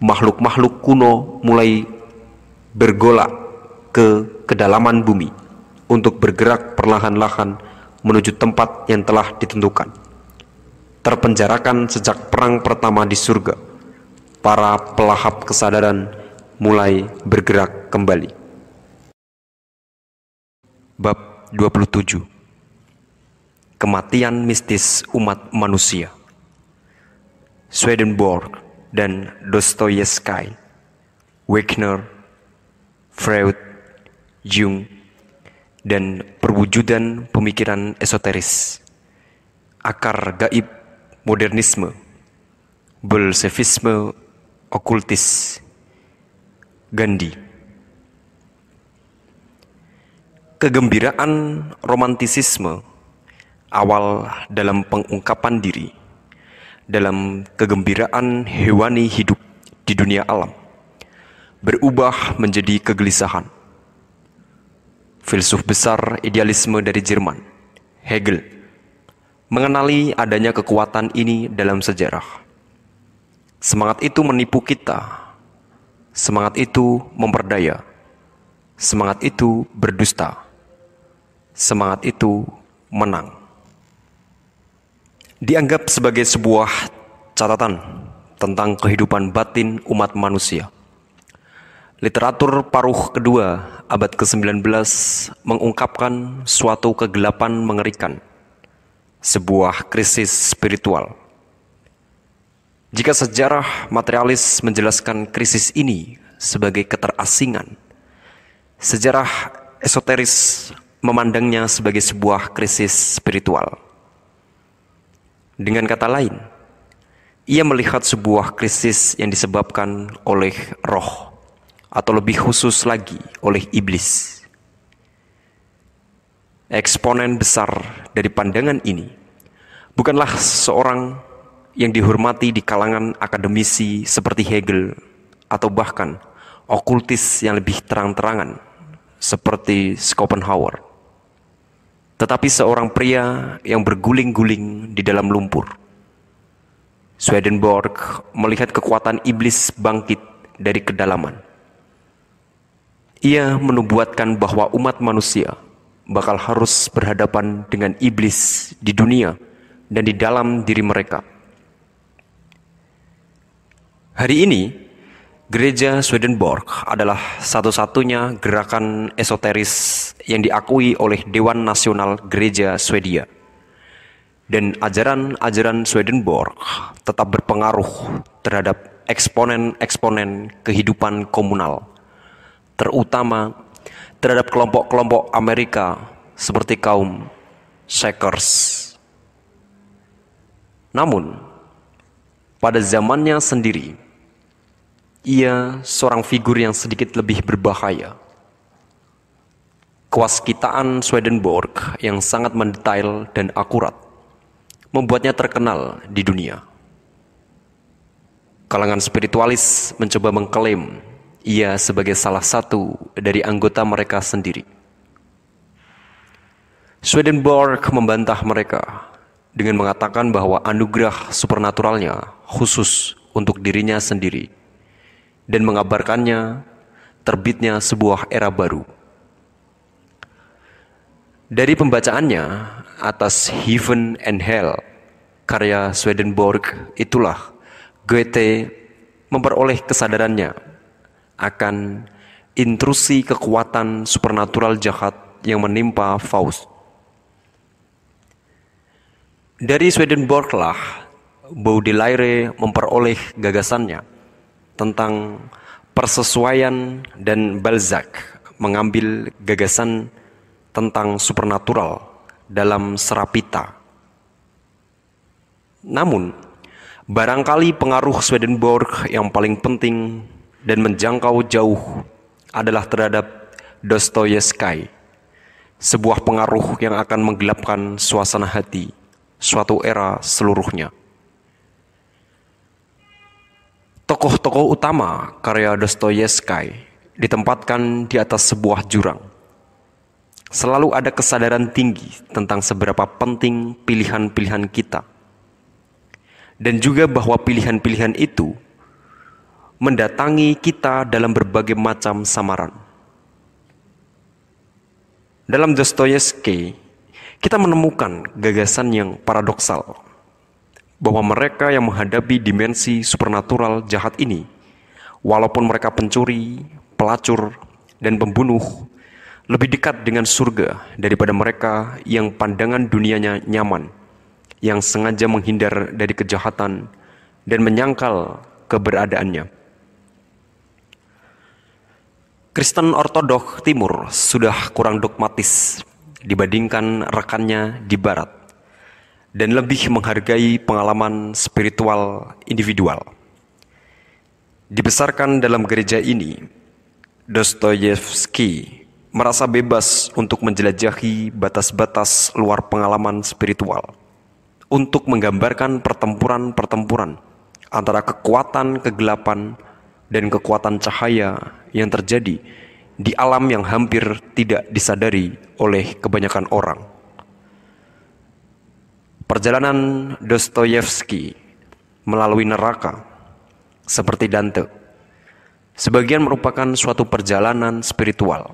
makhluk-makhluk kuno mulai bergolak ke kedalaman bumi untuk bergerak perlahan-lahan menuju tempat yang telah ditentukan. Terpenjarakan sejak perang pertama di surga, para pelahap kesadaran mulai bergerak kembali. Bab 27 Kematian mistis umat manusia Swedenborg dan Dostoyevsky Wagner Freud, Jung, dan perwujudan pemikiran esoteris, akar gaib modernisme, bolsevisme okultis, Gandhi. Kegembiraan romantisisme awal dalam pengungkapan diri, dalam kegembiraan hewani hidup di dunia alam berubah menjadi kegelisahan. Filsuf besar idealisme dari Jerman, Hegel, mengenali adanya kekuatan ini dalam sejarah. Semangat itu menipu kita. Semangat itu memperdaya. Semangat itu berdusta. Semangat itu menang. Dianggap sebagai sebuah catatan tentang kehidupan batin umat manusia. Literatur paruh kedua abad ke-19 mengungkapkan suatu kegelapan mengerikan, sebuah krisis spiritual. Jika sejarah materialis menjelaskan krisis ini sebagai keterasingan, sejarah esoteris memandangnya sebagai sebuah krisis spiritual. Dengan kata lain, ia melihat sebuah krisis yang disebabkan oleh roh atau lebih khusus lagi oleh iblis. Eksponen besar dari pandangan ini bukanlah seorang yang dihormati di kalangan akademisi seperti Hegel atau bahkan okultis yang lebih terang-terangan seperti Schopenhauer. Tetapi seorang pria yang berguling-guling di dalam lumpur. Swedenborg melihat kekuatan iblis bangkit dari kedalaman ia menubuatkan bahwa umat manusia bakal harus berhadapan dengan iblis di dunia dan di dalam diri mereka. Hari ini, Gereja Swedenborg adalah satu-satunya gerakan esoteris yang diakui oleh Dewan Nasional Gereja Swedia. Dan ajaran-ajaran Swedenborg tetap berpengaruh terhadap eksponen-eksponen kehidupan komunal terutama terhadap kelompok-kelompok Amerika seperti kaum Shakers. Namun, pada zamannya sendiri, ia seorang figur yang sedikit lebih berbahaya. Kewaskitaan Swedenborg yang sangat mendetail dan akurat membuatnya terkenal di dunia. Kalangan spiritualis mencoba mengklaim ia sebagai salah satu dari anggota mereka sendiri. Swedenborg membantah mereka dengan mengatakan bahwa anugerah supernaturalnya khusus untuk dirinya sendiri dan mengabarkannya terbitnya sebuah era baru. Dari pembacaannya atas Heaven and Hell karya Swedenborg itulah Goethe memperoleh kesadarannya akan intrusi kekuatan supernatural jahat yang menimpa Faust. Dari Swedenborg lah Baudelaire memperoleh gagasannya tentang persesuaian dan Balzac mengambil gagasan tentang supernatural dalam Serapita. Namun, barangkali pengaruh Swedenborg yang paling penting dan menjangkau jauh adalah terhadap Dostoyevsky, sebuah pengaruh yang akan menggelapkan suasana hati suatu era seluruhnya. Tokoh-tokoh utama karya Dostoyevsky ditempatkan di atas sebuah jurang. Selalu ada kesadaran tinggi tentang seberapa penting pilihan-pilihan kita. Dan juga bahwa pilihan-pilihan itu mendatangi kita dalam berbagai macam samaran. Dalam Dostoyevsky, kita menemukan gagasan yang paradoksal bahwa mereka yang menghadapi dimensi supernatural jahat ini, walaupun mereka pencuri, pelacur, dan pembunuh, lebih dekat dengan surga daripada mereka yang pandangan dunianya nyaman, yang sengaja menghindar dari kejahatan dan menyangkal keberadaannya. Kristen Ortodok Timur sudah kurang dogmatis dibandingkan rekannya di Barat dan lebih menghargai pengalaman spiritual individual. Dibesarkan dalam gereja ini, Dostoyevsky merasa bebas untuk menjelajahi batas-batas luar pengalaman spiritual untuk menggambarkan pertempuran-pertempuran antara kekuatan kegelapan dan kekuatan cahaya yang terjadi di alam yang hampir tidak disadari oleh kebanyakan orang. Perjalanan Dostoyevsky melalui neraka seperti Dante sebagian merupakan suatu perjalanan spiritual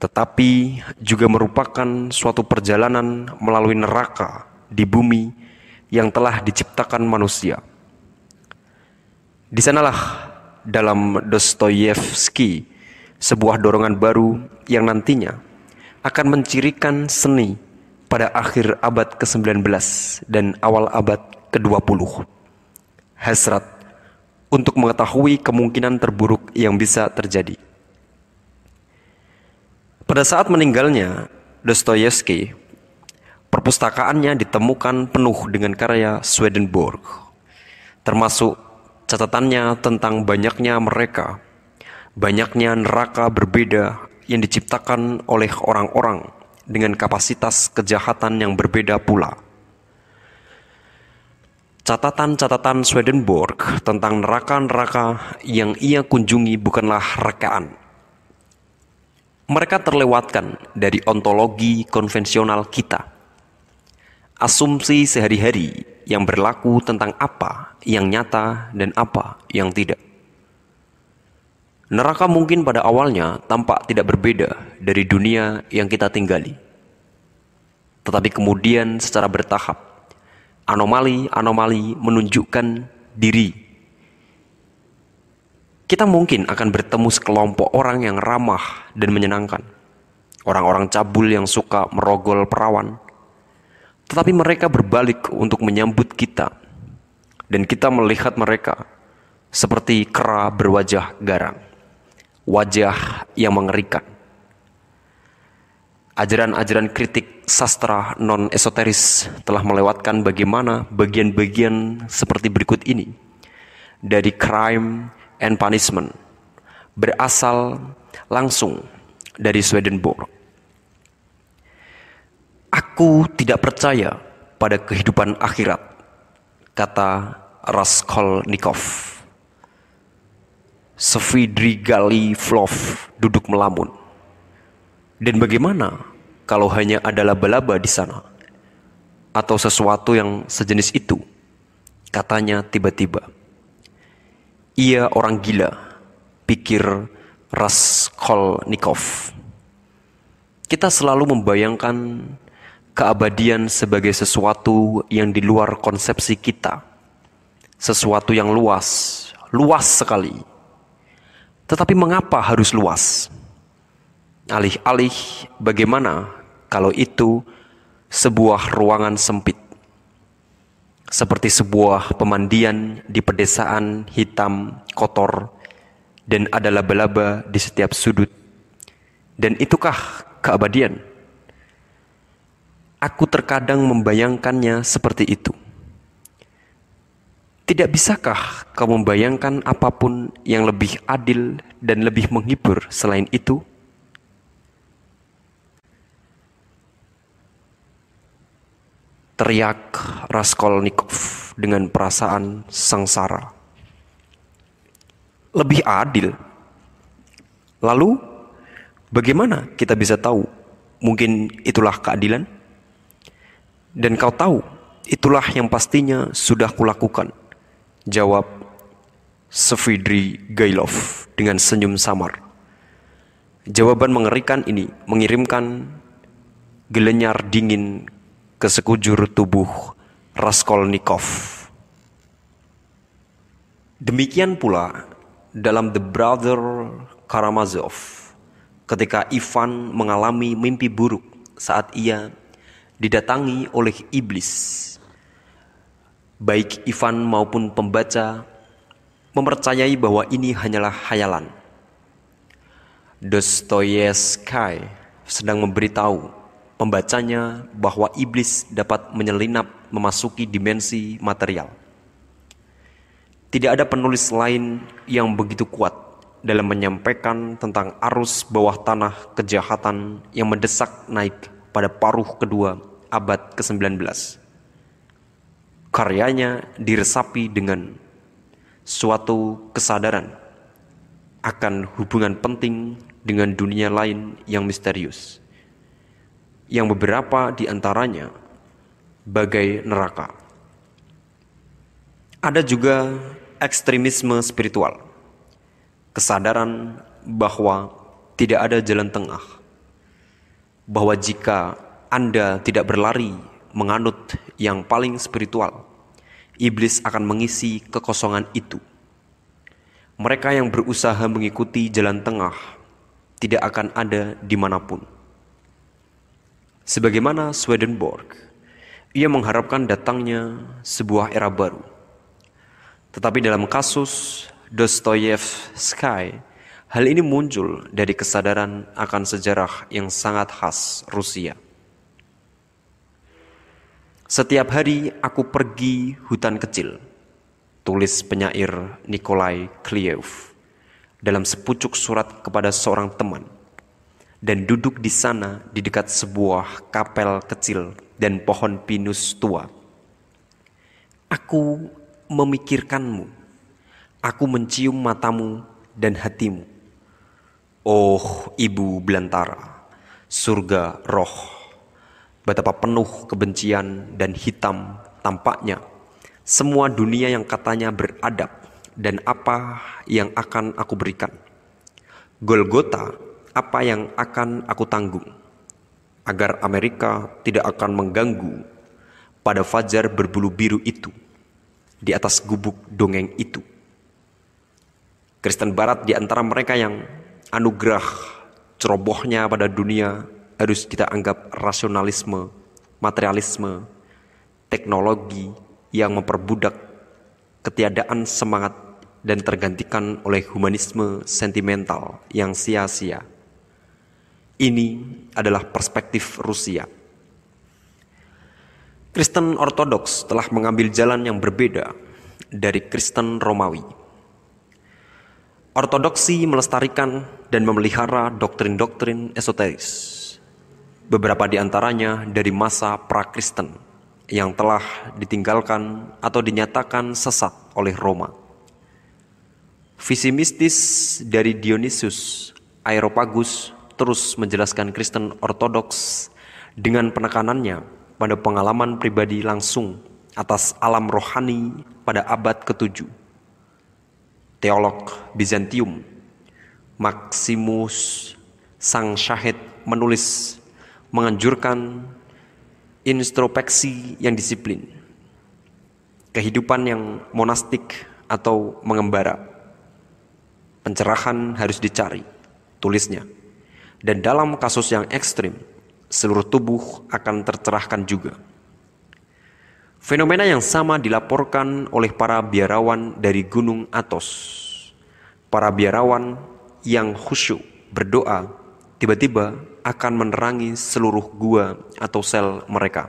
tetapi juga merupakan suatu perjalanan melalui neraka di bumi yang telah diciptakan manusia. Di sanalah dalam Dostoyevsky sebuah dorongan baru yang nantinya akan mencirikan seni pada akhir abad ke-19 dan awal abad ke-20. Hasrat untuk mengetahui kemungkinan terburuk yang bisa terjadi. Pada saat meninggalnya Dostoyevsky, perpustakaannya ditemukan penuh dengan karya Swedenborg, termasuk catatannya tentang banyaknya mereka, banyaknya neraka berbeda yang diciptakan oleh orang-orang dengan kapasitas kejahatan yang berbeda pula. Catatan-catatan Swedenborg tentang neraka-neraka yang ia kunjungi bukanlah rekaan. Mereka terlewatkan dari ontologi konvensional kita. Asumsi sehari-hari yang berlaku tentang apa yang nyata dan apa yang tidak. Neraka mungkin pada awalnya tampak tidak berbeda dari dunia yang kita tinggali. Tetapi kemudian secara bertahap, anomali-anomali menunjukkan diri. Kita mungkin akan bertemu sekelompok orang yang ramah dan menyenangkan. Orang-orang cabul yang suka merogol perawan, tetapi mereka berbalik untuk menyambut kita. Dan kita melihat mereka seperti kera berwajah garang. Wajah yang mengerikan. Ajaran-ajaran kritik sastra non-esoteris telah melewatkan bagaimana bagian-bagian seperti berikut ini. Dari crime and punishment berasal langsung dari Swedenborg Aku tidak percaya pada kehidupan akhirat, kata Raskolnikov. Svidrigali Vlov duduk melamun. Dan bagaimana kalau hanya ada laba-laba di sana? Atau sesuatu yang sejenis itu? Katanya tiba-tiba. Ia orang gila, pikir Raskolnikov. Kita selalu membayangkan keabadian sebagai sesuatu yang di luar konsepsi kita, sesuatu yang luas, luas sekali. Tetapi, mengapa harus luas? Alih-alih, bagaimana kalau itu sebuah ruangan sempit, seperti sebuah pemandian di pedesaan hitam kotor, dan ada laba-laba di setiap sudut, dan itukah keabadian? Aku terkadang membayangkannya seperti itu. Tidak bisakah kau membayangkan apapun yang lebih adil dan lebih menghibur selain itu? Teriak Raskolnikov dengan perasaan sengsara. Lebih adil. Lalu, bagaimana kita bisa tahu? Mungkin itulah keadilan. Dan kau tahu, itulah yang pastinya sudah kulakukan. Jawab Sefidri Gailov dengan senyum samar. Jawaban mengerikan ini mengirimkan gelenyar dingin ke sekujur tubuh Raskolnikov. Demikian pula dalam The Brother Karamazov ketika Ivan mengalami mimpi buruk saat ia didatangi oleh iblis. Baik Ivan maupun pembaca mempercayai bahwa ini hanyalah hayalan. Dostoyevsky sedang memberitahu pembacanya bahwa iblis dapat menyelinap memasuki dimensi material. Tidak ada penulis lain yang begitu kuat dalam menyampaikan tentang arus bawah tanah kejahatan yang mendesak naik pada paruh kedua abad ke-19. Karyanya diresapi dengan suatu kesadaran akan hubungan penting dengan dunia lain yang misterius, yang beberapa di antaranya bagai neraka. Ada juga ekstremisme spiritual, kesadaran bahwa tidak ada jalan tengah, bahwa jika anda tidak berlari menganut yang paling spiritual, iblis akan mengisi kekosongan itu. Mereka yang berusaha mengikuti jalan tengah tidak akan ada dimanapun. Sebagaimana Swedenborg, ia mengharapkan datangnya sebuah era baru. Tetapi dalam kasus Dostoyevsky, hal ini muncul dari kesadaran akan sejarah yang sangat khas Rusia. Setiap hari aku pergi hutan kecil, tulis penyair Nikolai Kliev dalam sepucuk surat kepada seorang teman, dan duduk di sana di dekat sebuah kapel kecil dan pohon pinus tua. Aku memikirkanmu, aku mencium matamu dan hatimu. Oh, ibu belantara, surga roh betapa penuh kebencian dan hitam tampaknya semua dunia yang katanya beradab dan apa yang akan aku berikan. Golgota, apa yang akan aku tanggung, agar Amerika tidak akan mengganggu pada fajar berbulu biru itu, di atas gubuk dongeng itu. Kristen Barat di antara mereka yang anugerah cerobohnya pada dunia harus kita anggap rasionalisme, materialisme, teknologi yang memperbudak ketiadaan semangat dan tergantikan oleh humanisme sentimental yang sia-sia. Ini adalah perspektif Rusia. Kristen Ortodoks telah mengambil jalan yang berbeda dari Kristen Romawi. Ortodoksi melestarikan dan memelihara doktrin-doktrin esoteris beberapa di antaranya dari masa prakristen yang telah ditinggalkan atau dinyatakan sesat oleh Roma. Visi mistis dari Dionysius Aeropagus terus menjelaskan Kristen Ortodoks dengan penekanannya pada pengalaman pribadi langsung atas alam rohani pada abad ke-7. Teolog Bizantium Maximus Sang Syahid menulis menganjurkan introspeksi yang disiplin, kehidupan yang monastik atau mengembara. Pencerahan harus dicari, tulisnya. Dan dalam kasus yang ekstrim, seluruh tubuh akan tercerahkan juga. Fenomena yang sama dilaporkan oleh para biarawan dari Gunung Atos. Para biarawan yang khusyuk berdoa tiba-tiba akan menerangi seluruh gua atau sel mereka.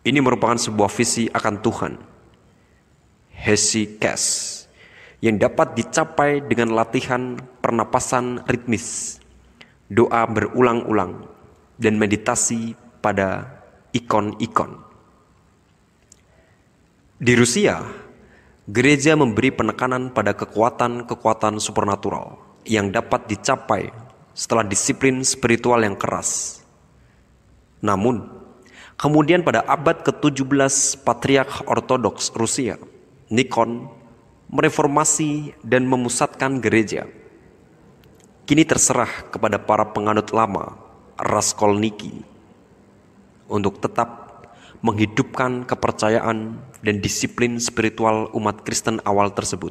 Ini merupakan sebuah visi akan Tuhan. Hesychas yang dapat dicapai dengan latihan pernapasan ritmis, doa berulang-ulang, dan meditasi pada ikon-ikon. Di Rusia, gereja memberi penekanan pada kekuatan-kekuatan supernatural yang dapat dicapai setelah disiplin spiritual yang keras. Namun, kemudian pada abad ke-17 Patriark Ortodoks Rusia, Nikon, mereformasi dan memusatkan gereja. Kini terserah kepada para penganut lama, Raskolniki, untuk tetap menghidupkan kepercayaan dan disiplin spiritual umat Kristen awal tersebut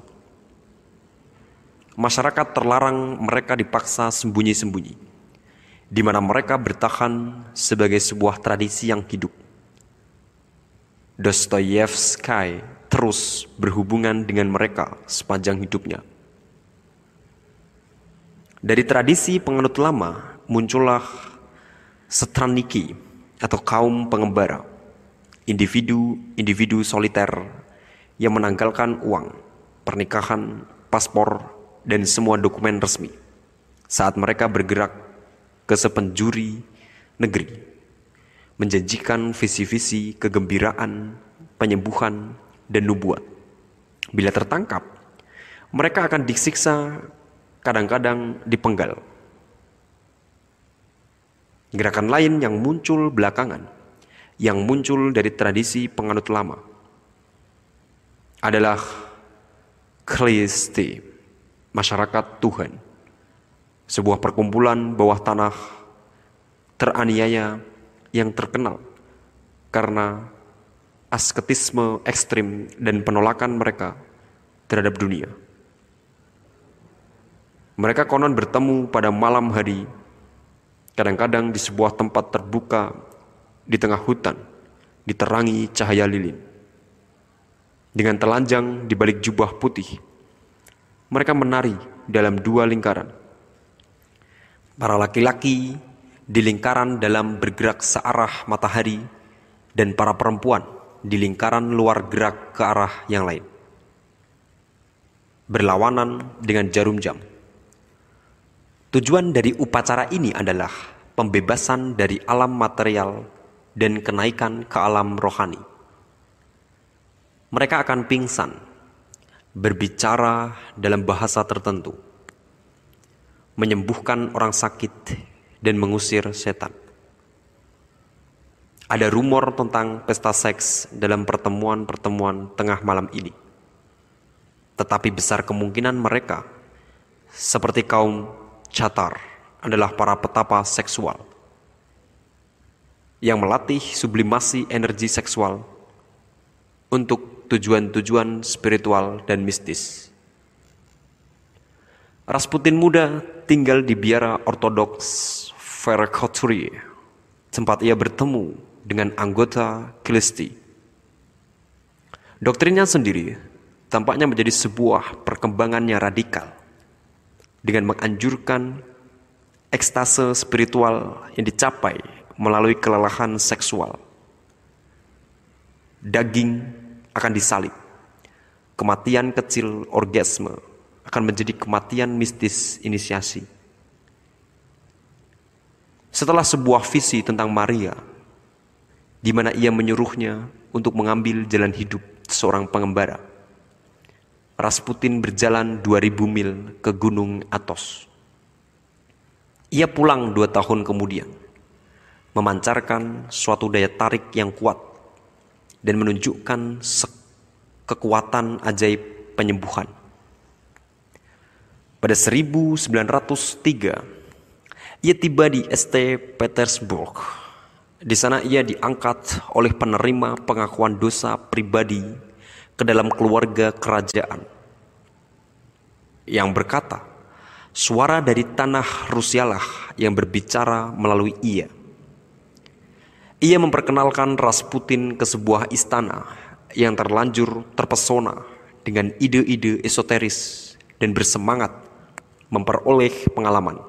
masyarakat terlarang mereka dipaksa sembunyi-sembunyi, di mana mereka bertahan sebagai sebuah tradisi yang hidup. Dostoyevsky terus berhubungan dengan mereka sepanjang hidupnya. Dari tradisi penganut lama muncullah setraniki atau kaum pengembara, individu-individu soliter yang menanggalkan uang, pernikahan, paspor, dan semua dokumen resmi saat mereka bergerak ke sepenjuri negeri, menjanjikan visi-visi kegembiraan, penyembuhan, dan nubuat. Bila tertangkap, mereka akan disiksa, kadang-kadang dipenggal. Gerakan lain yang muncul belakangan, yang muncul dari tradisi penganut lama, adalah Christie masyarakat Tuhan. Sebuah perkumpulan bawah tanah teraniaya yang terkenal karena asketisme ekstrim dan penolakan mereka terhadap dunia. Mereka konon bertemu pada malam hari, kadang-kadang di sebuah tempat terbuka di tengah hutan, diterangi cahaya lilin. Dengan telanjang di balik jubah putih, mereka menari dalam dua lingkaran. Para laki-laki di lingkaran dalam bergerak searah matahari dan para perempuan di lingkaran luar gerak ke arah yang lain. Berlawanan dengan jarum jam. Tujuan dari upacara ini adalah pembebasan dari alam material dan kenaikan ke alam rohani. Mereka akan pingsan berbicara dalam bahasa tertentu, menyembuhkan orang sakit, dan mengusir setan. Ada rumor tentang pesta seks dalam pertemuan-pertemuan tengah malam ini, tetapi besar kemungkinan mereka, seperti kaum Catar, adalah para petapa seksual yang melatih sublimasi energi seksual untuk tujuan-tujuan spiritual dan mistis. Rasputin muda tinggal di biara ortodoks Verkhoturi, tempat ia bertemu dengan anggota Kilisti. Doktrinnya sendiri tampaknya menjadi sebuah perkembangannya radikal dengan menganjurkan ekstase spiritual yang dicapai melalui kelelahan seksual, daging, akan disalib. Kematian kecil orgasme akan menjadi kematian mistis inisiasi. Setelah sebuah visi tentang Maria, di mana ia menyuruhnya untuk mengambil jalan hidup seorang pengembara, Rasputin berjalan 2000 mil ke Gunung Atos. Ia pulang dua tahun kemudian, memancarkan suatu daya tarik yang kuat dan menunjukkan kekuatan ajaib penyembuhan. Pada 1903, ia tiba di St. Petersburg. Di sana ia diangkat oleh penerima pengakuan dosa pribadi ke dalam keluarga kerajaan yang berkata, suara dari tanah Rusialah yang berbicara melalui ia – ia memperkenalkan Rasputin ke sebuah istana yang terlanjur terpesona dengan ide-ide esoteris dan bersemangat memperoleh pengalaman.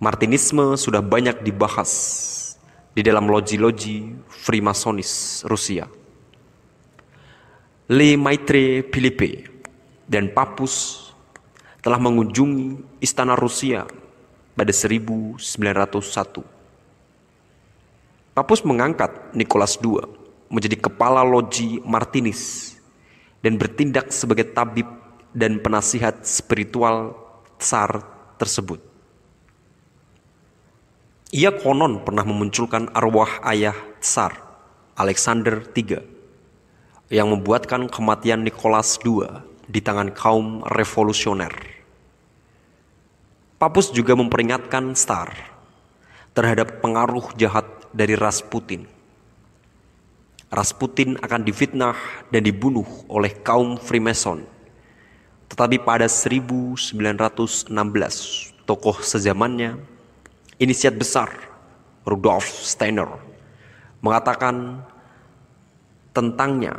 Martinisme sudah banyak dibahas di dalam loji-loji Freemasonis Rusia. Le Maitre Philippe dan Papus telah mengunjungi istana Rusia pada 1901 Papus mengangkat Nicholas II menjadi kepala loji Martinis dan bertindak sebagai tabib dan penasihat spiritual tsar tersebut. Ia konon pernah memunculkan arwah ayah tsar Alexander III yang membuatkan kematian Nicholas II di tangan kaum revolusioner. Papus juga memperingatkan Star terhadap pengaruh jahat dari Rasputin. Rasputin akan difitnah dan dibunuh oleh kaum Freemason. Tetapi pada 1916, tokoh sezamannya, inisiat besar Rudolf Steiner mengatakan tentangnya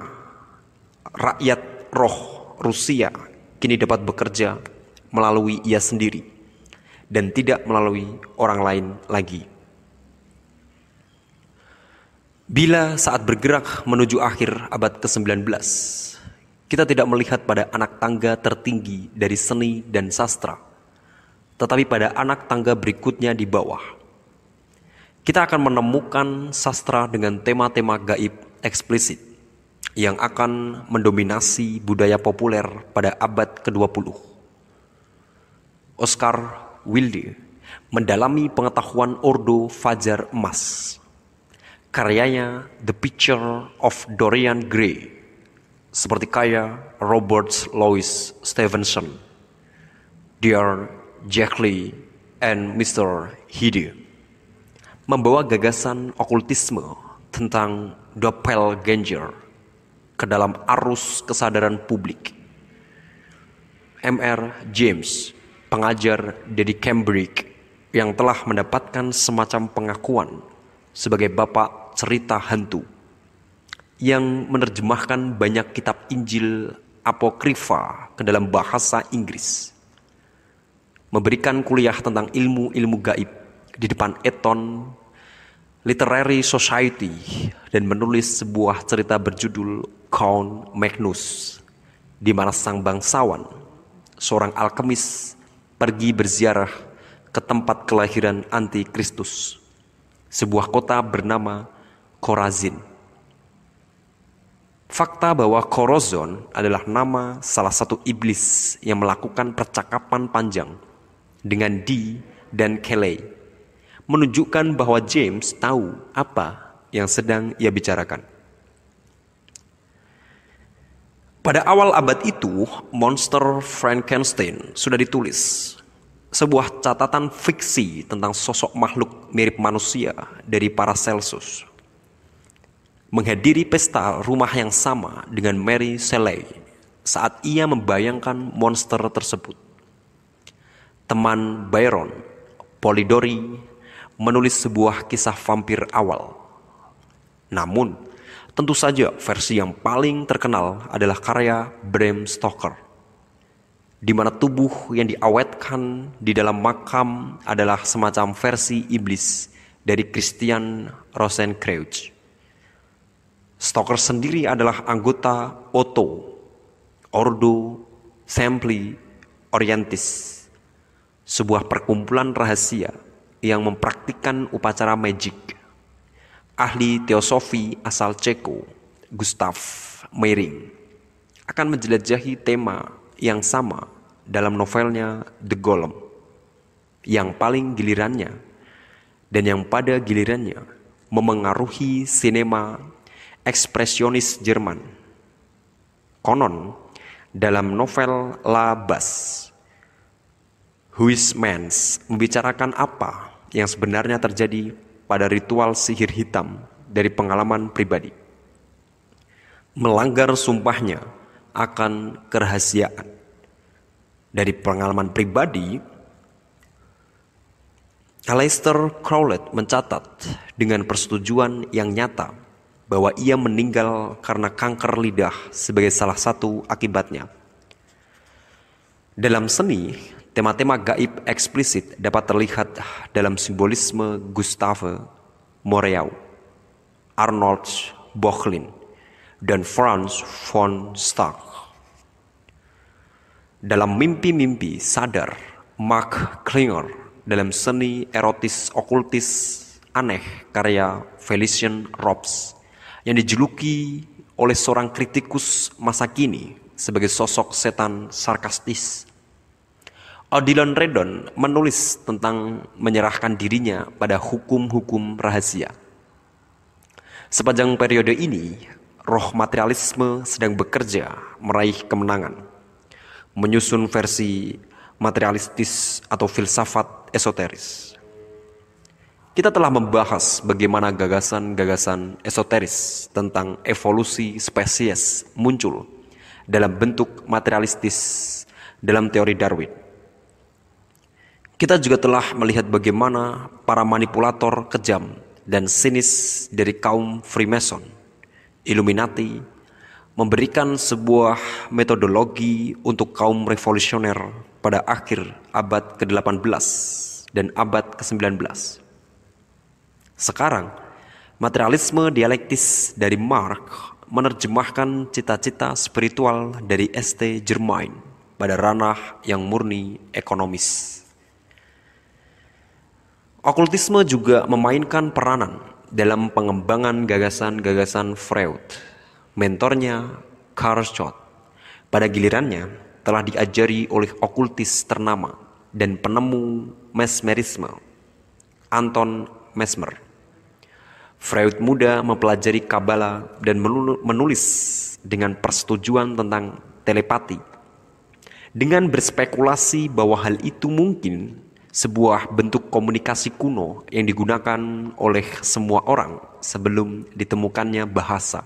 rakyat roh Rusia kini dapat bekerja melalui ia sendiri dan tidak melalui orang lain lagi. Bila saat bergerak menuju akhir abad ke-19, kita tidak melihat pada anak tangga tertinggi dari seni dan sastra, tetapi pada anak tangga berikutnya di bawah. Kita akan menemukan sastra dengan tema-tema gaib eksplisit yang akan mendominasi budaya populer pada abad ke-20. Oscar Wilde mendalami pengetahuan Ordo Fajar Emas karyanya The Picture of Dorian Gray seperti kaya Robert Louis Stevenson, Dear Jack Lee, and Mr. Hide membawa gagasan okultisme tentang doppelganger ke dalam arus kesadaran publik. M.R. James, pengajar dari Cambridge yang telah mendapatkan semacam pengakuan sebagai bapak cerita hantu yang menerjemahkan banyak kitab Injil apokrifa ke dalam bahasa Inggris. Memberikan kuliah tentang ilmu-ilmu gaib di depan Eton Literary Society dan menulis sebuah cerita berjudul Count Magnus di mana sang bangsawan seorang alkemis pergi berziarah ke tempat kelahiran anti Kristus sebuah kota bernama Korazin. Fakta bahwa Korozon adalah nama salah satu iblis yang melakukan percakapan panjang dengan Dee dan Kelly menunjukkan bahwa James tahu apa yang sedang ia bicarakan. Pada awal abad itu, monster Frankenstein sudah ditulis sebuah catatan fiksi tentang sosok makhluk mirip manusia dari para Paracelsus menghadiri pesta rumah yang sama dengan Mary Shelley saat ia membayangkan monster tersebut. Teman Byron, Polidori, menulis sebuah kisah vampir awal. Namun, tentu saja versi yang paling terkenal adalah karya Bram Stoker di mana tubuh yang diawetkan di dalam makam adalah semacam versi iblis dari Christian Rosenkreuz. Stoker sendiri adalah anggota Otto, Ordo, Sempli, Orientis, sebuah perkumpulan rahasia yang mempraktikkan upacara magic. Ahli teosofi asal Ceko, Gustav Meiring, akan menjelajahi tema yang sama dalam novelnya The Golem, yang paling gilirannya dan yang pada gilirannya memengaruhi sinema ekspresionis Jerman. Konon, dalam novel La Bas, Huysmans membicarakan apa yang sebenarnya terjadi pada ritual sihir hitam dari pengalaman pribadi. Melanggar sumpahnya akan kerahasiaan. Dari pengalaman pribadi, Aleister Crowley mencatat dengan persetujuan yang nyata bahwa ia meninggal karena kanker lidah sebagai salah satu akibatnya. Dalam seni, tema-tema gaib eksplisit dapat terlihat dalam simbolisme Gustave Moreau, Arnold Bochlin, dan Franz von Stark. Dalam mimpi-mimpi sadar, Mark Klinger dalam seni erotis okultis aneh karya Felician Robs yang dijuluki oleh seorang kritikus masa kini sebagai sosok setan sarkastis. Odilon Redon menulis tentang menyerahkan dirinya pada hukum-hukum rahasia. Sepanjang periode ini, roh materialisme sedang bekerja meraih kemenangan, menyusun versi materialistis atau filsafat esoteris. Kita telah membahas bagaimana gagasan-gagasan esoteris tentang evolusi spesies muncul dalam bentuk materialistis dalam teori Darwin. Kita juga telah melihat bagaimana para manipulator kejam dan sinis dari kaum Freemason Illuminati memberikan sebuah metodologi untuk kaum revolusioner pada akhir abad ke-18 dan abad ke-19. Sekarang, materialisme dialektis dari Marx menerjemahkan cita-cita spiritual dari ST Germain pada ranah yang murni ekonomis. Okultisme juga memainkan peranan dalam pengembangan gagasan-gagasan Freud. Mentornya Karl Schott pada gilirannya telah diajari oleh okultis ternama dan penemu mesmerisme Anton Mesmer. Freud muda mempelajari Kabbalah dan menulis dengan persetujuan tentang telepati dengan berspekulasi bahwa hal itu mungkin sebuah bentuk komunikasi kuno yang digunakan oleh semua orang sebelum ditemukannya bahasa.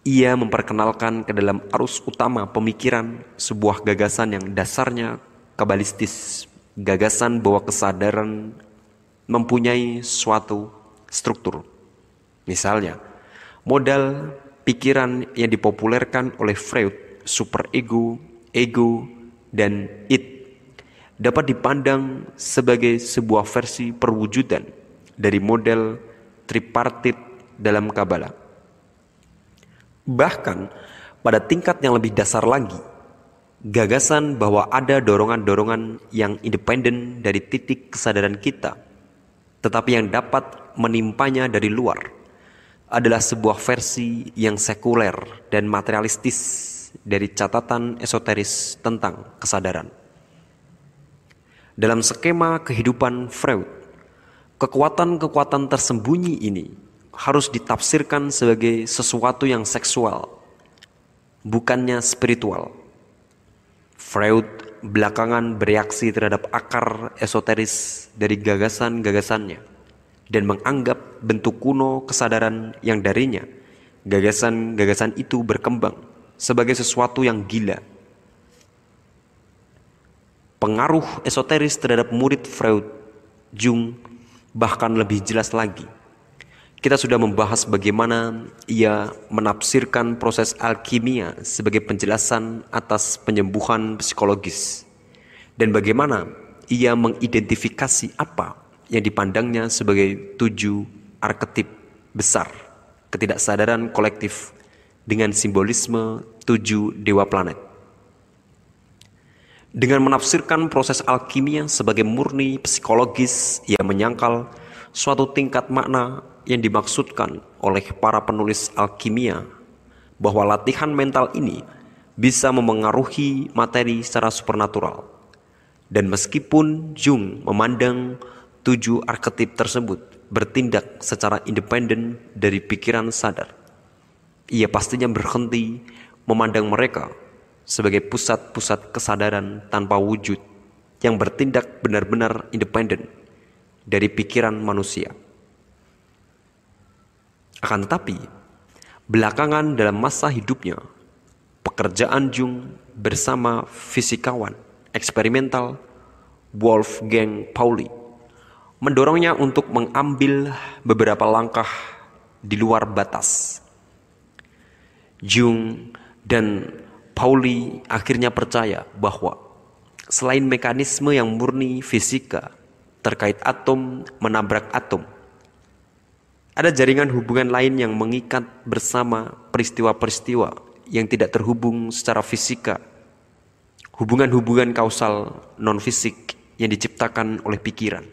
Ia memperkenalkan ke dalam arus utama pemikiran sebuah gagasan yang dasarnya kabalistis, gagasan bahwa kesadaran mempunyai suatu struktur. Misalnya, modal pikiran yang dipopulerkan oleh Freud, superego, ego, dan id dapat dipandang sebagai sebuah versi perwujudan dari model tripartit dalam Kabbalah. Bahkan pada tingkat yang lebih dasar lagi, gagasan bahwa ada dorongan-dorongan yang independen dari titik kesadaran kita, tetapi yang dapat menimpanya dari luar, adalah sebuah versi yang sekuler dan materialistis dari catatan esoteris tentang kesadaran dalam skema kehidupan Freud. Kekuatan-kekuatan tersembunyi ini harus ditafsirkan sebagai sesuatu yang seksual, bukannya spiritual. Freud belakangan bereaksi terhadap akar esoteris dari gagasan-gagasannya dan menganggap bentuk kuno kesadaran yang darinya gagasan-gagasan itu berkembang sebagai sesuatu yang gila pengaruh esoteris terhadap murid Freud, Jung, bahkan lebih jelas lagi. Kita sudah membahas bagaimana ia menafsirkan proses alkimia sebagai penjelasan atas penyembuhan psikologis dan bagaimana ia mengidentifikasi apa yang dipandangnya sebagai tujuh arketip besar ketidaksadaran kolektif dengan simbolisme tujuh dewa planet. Dengan menafsirkan proses alkimia sebagai murni psikologis, ia menyangkal suatu tingkat makna yang dimaksudkan oleh para penulis alkimia bahwa latihan mental ini bisa memengaruhi materi secara supernatural. Dan meskipun Jung memandang tujuh arketip tersebut bertindak secara independen dari pikiran sadar, ia pastinya berhenti memandang mereka sebagai pusat-pusat kesadaran tanpa wujud yang bertindak benar-benar independen dari pikiran manusia. Akan tetapi, belakangan dalam masa hidupnya, pekerjaan Jung bersama fisikawan eksperimental Wolfgang Pauli mendorongnya untuk mengambil beberapa langkah di luar batas. Jung dan Pauli akhirnya percaya bahwa selain mekanisme yang murni fisika terkait atom menabrak atom, ada jaringan hubungan lain yang mengikat bersama peristiwa-peristiwa yang tidak terhubung secara fisika. Hubungan-hubungan kausal non-fisik yang diciptakan oleh pikiran.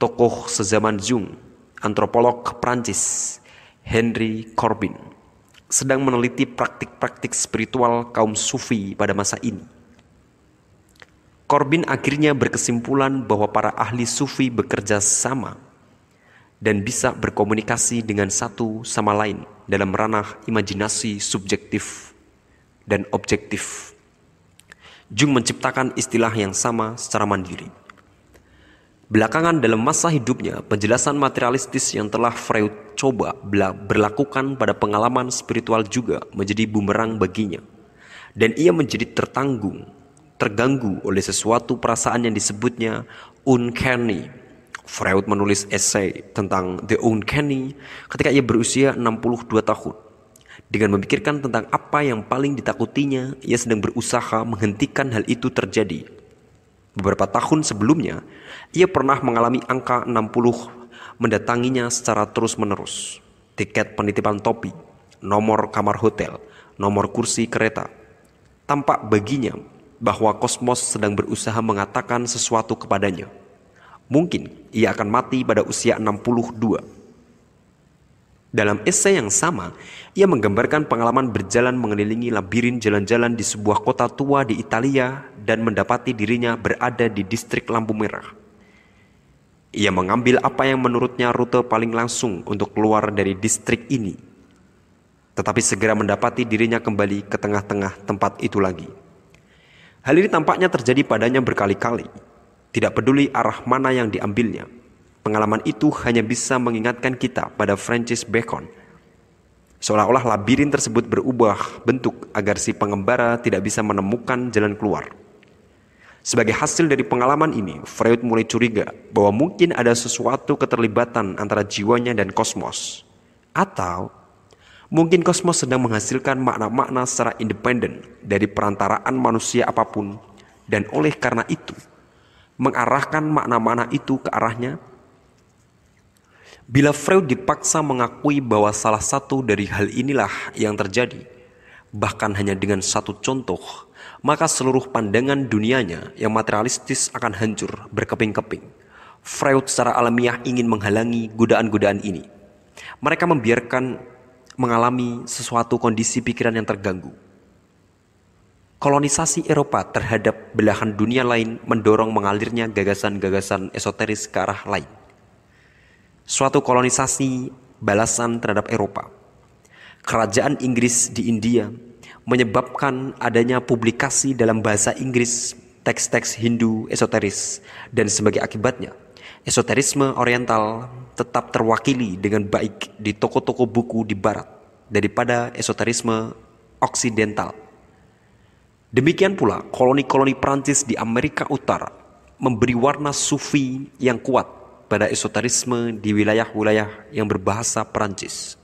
Tokoh sezaman Jung, antropolog Prancis Henry Corbin sedang meneliti praktik-praktik spiritual kaum sufi pada masa ini. Corbin akhirnya berkesimpulan bahwa para ahli sufi bekerja sama dan bisa berkomunikasi dengan satu sama lain dalam ranah imajinasi subjektif dan objektif. Jung menciptakan istilah yang sama secara mandiri. Belakangan dalam masa hidupnya, penjelasan materialistis yang telah Freud coba berlakukan pada pengalaman spiritual juga menjadi bumerang baginya. Dan ia menjadi tertanggung, terganggu oleh sesuatu perasaan yang disebutnya uncanny. Freud menulis esai tentang The Uncanny ketika ia berusia 62 tahun. Dengan memikirkan tentang apa yang paling ditakutinya, ia sedang berusaha menghentikan hal itu terjadi Beberapa tahun sebelumnya, ia pernah mengalami angka 60 mendatanginya secara terus-menerus. Tiket penitipan topi, nomor kamar hotel, nomor kursi kereta. Tampak baginya bahwa kosmos sedang berusaha mengatakan sesuatu kepadanya. Mungkin ia akan mati pada usia 62. Dalam esai yang sama, ia menggambarkan pengalaman berjalan mengelilingi labirin jalan-jalan di sebuah kota tua di Italia dan mendapati dirinya berada di distrik lampu merah. Ia mengambil apa yang menurutnya rute paling langsung untuk keluar dari distrik ini, tetapi segera mendapati dirinya kembali ke tengah-tengah tempat itu lagi. Hal ini tampaknya terjadi padanya berkali-kali, tidak peduli arah mana yang diambilnya. Pengalaman itu hanya bisa mengingatkan kita pada Francis Bacon. Seolah-olah labirin tersebut berubah bentuk agar si pengembara tidak bisa menemukan jalan keluar. Sebagai hasil dari pengalaman ini, Freud mulai curiga bahwa mungkin ada sesuatu keterlibatan antara jiwanya dan kosmos. Atau mungkin kosmos sedang menghasilkan makna-makna secara independen dari perantaraan manusia apapun dan oleh karena itu mengarahkan makna-makna itu ke arahnya Bila Freud dipaksa mengakui bahwa salah satu dari hal inilah yang terjadi, bahkan hanya dengan satu contoh, maka seluruh pandangan dunianya yang materialistis akan hancur berkeping-keping. Freud secara alamiah ingin menghalangi godaan-godaan ini. Mereka membiarkan mengalami sesuatu kondisi pikiran yang terganggu. Kolonisasi Eropa terhadap belahan dunia lain mendorong mengalirnya gagasan-gagasan esoteris ke arah lain. Suatu kolonisasi balasan terhadap Eropa. Kerajaan Inggris di India menyebabkan adanya publikasi dalam bahasa Inggris teks-teks Hindu esoteris dan sebagai akibatnya esoterisme oriental tetap terwakili dengan baik di toko-toko buku di barat daripada esoterisme oksidental. Demikian pula koloni-koloni Prancis di Amerika Utara memberi warna sufi yang kuat pada esoterisme di wilayah-wilayah yang berbahasa Prancis.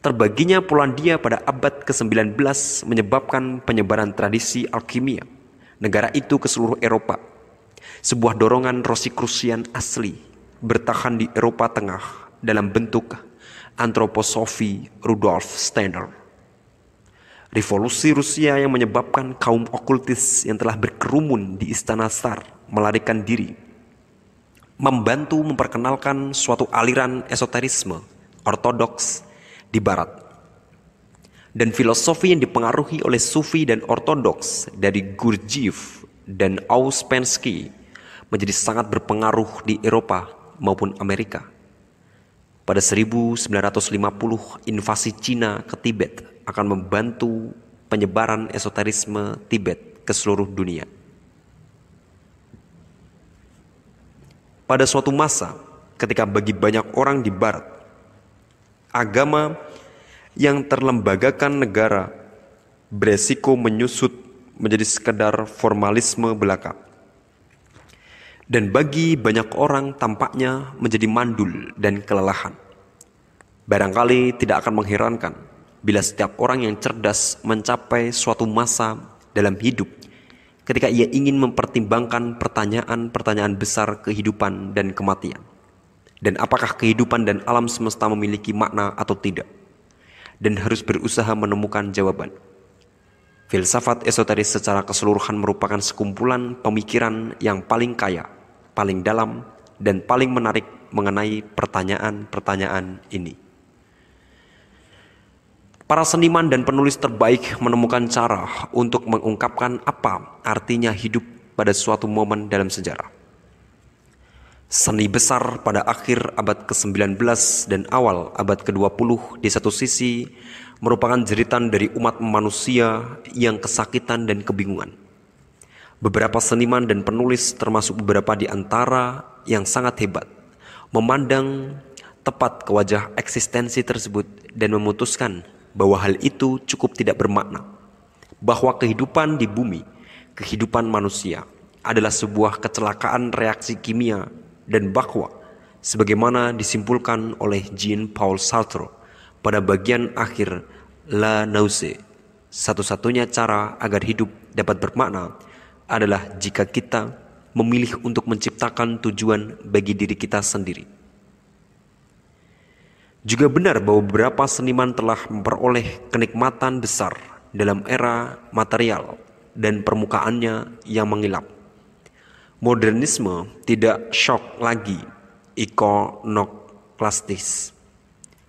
Terbaginya Polandia pada abad ke-19 menyebabkan penyebaran tradisi alkimia negara itu ke seluruh Eropa. Sebuah dorongan Rosicrucian asli bertahan di Eropa Tengah dalam bentuk antroposofi Rudolf Steiner. Revolusi Rusia yang menyebabkan kaum okultis yang telah berkerumun di istana Tsar melarikan diri membantu memperkenalkan suatu aliran esoterisme ortodoks di barat. Dan filosofi yang dipengaruhi oleh sufi dan ortodoks dari Gurdjieff dan Auspensky menjadi sangat berpengaruh di Eropa maupun Amerika. Pada 1950 invasi Cina ke Tibet akan membantu penyebaran esoterisme Tibet ke seluruh dunia. Pada suatu masa, ketika bagi banyak orang di barat agama yang terlembagakan negara beresiko menyusut menjadi sekedar formalisme belaka. Dan bagi banyak orang tampaknya menjadi mandul dan kelelahan. Barangkali tidak akan mengherankan bila setiap orang yang cerdas mencapai suatu masa dalam hidup ketika ia ingin mempertimbangkan pertanyaan-pertanyaan besar kehidupan dan kematian dan apakah kehidupan dan alam semesta memiliki makna atau tidak, dan harus berusaha menemukan jawaban. Filsafat esoteris secara keseluruhan merupakan sekumpulan pemikiran yang paling kaya, paling dalam, dan paling menarik mengenai pertanyaan-pertanyaan ini. Para seniman dan penulis terbaik menemukan cara untuk mengungkapkan apa artinya hidup pada suatu momen dalam sejarah. Seni besar pada akhir abad ke-19 dan awal abad ke-20 di satu sisi merupakan jeritan dari umat manusia yang kesakitan dan kebingungan. Beberapa seniman dan penulis termasuk beberapa di antara yang sangat hebat memandang tepat ke wajah eksistensi tersebut dan memutuskan bahwa hal itu cukup tidak bermakna. Bahwa kehidupan di bumi, kehidupan manusia adalah sebuah kecelakaan reaksi kimia dan bakwa sebagaimana disimpulkan oleh Jean Paul Sartre pada bagian akhir La Nause. Satu-satunya cara agar hidup dapat bermakna adalah jika kita memilih untuk menciptakan tujuan bagi diri kita sendiri. Juga benar bahwa beberapa seniman telah memperoleh kenikmatan besar dalam era material dan permukaannya yang mengilap modernisme tidak shock lagi ikonoklastis.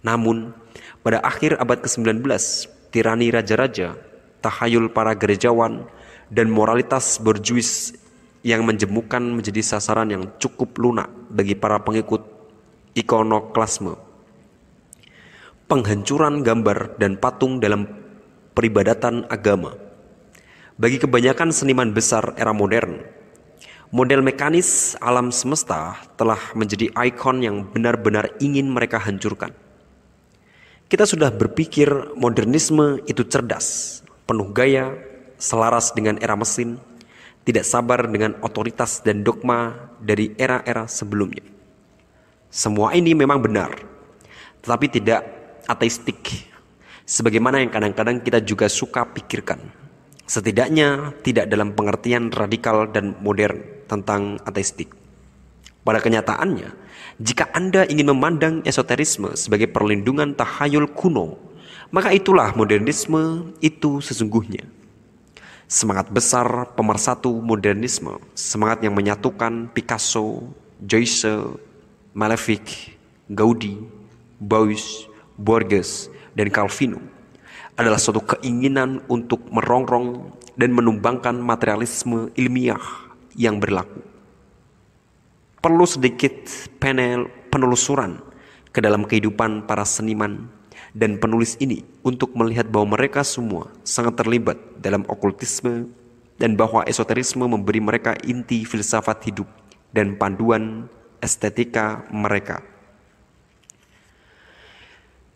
Namun, pada akhir abad ke-19, tirani raja-raja, tahayul para gerejawan, dan moralitas berjuis yang menjemukan menjadi sasaran yang cukup lunak bagi para pengikut ikonoklasme. Penghancuran gambar dan patung dalam peribadatan agama. Bagi kebanyakan seniman besar era modern, Model mekanis alam semesta telah menjadi ikon yang benar-benar ingin mereka hancurkan. Kita sudah berpikir modernisme itu cerdas, penuh gaya, selaras dengan era mesin, tidak sabar dengan otoritas dan dogma dari era-era sebelumnya. Semua ini memang benar, tetapi tidak ateistik, sebagaimana yang kadang-kadang kita juga suka pikirkan setidaknya tidak dalam pengertian radikal dan modern tentang ateistik. Pada kenyataannya, jika Anda ingin memandang esoterisme sebagai perlindungan tahayul kuno, maka itulah modernisme itu sesungguhnya. Semangat besar pemersatu modernisme, semangat yang menyatukan Picasso, Joyce, Malefic, Gaudi, Beuys, Borges, dan Calvino adalah suatu keinginan untuk merongrong dan menumbangkan materialisme ilmiah yang berlaku. Perlu sedikit panel penelusuran ke dalam kehidupan para seniman dan penulis ini untuk melihat bahwa mereka semua sangat terlibat dalam okultisme dan bahwa esoterisme memberi mereka inti filsafat hidup dan panduan estetika mereka.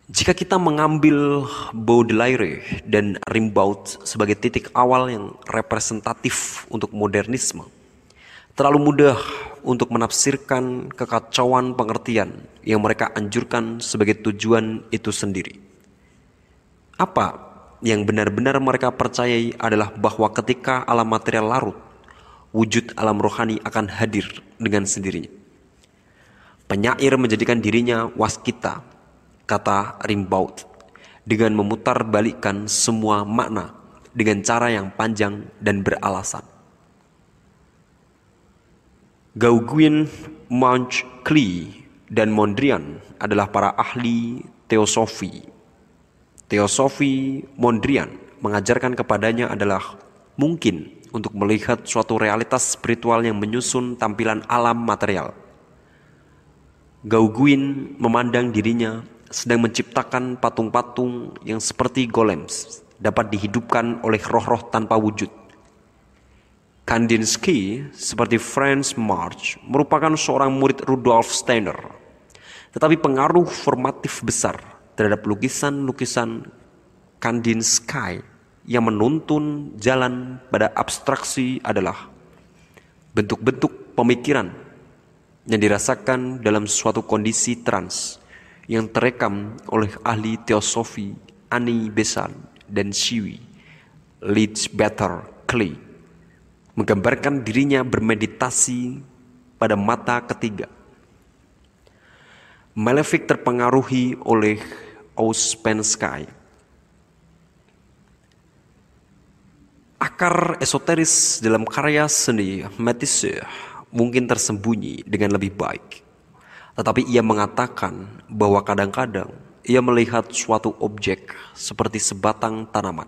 Jika kita mengambil Baudelaire dan Rimbaud sebagai titik awal yang representatif untuk modernisme, terlalu mudah untuk menafsirkan kekacauan pengertian yang mereka anjurkan sebagai tujuan itu sendiri. Apa yang benar-benar mereka percayai adalah bahwa ketika alam material larut, wujud alam rohani akan hadir dengan sendirinya. Penyair menjadikan dirinya waskita, kata rimbaud, dengan memutarbalikkan semua makna dengan cara yang panjang dan beralasan. Gauguin, Munch, Klee, dan Mondrian adalah para ahli teosofi. Teosofi Mondrian mengajarkan kepadanya adalah mungkin untuk melihat suatu realitas spiritual yang menyusun tampilan alam material. Gauguin memandang dirinya sedang menciptakan patung-patung yang seperti golems dapat dihidupkan oleh roh-roh tanpa wujud. Kandinsky seperti Franz March merupakan seorang murid Rudolf Steiner, tetapi pengaruh formatif besar terhadap lukisan-lukisan Kandinsky yang menuntun jalan pada abstraksi adalah bentuk-bentuk pemikiran yang dirasakan dalam suatu kondisi trans yang terekam oleh ahli teosofi Ani Besan dan Siwi Leeds Better Clay menggambarkan dirinya bermeditasi pada mata ketiga. Malefic terpengaruhi oleh Auspensky. Akar esoteris dalam karya seni Matisse mungkin tersembunyi dengan lebih baik tetapi ia mengatakan bahwa kadang-kadang ia melihat suatu objek seperti sebatang tanaman.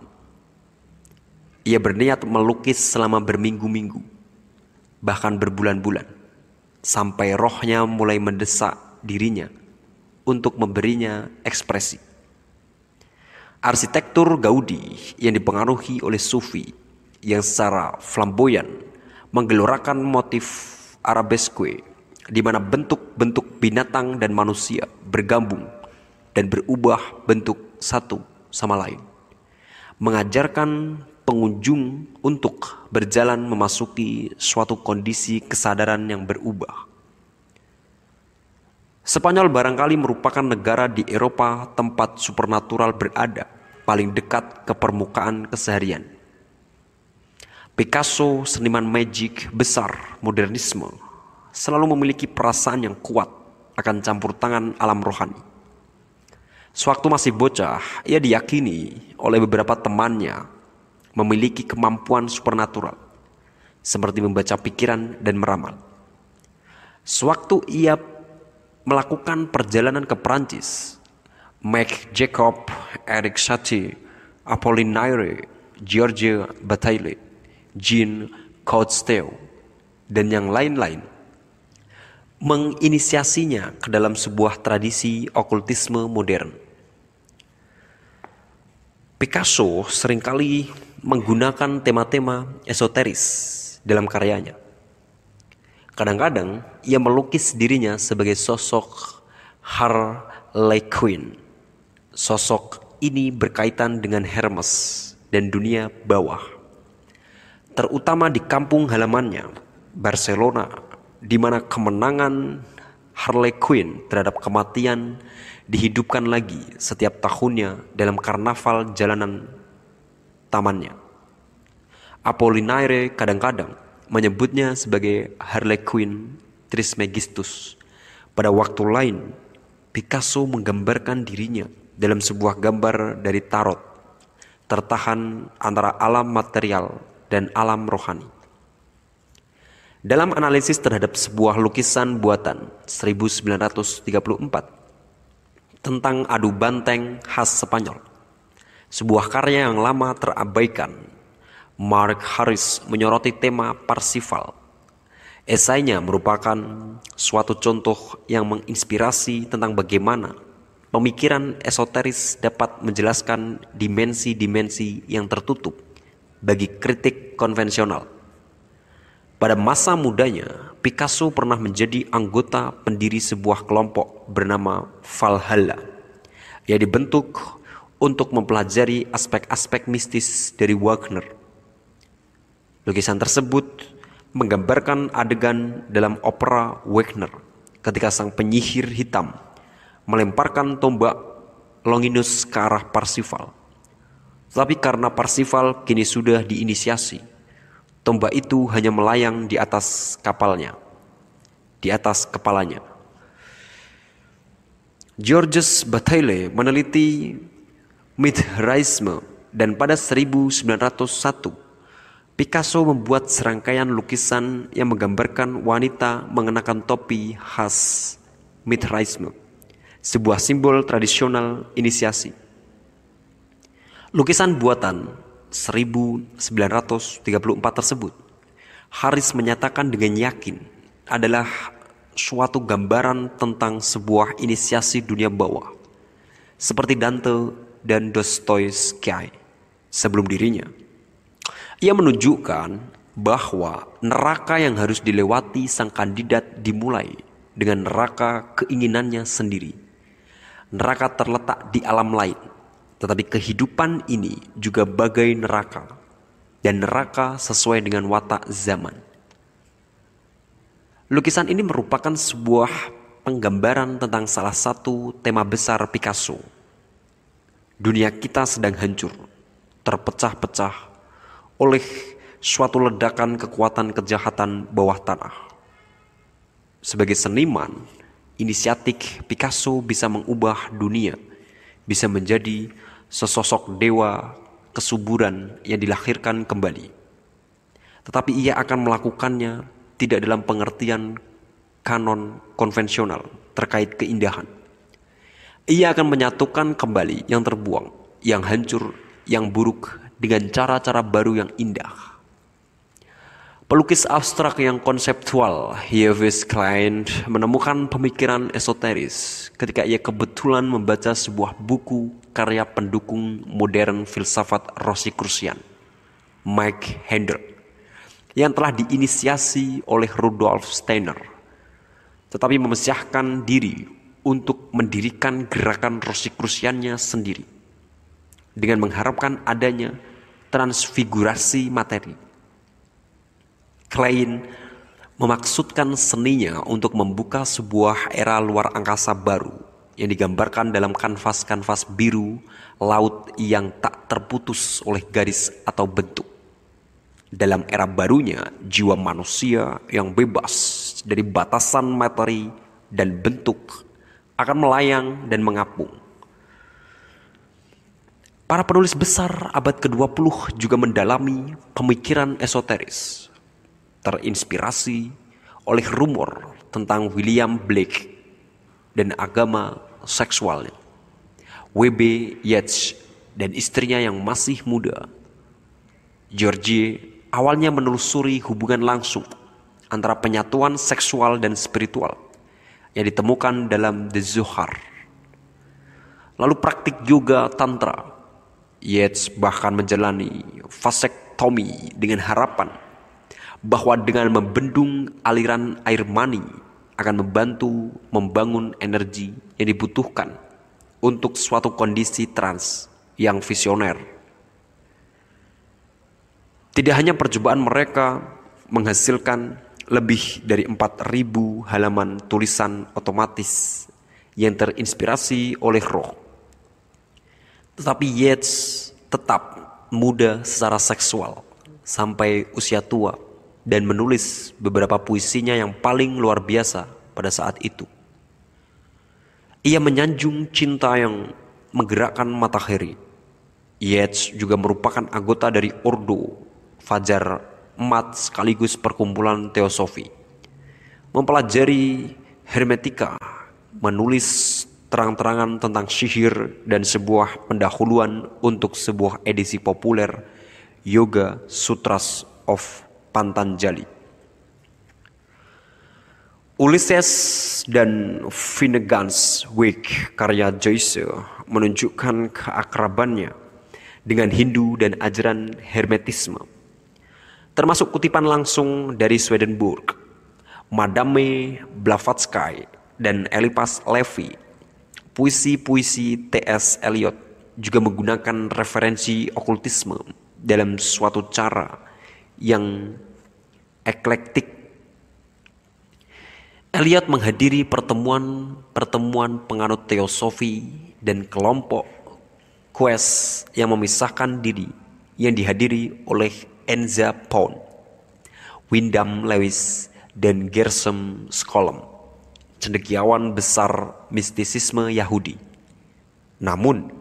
Ia berniat melukis selama berminggu-minggu, bahkan berbulan-bulan, sampai rohnya mulai mendesak dirinya untuk memberinya ekspresi. Arsitektur Gaudi yang dipengaruhi oleh Sufi yang secara flamboyan menggelorakan motif arabesque di mana bentuk-bentuk binatang dan manusia bergabung dan berubah bentuk satu sama lain. Mengajarkan pengunjung untuk berjalan memasuki suatu kondisi kesadaran yang berubah. Spanyol barangkali merupakan negara di Eropa tempat supernatural berada paling dekat ke permukaan keseharian. Picasso, seniman magic besar modernisme, selalu memiliki perasaan yang kuat akan campur tangan alam rohani. Sewaktu masih bocah, ia diyakini oleh beberapa temannya memiliki kemampuan supernatural, seperti membaca pikiran dan meramal. Sewaktu ia melakukan perjalanan ke Perancis, Mac Jacob, Eric Satie, Apollinaire, George Bataille, Jean Cousteau, dan yang lain-lain menginisiasinya ke dalam sebuah tradisi okultisme modern. Picasso seringkali menggunakan tema-tema esoteris dalam karyanya. Kadang-kadang ia melukis dirinya sebagai sosok Harley Quinn. Sosok ini berkaitan dengan Hermes dan dunia bawah. Terutama di kampung halamannya, Barcelona, di mana kemenangan Harley Quinn terhadap kematian dihidupkan lagi setiap tahunnya dalam karnaval jalanan tamannya. Apollinaire kadang-kadang menyebutnya sebagai Harley Quinn Trismegistus. Pada waktu lain, Picasso menggambarkan dirinya dalam sebuah gambar dari tarot, tertahan antara alam material dan alam rohani. Dalam analisis terhadap sebuah lukisan buatan 1934 tentang adu banteng khas Spanyol, sebuah karya yang lama terabaikan, Mark Harris menyoroti tema Parsifal. Esainya merupakan suatu contoh yang menginspirasi tentang bagaimana pemikiran esoteris dapat menjelaskan dimensi-dimensi yang tertutup bagi kritik konvensional pada masa mudanya, Picasso pernah menjadi anggota pendiri sebuah kelompok bernama Valhalla yang dibentuk untuk mempelajari aspek-aspek mistis dari Wagner. Lukisan tersebut menggambarkan adegan dalam opera Wagner ketika sang penyihir hitam melemparkan tombak Longinus ke arah Parsifal. tapi karena Parsifal kini sudah diinisiasi, tombak itu hanya melayang di atas kapalnya, di atas kepalanya. Georges Bataille meneliti Mithraisme dan pada 1901 Picasso membuat serangkaian lukisan yang menggambarkan wanita mengenakan topi khas Mithraisme, sebuah simbol tradisional inisiasi. Lukisan buatan 1934 tersebut, Haris menyatakan dengan yakin adalah suatu gambaran tentang sebuah inisiasi dunia bawah, seperti Dante dan Dostoevsky sebelum dirinya. Ia menunjukkan bahwa neraka yang harus dilewati sang kandidat dimulai dengan neraka keinginannya sendiri. Neraka terletak di alam lain, tetapi kehidupan ini juga bagai neraka, dan neraka sesuai dengan watak zaman. Lukisan ini merupakan sebuah penggambaran tentang salah satu tema besar Picasso. Dunia kita sedang hancur, terpecah-pecah oleh suatu ledakan kekuatan kejahatan bawah tanah. Sebagai seniman, inisiatif Picasso bisa mengubah dunia, bisa menjadi sesosok dewa kesuburan yang dilahirkan kembali. Tetapi ia akan melakukannya tidak dalam pengertian kanon konvensional terkait keindahan. Ia akan menyatukan kembali yang terbuang, yang hancur, yang buruk dengan cara-cara baru yang indah. Pelukis abstrak yang konseptual, Hievis Klein, menemukan pemikiran esoteris ketika ia kebetulan membaca sebuah buku karya pendukung modern filsafat Rosicrucian, Mike Handel, yang telah diinisiasi oleh Rudolf Steiner, tetapi memecahkan diri untuk mendirikan gerakan Rosicruciannya sendiri dengan mengharapkan adanya transfigurasi materi. Klein memaksudkan seninya untuk membuka sebuah era luar angkasa baru yang digambarkan dalam kanvas-kanvas biru laut yang tak terputus oleh garis atau bentuk. Dalam era barunya, jiwa manusia yang bebas dari batasan materi dan bentuk akan melayang dan mengapung. Para penulis besar abad ke-20 juga mendalami pemikiran esoteris, terinspirasi oleh rumor tentang William Blake dan agama seksual. WB Yates dan istrinya yang masih muda, Georgie awalnya menelusuri hubungan langsung antara penyatuan seksual dan spiritual yang ditemukan dalam The Zohar. Lalu praktik yoga tantra. Yates bahkan menjalani Tommy dengan harapan bahwa dengan membendung aliran air mani akan membantu membangun energi yang dibutuhkan untuk suatu kondisi trans yang visioner. Tidak hanya percobaan mereka menghasilkan lebih dari 4000 halaman tulisan otomatis yang terinspirasi oleh roh. Tetapi Yates tetap muda secara seksual sampai usia tua dan menulis beberapa puisinya yang paling luar biasa pada saat itu. Ia menyanjung cinta yang menggerakkan matahari. Yates juga merupakan anggota dari Ordo Fajar Mat sekaligus perkumpulan teosofi. Mempelajari hermetika, menulis terang-terangan tentang sihir dan sebuah pendahuluan untuk sebuah edisi populer Yoga Sutras of Pantanjali. Ulysses dan Finnegan's Wake karya Joyce menunjukkan keakrabannya dengan Hindu dan ajaran Hermetisme. Termasuk kutipan langsung dari Swedenborg, Madame Blavatsky, dan Eliphas Levi. Puisi-puisi T.S. Eliot juga menggunakan referensi okultisme dalam suatu cara yang eklektik. Eliot menghadiri pertemuan-pertemuan penganut teosofi dan kelompok quest yang memisahkan diri yang dihadiri oleh Enza Pound, Windham Lewis, dan Gershom Scholem, cendekiawan besar mistisisme Yahudi. Namun,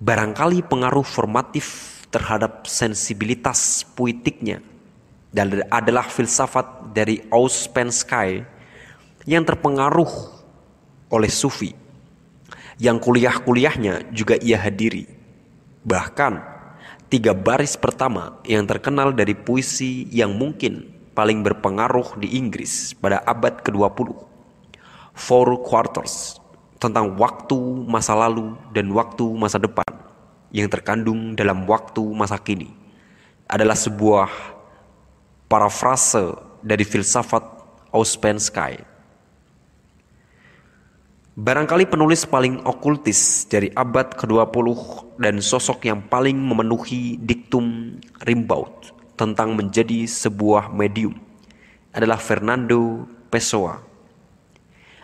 barangkali pengaruh formatif terhadap sensibilitas puitiknya dan adalah filsafat dari Auspensky yang terpengaruh oleh Sufi yang kuliah-kuliahnya juga ia hadiri. Bahkan tiga baris pertama yang terkenal dari puisi yang mungkin paling berpengaruh di Inggris pada abad ke-20. Four Quarters tentang waktu masa lalu dan waktu masa depan yang terkandung dalam waktu masa kini adalah sebuah parafrase dari filsafat Auspensky. Barangkali penulis paling okultis dari abad ke-20 dan sosok yang paling memenuhi diktum Rimbaud tentang menjadi sebuah medium adalah Fernando Pessoa.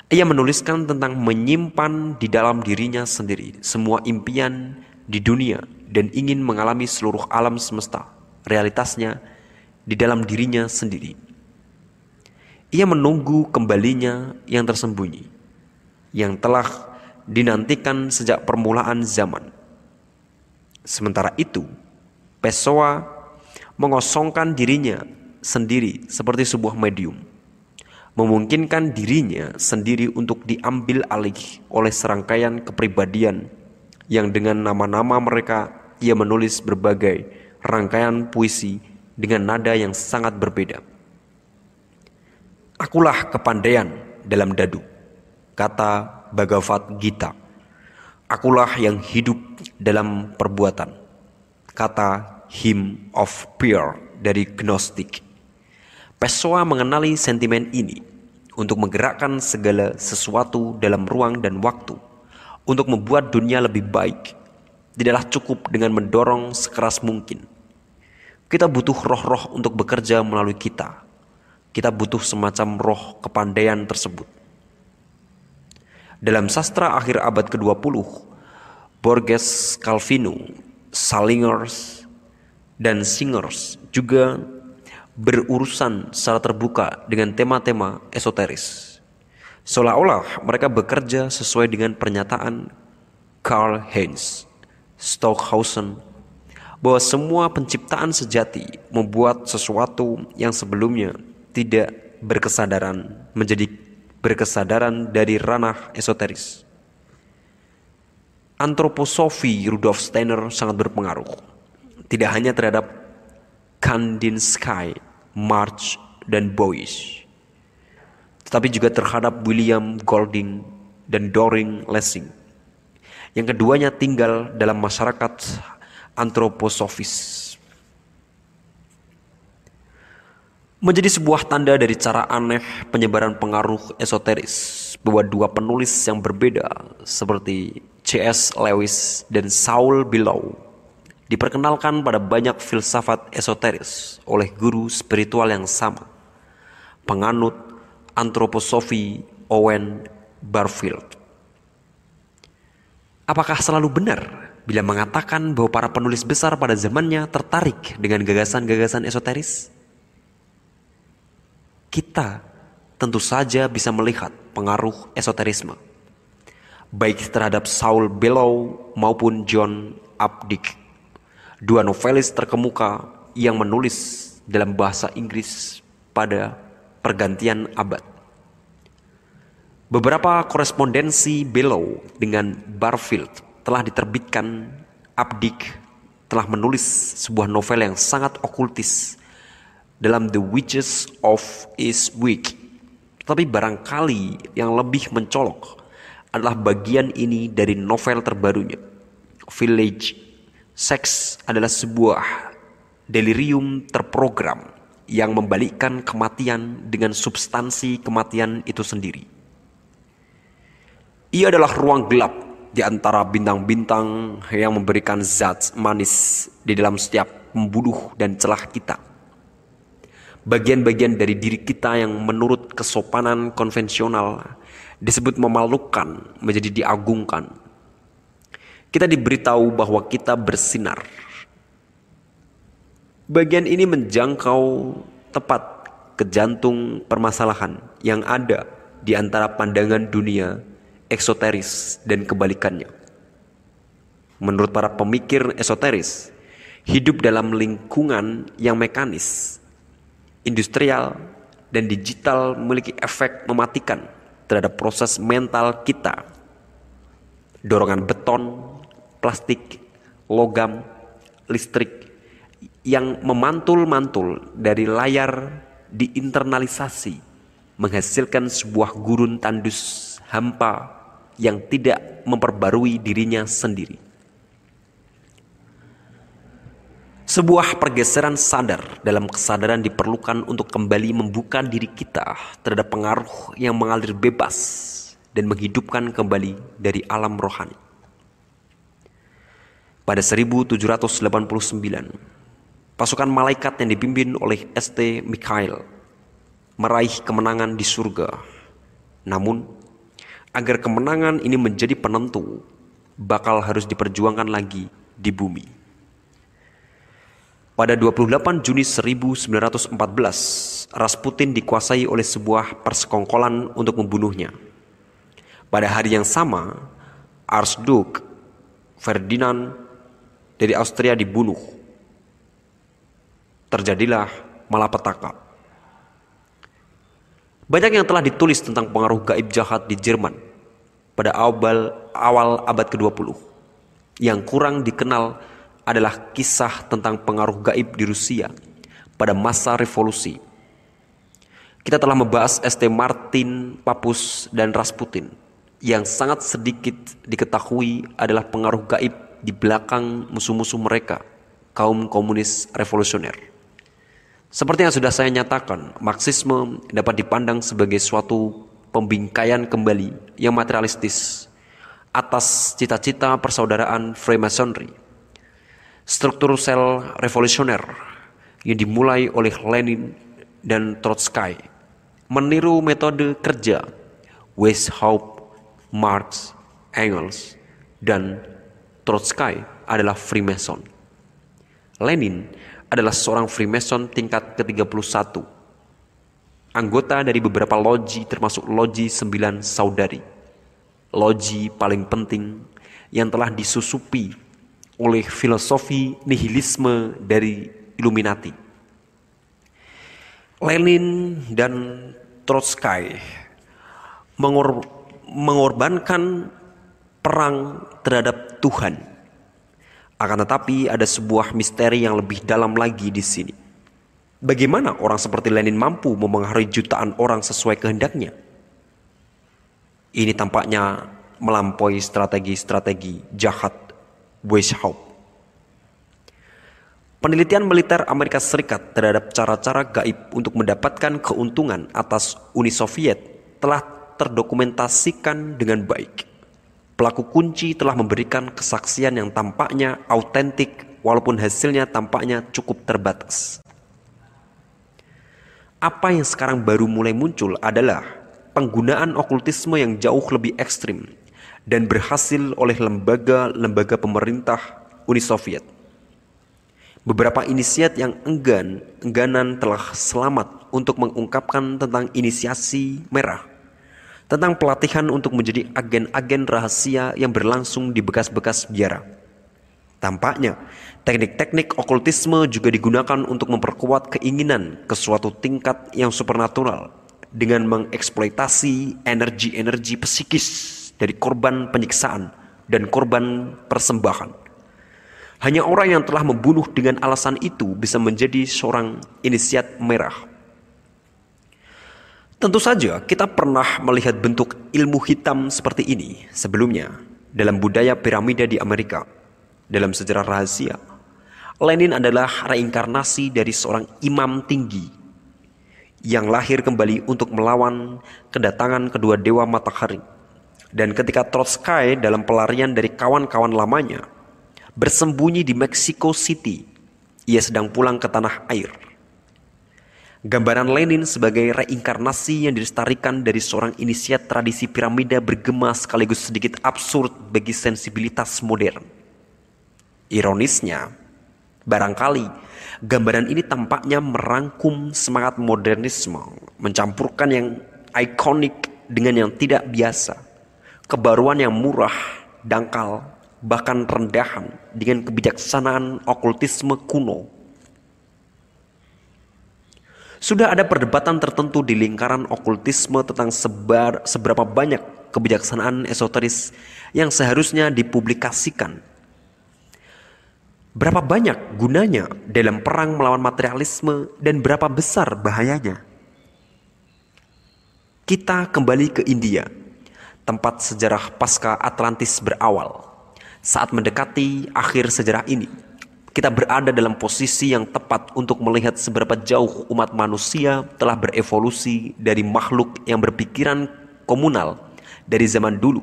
Ia menuliskan tentang menyimpan di dalam dirinya sendiri semua impian di dunia dan ingin mengalami seluruh alam semesta, realitasnya, di dalam dirinya sendiri. Ia menunggu kembalinya yang tersembunyi, yang telah dinantikan sejak permulaan zaman. Sementara itu, Pessoa mengosongkan dirinya sendiri seperti sebuah medium, memungkinkan dirinya sendiri untuk diambil alih oleh serangkaian kepribadian yang dengan nama-nama mereka ia menulis berbagai rangkaian puisi dengan nada yang sangat berbeda. Akulah kepandaian dalam dadu, kata Bhagavad Gita. Akulah yang hidup dalam perbuatan, kata Him of Pure dari Gnostik. Pessoa mengenali sentimen ini untuk menggerakkan segala sesuatu dalam ruang dan waktu, untuk membuat dunia lebih baik. Tidaklah cukup dengan mendorong sekeras mungkin – kita butuh roh-roh untuk bekerja melalui kita. Kita butuh semacam roh kepandaian tersebut. Dalam sastra akhir abad ke-20, Borges Calvino, Salingers, dan Singers juga berurusan secara terbuka dengan tema-tema esoteris. Seolah-olah mereka bekerja sesuai dengan pernyataan Karl Heinz Stockhausen bahwa semua penciptaan sejati membuat sesuatu yang sebelumnya tidak berkesadaran menjadi berkesadaran dari ranah esoteris. Antroposofi Rudolf Steiner sangat berpengaruh, tidak hanya terhadap Kandinsky, March, dan Boyce, tetapi juga terhadap William Golding dan Doring Lessing. Yang keduanya tinggal dalam masyarakat antroposofis. Menjadi sebuah tanda dari cara aneh penyebaran pengaruh esoteris bahwa dua penulis yang berbeda seperti C.S. Lewis dan Saul Bellow diperkenalkan pada banyak filsafat esoteris oleh guru spiritual yang sama, penganut antroposofi Owen Barfield. Apakah selalu benar bila mengatakan bahwa para penulis besar pada zamannya tertarik dengan gagasan-gagasan esoteris? Kita tentu saja bisa melihat pengaruh esoterisme, baik terhadap Saul Bellow maupun John Updike, dua novelis terkemuka yang menulis dalam bahasa Inggris pada pergantian abad. Beberapa korespondensi Bellow dengan Barfield telah diterbitkan Abdik telah menulis sebuah novel yang sangat okultis dalam The Witches of Eastwick. Tapi barangkali yang lebih mencolok adalah bagian ini dari novel terbarunya. Village Sex adalah sebuah delirium terprogram yang membalikkan kematian dengan substansi kematian itu sendiri. Ia adalah ruang gelap di antara bintang-bintang yang memberikan zat manis di dalam setiap pembuluh dan celah kita. Bagian-bagian dari diri kita yang menurut kesopanan konvensional disebut memalukan menjadi diagungkan. Kita diberitahu bahwa kita bersinar. Bagian ini menjangkau tepat ke jantung permasalahan yang ada di antara pandangan dunia eksoteris dan kebalikannya. Menurut para pemikir esoteris, hidup dalam lingkungan yang mekanis, industrial, dan digital memiliki efek mematikan terhadap proses mental kita. Dorongan beton, plastik, logam, listrik yang memantul-mantul dari layar diinternalisasi menghasilkan sebuah gurun tandus hampa yang tidak memperbarui dirinya sendiri. Sebuah pergeseran sadar dalam kesadaran diperlukan untuk kembali membuka diri kita terhadap pengaruh yang mengalir bebas dan menghidupkan kembali dari alam rohani. Pada 1789, pasukan malaikat yang dipimpin oleh ST Mikhail meraih kemenangan di surga. Namun, agar kemenangan ini menjadi penentu bakal harus diperjuangkan lagi di bumi. Pada 28 Juni 1914, Rasputin dikuasai oleh sebuah persekongkolan untuk membunuhnya. Pada hari yang sama, Arsduk Ferdinand dari Austria dibunuh. Terjadilah malapetaka. Banyak yang telah ditulis tentang pengaruh gaib jahat di Jerman pada awal, awal abad ke-20. Yang kurang dikenal adalah kisah tentang pengaruh gaib di Rusia pada masa revolusi. Kita telah membahas ST Martin, Papus, dan Rasputin. Yang sangat sedikit diketahui adalah pengaruh gaib di belakang musuh-musuh mereka, kaum komunis revolusioner. Seperti yang sudah saya nyatakan, Marxisme dapat dipandang sebagai suatu pembingkaian kembali yang materialistis atas cita-cita persaudaraan Freemasonry. Struktur sel revolusioner yang dimulai oleh Lenin dan Trotsky meniru metode kerja Weishaupt, Marx, Engels, dan Trotsky adalah Freemason. Lenin adalah seorang Freemason tingkat ke-31. Anggota dari beberapa loji termasuk loji sembilan saudari. Loji paling penting yang telah disusupi oleh filosofi nihilisme dari Illuminati. Lenin dan Trotsky mengor mengorbankan perang terhadap Tuhan akan tetapi ada sebuah misteri yang lebih dalam lagi di sini. Bagaimana orang seperti Lenin mampu memengaruhi jutaan orang sesuai kehendaknya? Ini tampaknya melampaui strategi-strategi jahat Weishaupt. Penelitian militer Amerika Serikat terhadap cara-cara gaib untuk mendapatkan keuntungan atas Uni Soviet telah terdokumentasikan dengan baik. Pelaku kunci telah memberikan kesaksian yang tampaknya autentik walaupun hasilnya tampaknya cukup terbatas. Apa yang sekarang baru mulai muncul adalah penggunaan okultisme yang jauh lebih ekstrim dan berhasil oleh lembaga-lembaga pemerintah Uni Soviet. Beberapa inisiat yang enggan, engganan telah selamat untuk mengungkapkan tentang inisiasi merah tentang pelatihan untuk menjadi agen-agen rahasia yang berlangsung di bekas-bekas biara. Tampaknya, teknik-teknik okultisme juga digunakan untuk memperkuat keinginan ke suatu tingkat yang supernatural dengan mengeksploitasi energi-energi psikis dari korban penyiksaan dan korban persembahan. Hanya orang yang telah membunuh dengan alasan itu bisa menjadi seorang inisiat merah Tentu saja kita pernah melihat bentuk ilmu hitam seperti ini sebelumnya dalam budaya piramida di Amerika, dalam sejarah rahasia. Lenin adalah reinkarnasi dari seorang imam tinggi yang lahir kembali untuk melawan kedatangan kedua dewa matahari. Dan ketika Trotsky dalam pelarian dari kawan-kawan lamanya bersembunyi di Mexico City, ia sedang pulang ke tanah air Gambaran Lenin sebagai reinkarnasi yang dilestarikan dari seorang inisiat tradisi piramida bergema sekaligus sedikit absurd bagi sensibilitas modern. Ironisnya, barangkali gambaran ini tampaknya merangkum semangat modernisme, mencampurkan yang ikonik dengan yang tidak biasa, kebaruan yang murah, dangkal, bahkan rendahan dengan kebijaksanaan okultisme kuno sudah ada perdebatan tertentu di lingkaran okultisme tentang sebar, seberapa banyak kebijaksanaan esoteris yang seharusnya dipublikasikan. Berapa banyak gunanya dalam perang melawan materialisme dan berapa besar bahayanya? Kita kembali ke India, tempat sejarah pasca Atlantis berawal. Saat mendekati akhir sejarah ini, kita berada dalam posisi yang tepat untuk melihat seberapa jauh umat manusia telah berevolusi dari makhluk yang berpikiran komunal dari zaman dulu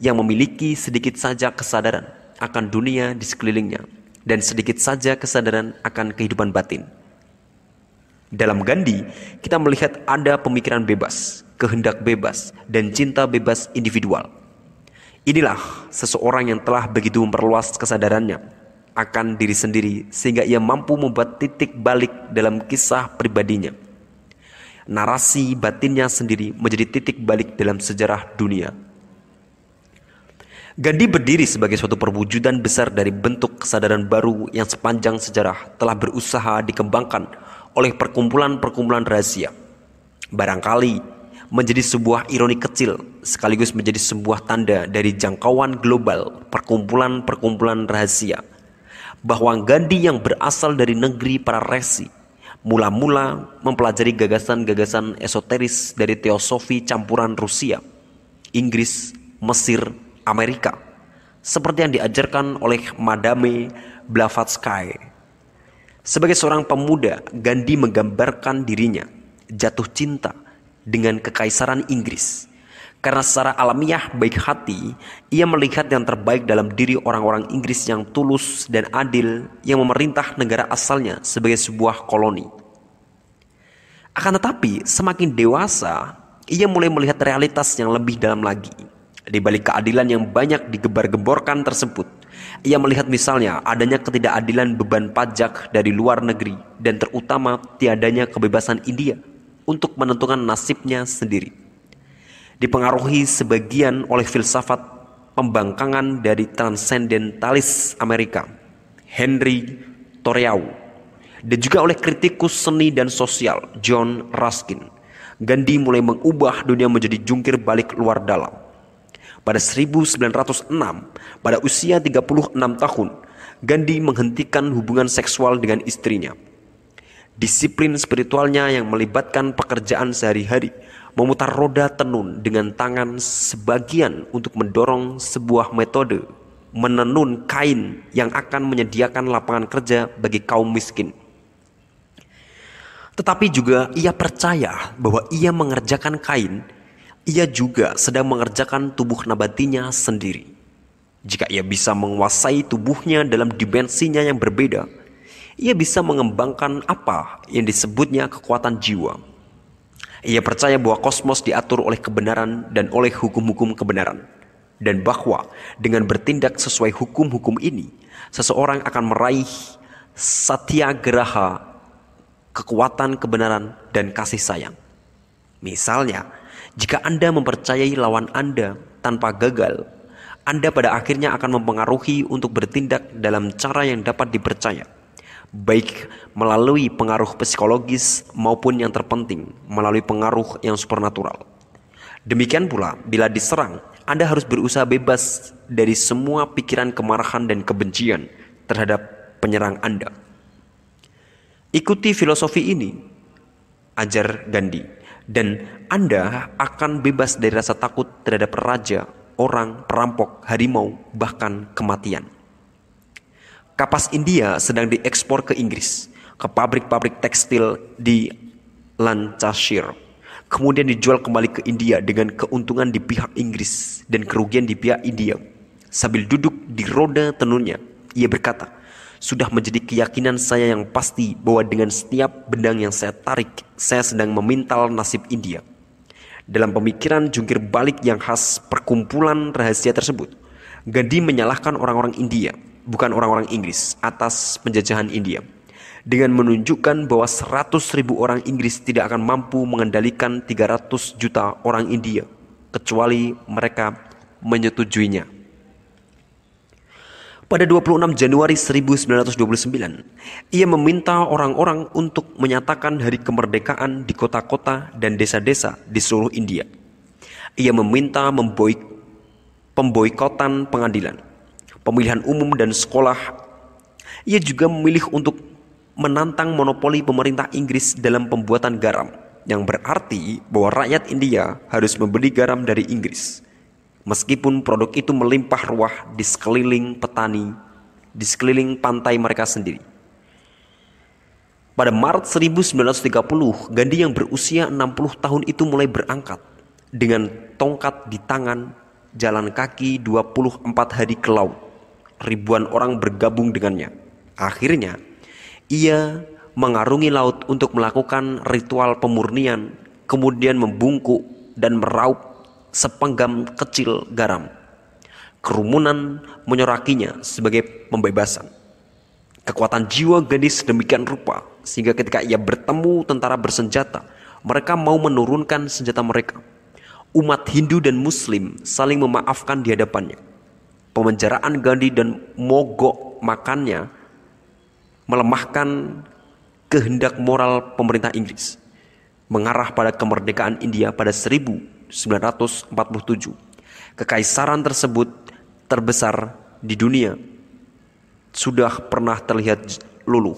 yang memiliki sedikit saja kesadaran akan dunia di sekelilingnya dan sedikit saja kesadaran akan kehidupan batin. Dalam Gandhi, kita melihat ada pemikiran bebas, kehendak bebas, dan cinta bebas individual. Inilah seseorang yang telah begitu memperluas kesadarannya akan diri sendiri sehingga ia mampu membuat titik balik dalam kisah pribadinya. Narasi batinnya sendiri menjadi titik balik dalam sejarah dunia. Gandhi berdiri sebagai suatu perwujudan besar dari bentuk kesadaran baru yang sepanjang sejarah telah berusaha dikembangkan oleh perkumpulan-perkumpulan rahasia. Barangkali menjadi sebuah ironi kecil sekaligus menjadi sebuah tanda dari jangkauan global perkumpulan-perkumpulan rahasia – bahwa Gandhi yang berasal dari negeri para resi mula-mula mempelajari gagasan-gagasan esoteris dari teosofi campuran Rusia, Inggris, Mesir, Amerika, seperti yang diajarkan oleh Madame Blavatsky. Sebagai seorang pemuda, Gandhi menggambarkan dirinya jatuh cinta dengan kekaisaran Inggris karena secara alamiah baik hati, ia melihat yang terbaik dalam diri orang-orang Inggris yang tulus dan adil yang memerintah negara asalnya sebagai sebuah koloni. Akan tetapi, semakin dewasa, ia mulai melihat realitas yang lebih dalam lagi. Di balik keadilan yang banyak digebar geborkan tersebut, ia melihat misalnya adanya ketidakadilan beban pajak dari luar negeri dan terutama tiadanya kebebasan India untuk menentukan nasibnya sendiri dipengaruhi sebagian oleh filsafat pembangkangan dari transcendentalis Amerika, Henry Thoreau, dan juga oleh kritikus seni dan sosial John Ruskin. Gandhi mulai mengubah dunia menjadi jungkir balik luar dalam. Pada 1906, pada usia 36 tahun, Gandhi menghentikan hubungan seksual dengan istrinya. Disiplin spiritualnya yang melibatkan pekerjaan sehari-hari memutar roda tenun dengan tangan sebagian untuk mendorong sebuah metode menenun kain yang akan menyediakan lapangan kerja bagi kaum miskin. Tetapi juga ia percaya bahwa ia mengerjakan kain, ia juga sedang mengerjakan tubuh nabatinya sendiri. Jika ia bisa menguasai tubuhnya dalam dimensinya yang berbeda, ia bisa mengembangkan apa yang disebutnya kekuatan jiwa ia percaya bahwa kosmos diatur oleh kebenaran dan oleh hukum-hukum kebenaran. Dan bahwa dengan bertindak sesuai hukum-hukum ini, seseorang akan meraih geraha, kekuatan kebenaran, dan kasih sayang. Misalnya, jika Anda mempercayai lawan Anda tanpa gagal, Anda pada akhirnya akan mempengaruhi untuk bertindak dalam cara yang dapat dipercaya baik melalui pengaruh psikologis maupun yang terpenting melalui pengaruh yang supernatural. Demikian pula, bila diserang, Anda harus berusaha bebas dari semua pikiran kemarahan dan kebencian terhadap penyerang Anda. Ikuti filosofi ini, ajar Gandhi, dan Anda akan bebas dari rasa takut terhadap raja, orang, perampok, harimau, bahkan kematian kapas India sedang diekspor ke Inggris, ke pabrik-pabrik tekstil di Lancashire. Kemudian dijual kembali ke India dengan keuntungan di pihak Inggris dan kerugian di pihak India. Sambil duduk di roda tenunnya, ia berkata, sudah menjadi keyakinan saya yang pasti bahwa dengan setiap bendang yang saya tarik, saya sedang memintal nasib India. Dalam pemikiran jungkir balik yang khas perkumpulan rahasia tersebut, Gandhi menyalahkan orang-orang India bukan orang-orang Inggris atas penjajahan India dengan menunjukkan bahwa 100.000 orang Inggris tidak akan mampu mengendalikan 300 juta orang India kecuali mereka menyetujuinya. Pada 26 Januari 1929, ia meminta orang-orang untuk menyatakan hari kemerdekaan di kota-kota dan desa-desa di seluruh India. Ia meminta memboik pemboikotan pengadilan pemilihan umum dan sekolah. Ia juga memilih untuk menantang monopoli pemerintah Inggris dalam pembuatan garam, yang berarti bahwa rakyat India harus membeli garam dari Inggris. Meskipun produk itu melimpah ruah di sekeliling petani, di sekeliling pantai mereka sendiri. Pada Maret 1930, Gandhi yang berusia 60 tahun itu mulai berangkat dengan tongkat di tangan jalan kaki 24 hari ke laut. Ribuan orang bergabung dengannya. Akhirnya, ia mengarungi laut untuk melakukan ritual pemurnian, kemudian membungkuk dan meraup sepenggam kecil garam. Kerumunan menyorakinya sebagai pembebasan. Kekuatan jiwa gadis demikian rupa sehingga ketika ia bertemu tentara bersenjata, mereka mau menurunkan senjata mereka. Umat Hindu dan Muslim saling memaafkan di hadapannya pemenjaraan Gandhi dan mogok makannya melemahkan kehendak moral pemerintah Inggris mengarah pada kemerdekaan India pada 1947. Kekaisaran tersebut terbesar di dunia sudah pernah terlihat luluh.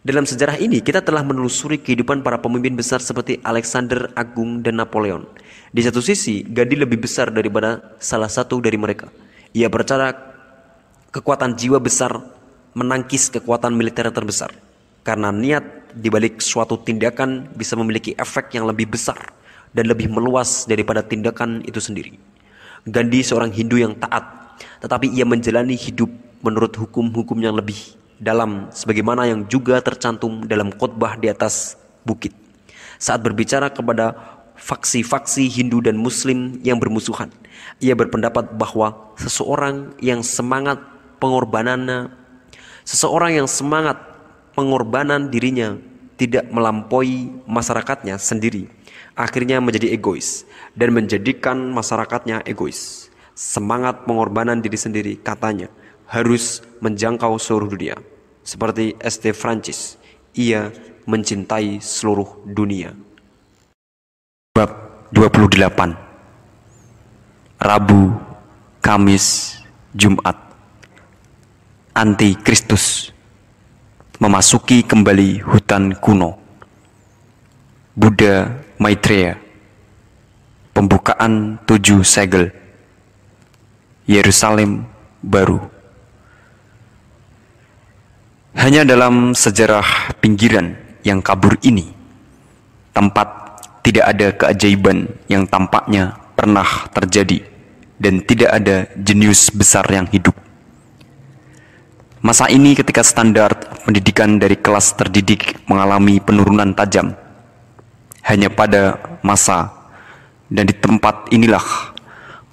Dalam sejarah ini kita telah menelusuri kehidupan para pemimpin besar seperti Alexander Agung dan Napoleon. Di satu sisi, Gandhi lebih besar daripada salah satu dari mereka. Ia percaya kekuatan jiwa besar menangkis kekuatan militer terbesar karena niat dibalik suatu tindakan bisa memiliki efek yang lebih besar dan lebih meluas daripada tindakan itu sendiri. Gandhi seorang Hindu yang taat, tetapi ia menjalani hidup menurut hukum-hukum yang lebih dalam sebagaimana yang juga tercantum dalam khotbah di atas bukit. Saat berbicara kepada faksi-faksi Hindu dan Muslim yang bermusuhan, ia berpendapat bahwa seseorang yang semangat pengorbanannya, seseorang yang semangat pengorbanan dirinya tidak melampaui masyarakatnya sendiri, akhirnya menjadi egois dan menjadikan masyarakatnya egois. Semangat pengorbanan diri sendiri katanya harus menjangkau seluruh dunia. Seperti ST Francis, ia mencintai seluruh dunia. Bab 28 Rabu, Kamis, Jumat. Anti Kristus memasuki kembali hutan kuno. Buddha Maitreya. Pembukaan tujuh segel. Yerusalem baru. Hanya dalam sejarah pinggiran yang kabur ini, tempat tidak ada keajaiban yang tampaknya pernah terjadi dan tidak ada jenius besar yang hidup. Masa ini ketika standar pendidikan dari kelas terdidik mengalami penurunan tajam hanya pada masa dan di tempat inilah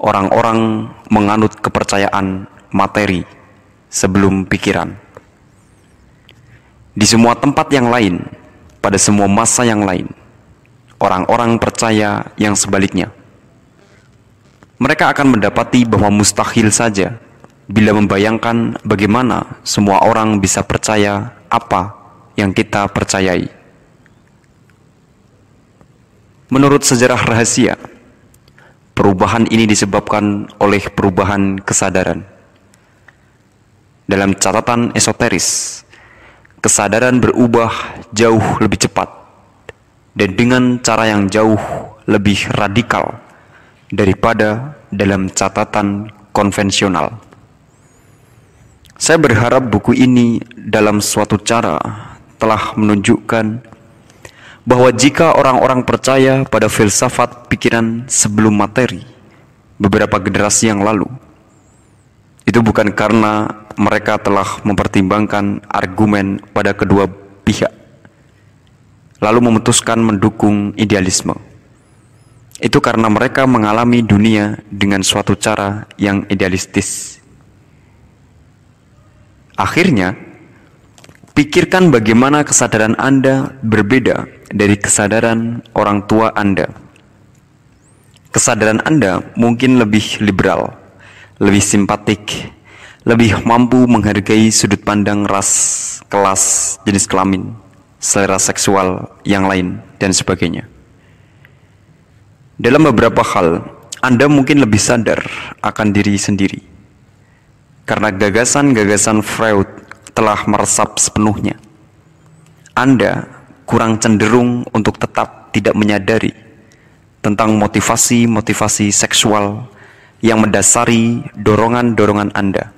orang-orang menganut kepercayaan materi sebelum pikiran. Di semua tempat yang lain, pada semua masa yang lain, orang-orang percaya yang sebaliknya mereka akan mendapati bahwa mustahil saja bila membayangkan bagaimana semua orang bisa percaya apa yang kita percayai. Menurut sejarah rahasia, perubahan ini disebabkan oleh perubahan kesadaran. Dalam catatan esoteris, kesadaran berubah jauh lebih cepat dan dengan cara yang jauh lebih radikal daripada dalam catatan konvensional. Saya berharap buku ini dalam suatu cara telah menunjukkan bahwa jika orang-orang percaya pada filsafat pikiran sebelum materi beberapa generasi yang lalu, itu bukan karena mereka telah mempertimbangkan argumen pada kedua pihak, lalu memutuskan mendukung idealisme itu karena mereka mengalami dunia dengan suatu cara yang idealistis. Akhirnya, pikirkan bagaimana kesadaran Anda berbeda dari kesadaran orang tua Anda. Kesadaran Anda mungkin lebih liberal, lebih simpatik, lebih mampu menghargai sudut pandang ras, kelas, jenis kelamin, selera seksual yang lain, dan sebagainya. Dalam beberapa hal, Anda mungkin lebih sadar akan diri sendiri. Karena gagasan-gagasan Freud telah meresap sepenuhnya. Anda kurang cenderung untuk tetap tidak menyadari tentang motivasi-motivasi seksual yang mendasari dorongan-dorongan Anda,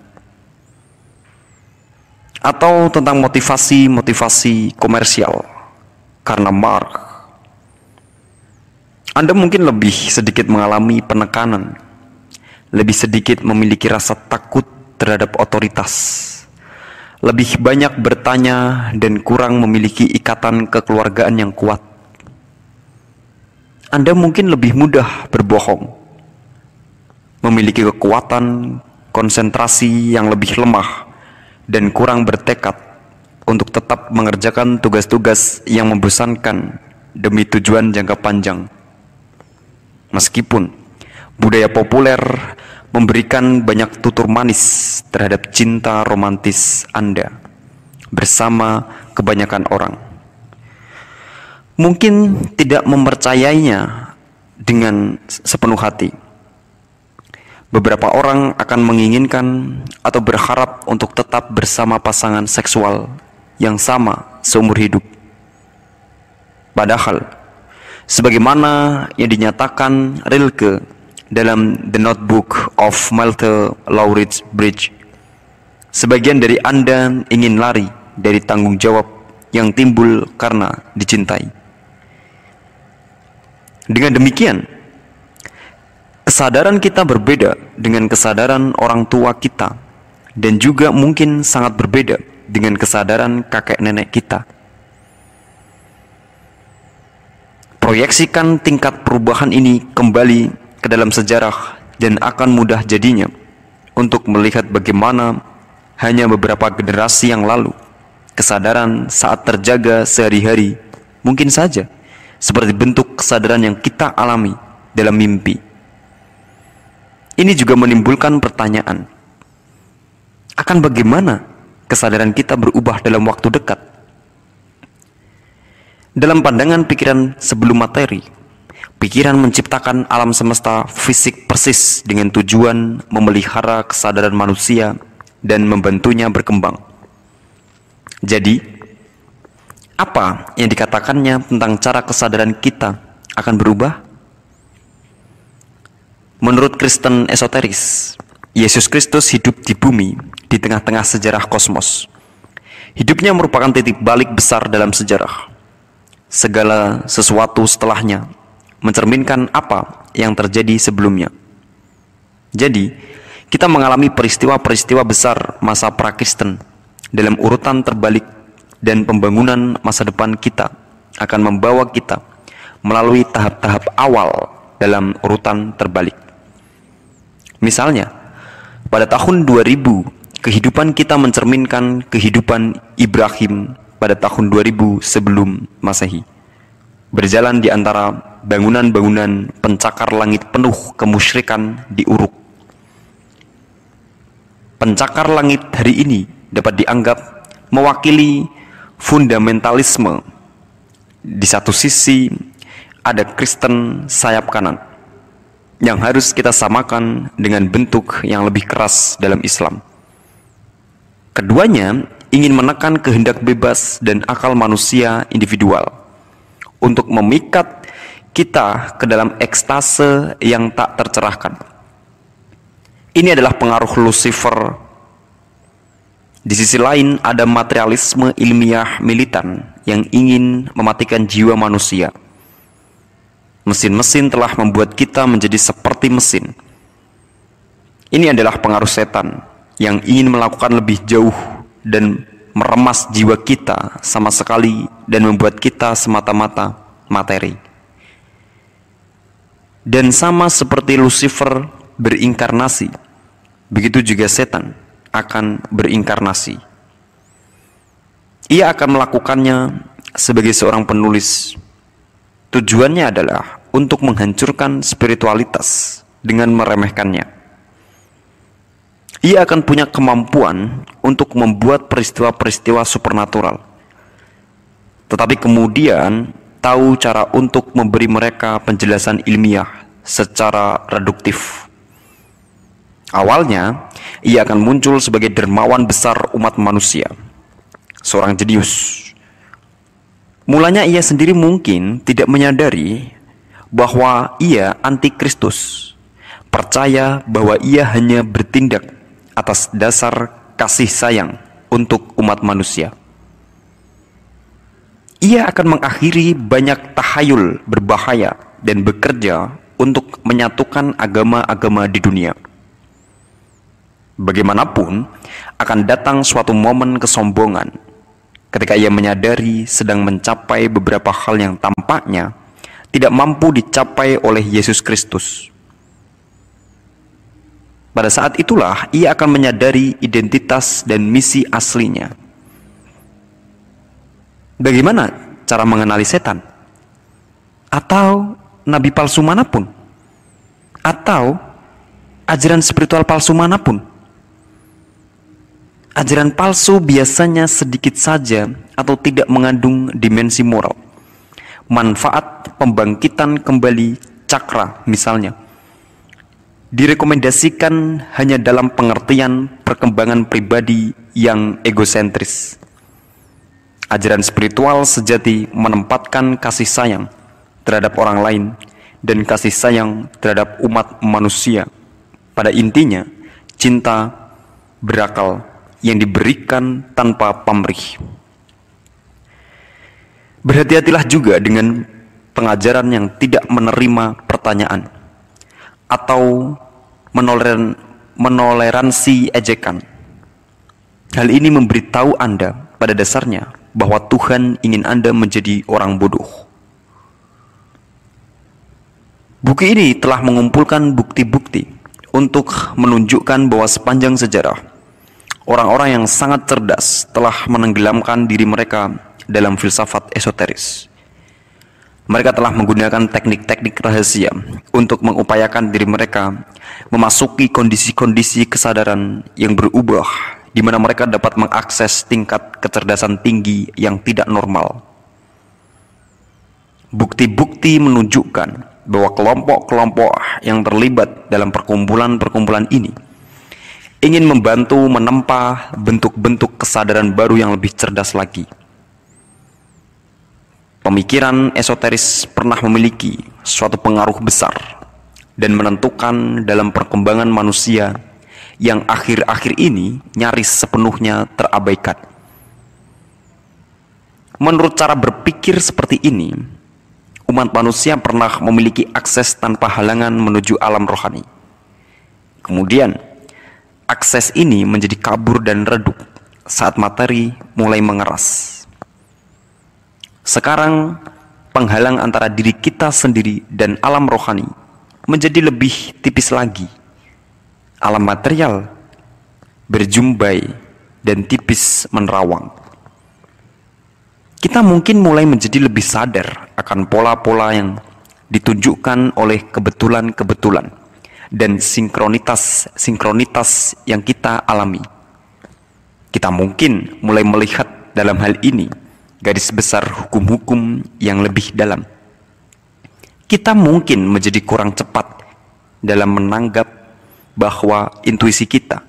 atau tentang motivasi-motivasi komersial, karena Mark anda mungkin lebih sedikit mengalami penekanan, lebih sedikit memiliki rasa takut terhadap otoritas, lebih banyak bertanya dan kurang memiliki ikatan kekeluargaan yang kuat. Anda mungkin lebih mudah berbohong, memiliki kekuatan, konsentrasi yang lebih lemah, dan kurang bertekad untuk tetap mengerjakan tugas-tugas yang membosankan demi tujuan jangka panjang. Meskipun budaya populer memberikan banyak tutur manis terhadap cinta romantis Anda bersama kebanyakan orang. Mungkin tidak mempercayainya dengan sepenuh hati. Beberapa orang akan menginginkan atau berharap untuk tetap bersama pasangan seksual yang sama seumur hidup. Padahal sebagaimana yang dinyatakan Rilke dalam The Notebook of Malte Lauritz Bridge. Sebagian dari Anda ingin lari dari tanggung jawab yang timbul karena dicintai. Dengan demikian, kesadaran kita berbeda dengan kesadaran orang tua kita dan juga mungkin sangat berbeda dengan kesadaran kakek nenek kita. proyeksikan tingkat perubahan ini kembali ke dalam sejarah dan akan mudah jadinya untuk melihat bagaimana hanya beberapa generasi yang lalu kesadaran saat terjaga sehari-hari mungkin saja seperti bentuk kesadaran yang kita alami dalam mimpi. Ini juga menimbulkan pertanyaan akan bagaimana kesadaran kita berubah dalam waktu dekat dalam pandangan pikiran sebelum materi. Pikiran menciptakan alam semesta fisik persis dengan tujuan memelihara kesadaran manusia dan membantunya berkembang. Jadi, apa yang dikatakannya tentang cara kesadaran kita akan berubah? Menurut Kristen esoteris, Yesus Kristus hidup di bumi di tengah-tengah sejarah kosmos. Hidupnya merupakan titik balik besar dalam sejarah segala sesuatu setelahnya, mencerminkan apa yang terjadi sebelumnya. Jadi, kita mengalami peristiwa-peristiwa besar masa Prakristen dalam urutan terbalik dan pembangunan masa depan kita akan membawa kita melalui tahap-tahap awal dalam urutan terbalik. Misalnya, pada tahun 2000, kehidupan kita mencerminkan kehidupan Ibrahim pada tahun 2000 sebelum Masehi. Berjalan di antara bangunan-bangunan pencakar langit penuh kemusyrikan di Uruk. Pencakar langit hari ini dapat dianggap mewakili fundamentalisme. Di satu sisi ada Kristen sayap kanan yang harus kita samakan dengan bentuk yang lebih keras dalam Islam. Keduanya ingin menekan kehendak bebas dan akal manusia individual untuk memikat kita ke dalam ekstase yang tak tercerahkan. Ini adalah pengaruh Lucifer. Di sisi lain ada materialisme ilmiah militan yang ingin mematikan jiwa manusia. Mesin-mesin telah membuat kita menjadi seperti mesin. Ini adalah pengaruh setan yang ingin melakukan lebih jauh dan meremas jiwa kita sama sekali dan membuat kita semata-mata materi. Dan sama seperti Lucifer berinkarnasi, begitu juga setan akan berinkarnasi. Ia akan melakukannya sebagai seorang penulis. Tujuannya adalah untuk menghancurkan spiritualitas dengan meremehkannya. Ia akan punya kemampuan untuk membuat peristiwa-peristiwa supernatural. Tetapi kemudian tahu cara untuk memberi mereka penjelasan ilmiah secara reduktif. Awalnya, ia akan muncul sebagai dermawan besar umat manusia, seorang jenius. Mulanya ia sendiri mungkin tidak menyadari bahwa ia antikristus, percaya bahwa ia hanya bertindak atas dasar kasih sayang untuk umat manusia. Ia akan mengakhiri banyak tahayul berbahaya dan bekerja untuk menyatukan agama-agama di dunia. Bagaimanapun, akan datang suatu momen kesombongan ketika ia menyadari sedang mencapai beberapa hal yang tampaknya tidak mampu dicapai oleh Yesus Kristus. Pada saat itulah ia akan menyadari identitas dan misi aslinya. Bagaimana cara mengenali setan? Atau nabi palsu manapun? Atau ajaran spiritual palsu manapun? Ajaran palsu biasanya sedikit saja atau tidak mengandung dimensi moral. Manfaat pembangkitan kembali cakra misalnya direkomendasikan hanya dalam pengertian perkembangan pribadi yang egosentris. Ajaran spiritual sejati menempatkan kasih sayang terhadap orang lain dan kasih sayang terhadap umat manusia. Pada intinya, cinta berakal yang diberikan tanpa pamrih. Berhati-hatilah juga dengan pengajaran yang tidak menerima pertanyaan atau menoleran, menoleransi ejekan. Hal ini memberitahu Anda pada dasarnya bahwa Tuhan ingin Anda menjadi orang bodoh. Buku ini telah mengumpulkan bukti-bukti untuk menunjukkan bahwa sepanjang sejarah, orang-orang yang sangat cerdas telah menenggelamkan diri mereka dalam filsafat esoteris. Mereka telah menggunakan teknik-teknik rahasia untuk mengupayakan diri mereka memasuki kondisi-kondisi kesadaran yang berubah, di mana mereka dapat mengakses tingkat kecerdasan tinggi yang tidak normal. Bukti-bukti menunjukkan bahwa kelompok-kelompok yang terlibat dalam perkumpulan-perkumpulan ini ingin membantu menempa bentuk-bentuk kesadaran baru yang lebih cerdas lagi. Pemikiran esoteris pernah memiliki suatu pengaruh besar dan menentukan dalam perkembangan manusia yang akhir-akhir ini nyaris sepenuhnya terabaikan. Menurut cara berpikir seperti ini, umat manusia pernah memiliki akses tanpa halangan menuju alam rohani. Kemudian, akses ini menjadi kabur dan redup saat materi mulai mengeras sekarang penghalang antara diri kita sendiri dan alam rohani menjadi lebih tipis lagi. Alam material berjumbai dan tipis menerawang. Kita mungkin mulai menjadi lebih sadar akan pola-pola yang ditunjukkan oleh kebetulan-kebetulan dan sinkronitas-sinkronitas yang kita alami. Kita mungkin mulai melihat dalam hal ini garis besar hukum-hukum yang lebih dalam. Kita mungkin menjadi kurang cepat dalam menanggap bahwa intuisi kita,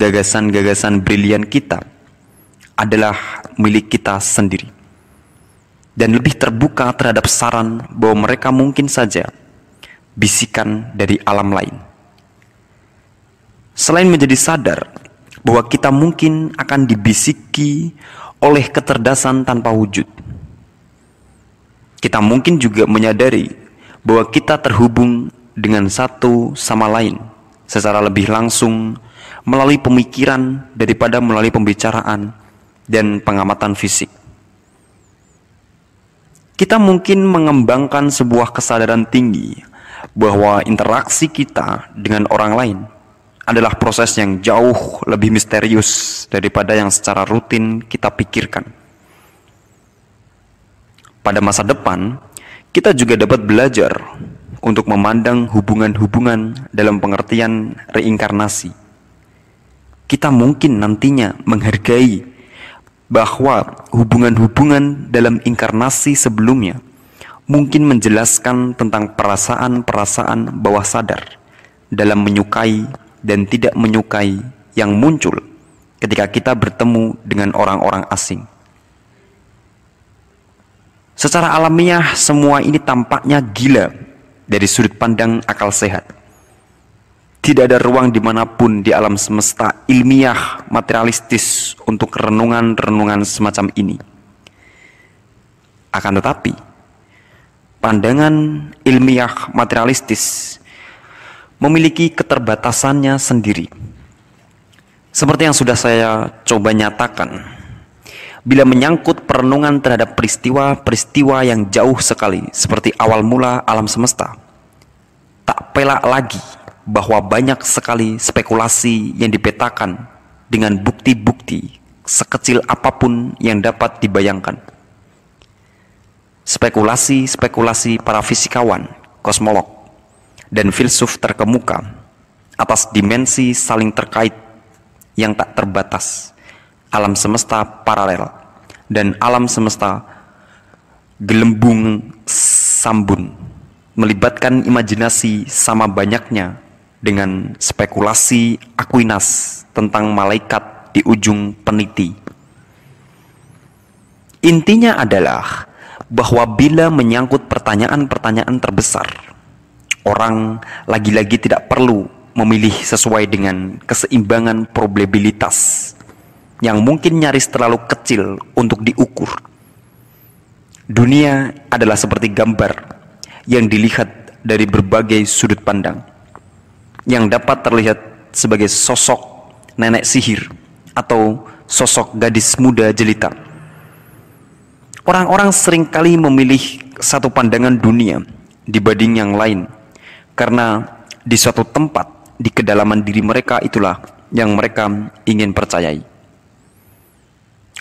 gagasan-gagasan brilian kita adalah milik kita sendiri. Dan lebih terbuka terhadap saran bahwa mereka mungkin saja bisikan dari alam lain. Selain menjadi sadar bahwa kita mungkin akan dibisiki oleh keterdasan tanpa wujud. Kita mungkin juga menyadari bahwa kita terhubung dengan satu sama lain secara lebih langsung melalui pemikiran daripada melalui pembicaraan dan pengamatan fisik. Kita mungkin mengembangkan sebuah kesadaran tinggi bahwa interaksi kita dengan orang lain adalah proses yang jauh lebih misterius daripada yang secara rutin kita pikirkan. Pada masa depan, kita juga dapat belajar untuk memandang hubungan-hubungan dalam pengertian reinkarnasi. Kita mungkin nantinya menghargai bahwa hubungan-hubungan dalam inkarnasi sebelumnya mungkin menjelaskan tentang perasaan-perasaan bawah sadar dalam menyukai dan tidak menyukai yang muncul ketika kita bertemu dengan orang-orang asing. Secara alamiah, semua ini tampaknya gila dari sudut pandang akal sehat. Tidak ada ruang dimanapun di alam semesta ilmiah materialistis untuk renungan-renungan semacam ini. Akan tetapi, pandangan ilmiah materialistis memiliki keterbatasannya sendiri. Seperti yang sudah saya coba nyatakan, bila menyangkut perenungan terhadap peristiwa-peristiwa yang jauh sekali, seperti awal mula alam semesta, tak pelak lagi bahwa banyak sekali spekulasi yang dipetakan dengan bukti-bukti sekecil apapun yang dapat dibayangkan. Spekulasi-spekulasi para fisikawan, kosmolog, dan filsuf terkemuka atas dimensi saling terkait yang tak terbatas alam semesta paralel dan alam semesta gelembung sambun melibatkan imajinasi sama banyaknya dengan spekulasi Aquinas tentang malaikat di ujung peniti. Intinya adalah bahwa bila menyangkut pertanyaan-pertanyaan terbesar, Orang lagi-lagi tidak perlu memilih sesuai dengan keseimbangan probabilitas yang mungkin nyaris terlalu kecil untuk diukur. Dunia adalah seperti gambar yang dilihat dari berbagai sudut pandang, yang dapat terlihat sebagai sosok nenek sihir atau sosok gadis muda jelita. Orang-orang seringkali memilih satu pandangan dunia dibanding yang lain karena di suatu tempat di kedalaman diri mereka itulah yang mereka ingin percayai.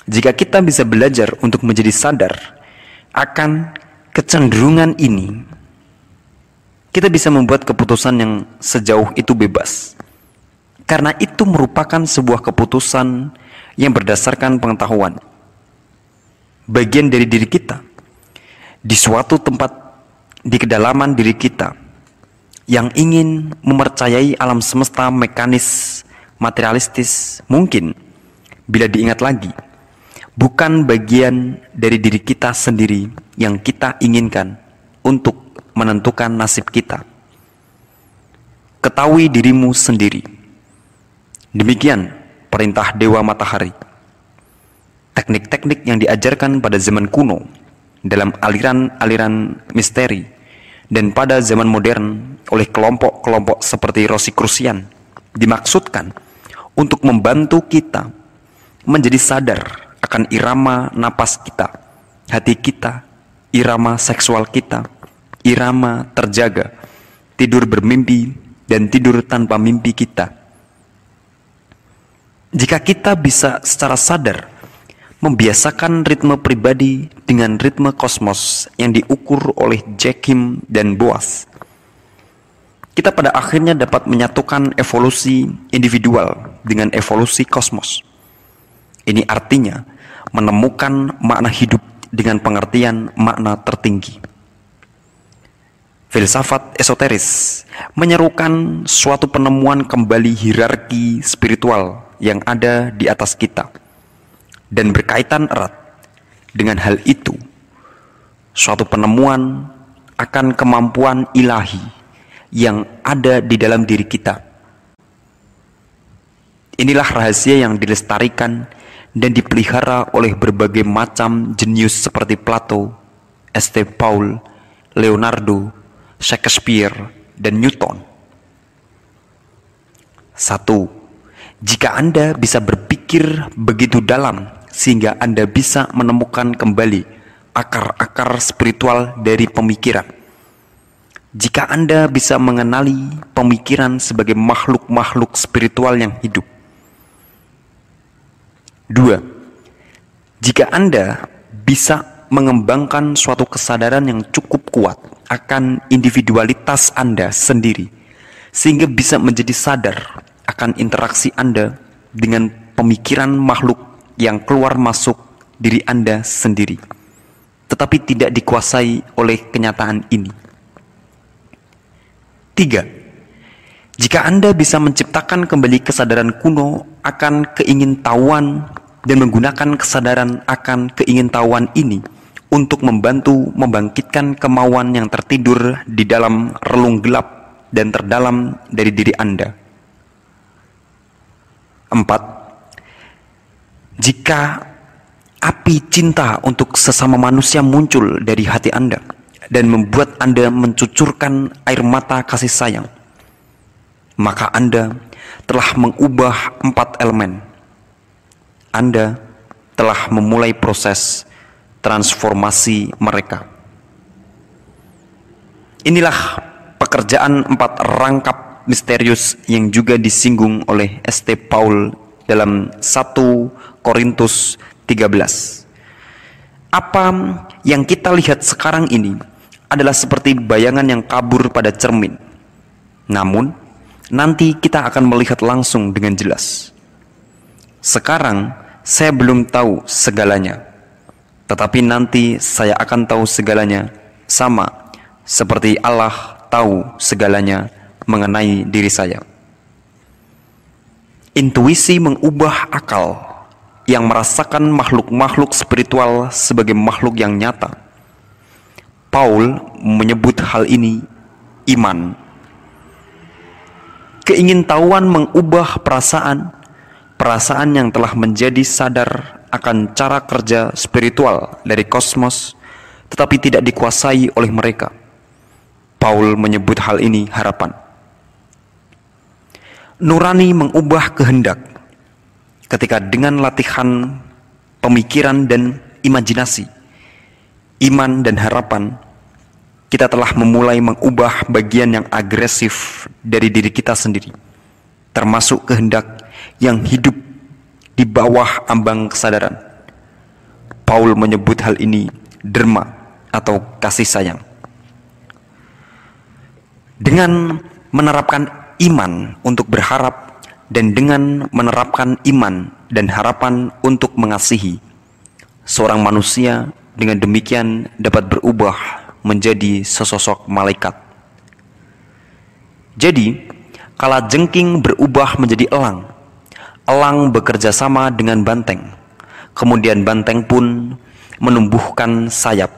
Jika kita bisa belajar untuk menjadi sadar akan kecenderungan ini, kita bisa membuat keputusan yang sejauh itu bebas. Karena itu merupakan sebuah keputusan yang berdasarkan pengetahuan. Bagian dari diri kita di suatu tempat di kedalaman diri kita yang ingin memercayai alam semesta mekanis materialistis mungkin bila diingat lagi bukan bagian dari diri kita sendiri yang kita inginkan untuk menentukan nasib kita. Ketahui dirimu sendiri. Demikian perintah Dewa Matahari. Teknik-teknik yang diajarkan pada zaman kuno dalam aliran-aliran misteri dan pada zaman modern oleh kelompok-kelompok seperti Rosicrucian dimaksudkan untuk membantu kita menjadi sadar akan irama napas kita, hati kita, irama seksual kita, irama terjaga, tidur bermimpi, dan tidur tanpa mimpi kita. Jika kita bisa secara sadar membiasakan ritme pribadi dengan ritme kosmos yang diukur oleh Jekim dan Boas. Kita pada akhirnya dapat menyatukan evolusi individual dengan evolusi kosmos. Ini artinya menemukan makna hidup dengan pengertian makna tertinggi. Filsafat esoteris menyerukan suatu penemuan kembali hierarki spiritual yang ada di atas kita dan berkaitan erat. Dengan hal itu, suatu penemuan akan kemampuan ilahi yang ada di dalam diri kita. Inilah rahasia yang dilestarikan dan dipelihara oleh berbagai macam jenius seperti Plato, St. Paul, Leonardo, Shakespeare, dan Newton. Satu, Jika Anda bisa berpikir begitu dalam sehingga Anda bisa menemukan kembali akar-akar spiritual dari pemikiran. Jika Anda bisa mengenali pemikiran sebagai makhluk-makhluk spiritual yang hidup. Dua, jika Anda bisa mengembangkan suatu kesadaran yang cukup kuat akan individualitas Anda sendiri, sehingga bisa menjadi sadar akan interaksi Anda dengan pemikiran makhluk yang keluar masuk diri Anda sendiri, tetapi tidak dikuasai oleh kenyataan ini. Tiga, jika Anda bisa menciptakan kembali kesadaran kuno akan keingintahuan dan menggunakan kesadaran akan keingintahuan ini untuk membantu membangkitkan kemauan yang tertidur di dalam relung gelap dan terdalam dari diri Anda. Empat, jika api cinta untuk sesama manusia muncul dari hati Anda dan membuat Anda mencucurkan air mata kasih sayang, maka Anda telah mengubah empat elemen. Anda telah memulai proses transformasi mereka. Inilah pekerjaan empat rangkap misterius yang juga disinggung oleh St. Paul dalam 1 Korintus 13. Apa yang kita lihat sekarang ini adalah seperti bayangan yang kabur pada cermin. Namun, nanti kita akan melihat langsung dengan jelas. Sekarang, saya belum tahu segalanya, tetapi nanti saya akan tahu segalanya, sama seperti Allah tahu segalanya mengenai diri saya. Intuisi mengubah akal yang merasakan makhluk-makhluk spiritual sebagai makhluk yang nyata. Paul menyebut hal ini iman. Keingintahuan mengubah perasaan, perasaan yang telah menjadi sadar akan cara kerja spiritual dari kosmos, tetapi tidak dikuasai oleh mereka. Paul menyebut hal ini harapan nurani mengubah kehendak ketika dengan latihan pemikiran dan imajinasi, iman dan harapan, kita telah memulai mengubah bagian yang agresif dari diri kita sendiri, termasuk kehendak yang hidup di bawah ambang kesadaran. Paul menyebut hal ini derma atau kasih sayang. Dengan menerapkan iman untuk berharap dan dengan menerapkan iman dan harapan untuk mengasihi. Seorang manusia dengan demikian dapat berubah menjadi sesosok malaikat. Jadi, kala jengking berubah menjadi elang. Elang bekerja sama dengan banteng. Kemudian banteng pun menumbuhkan sayap.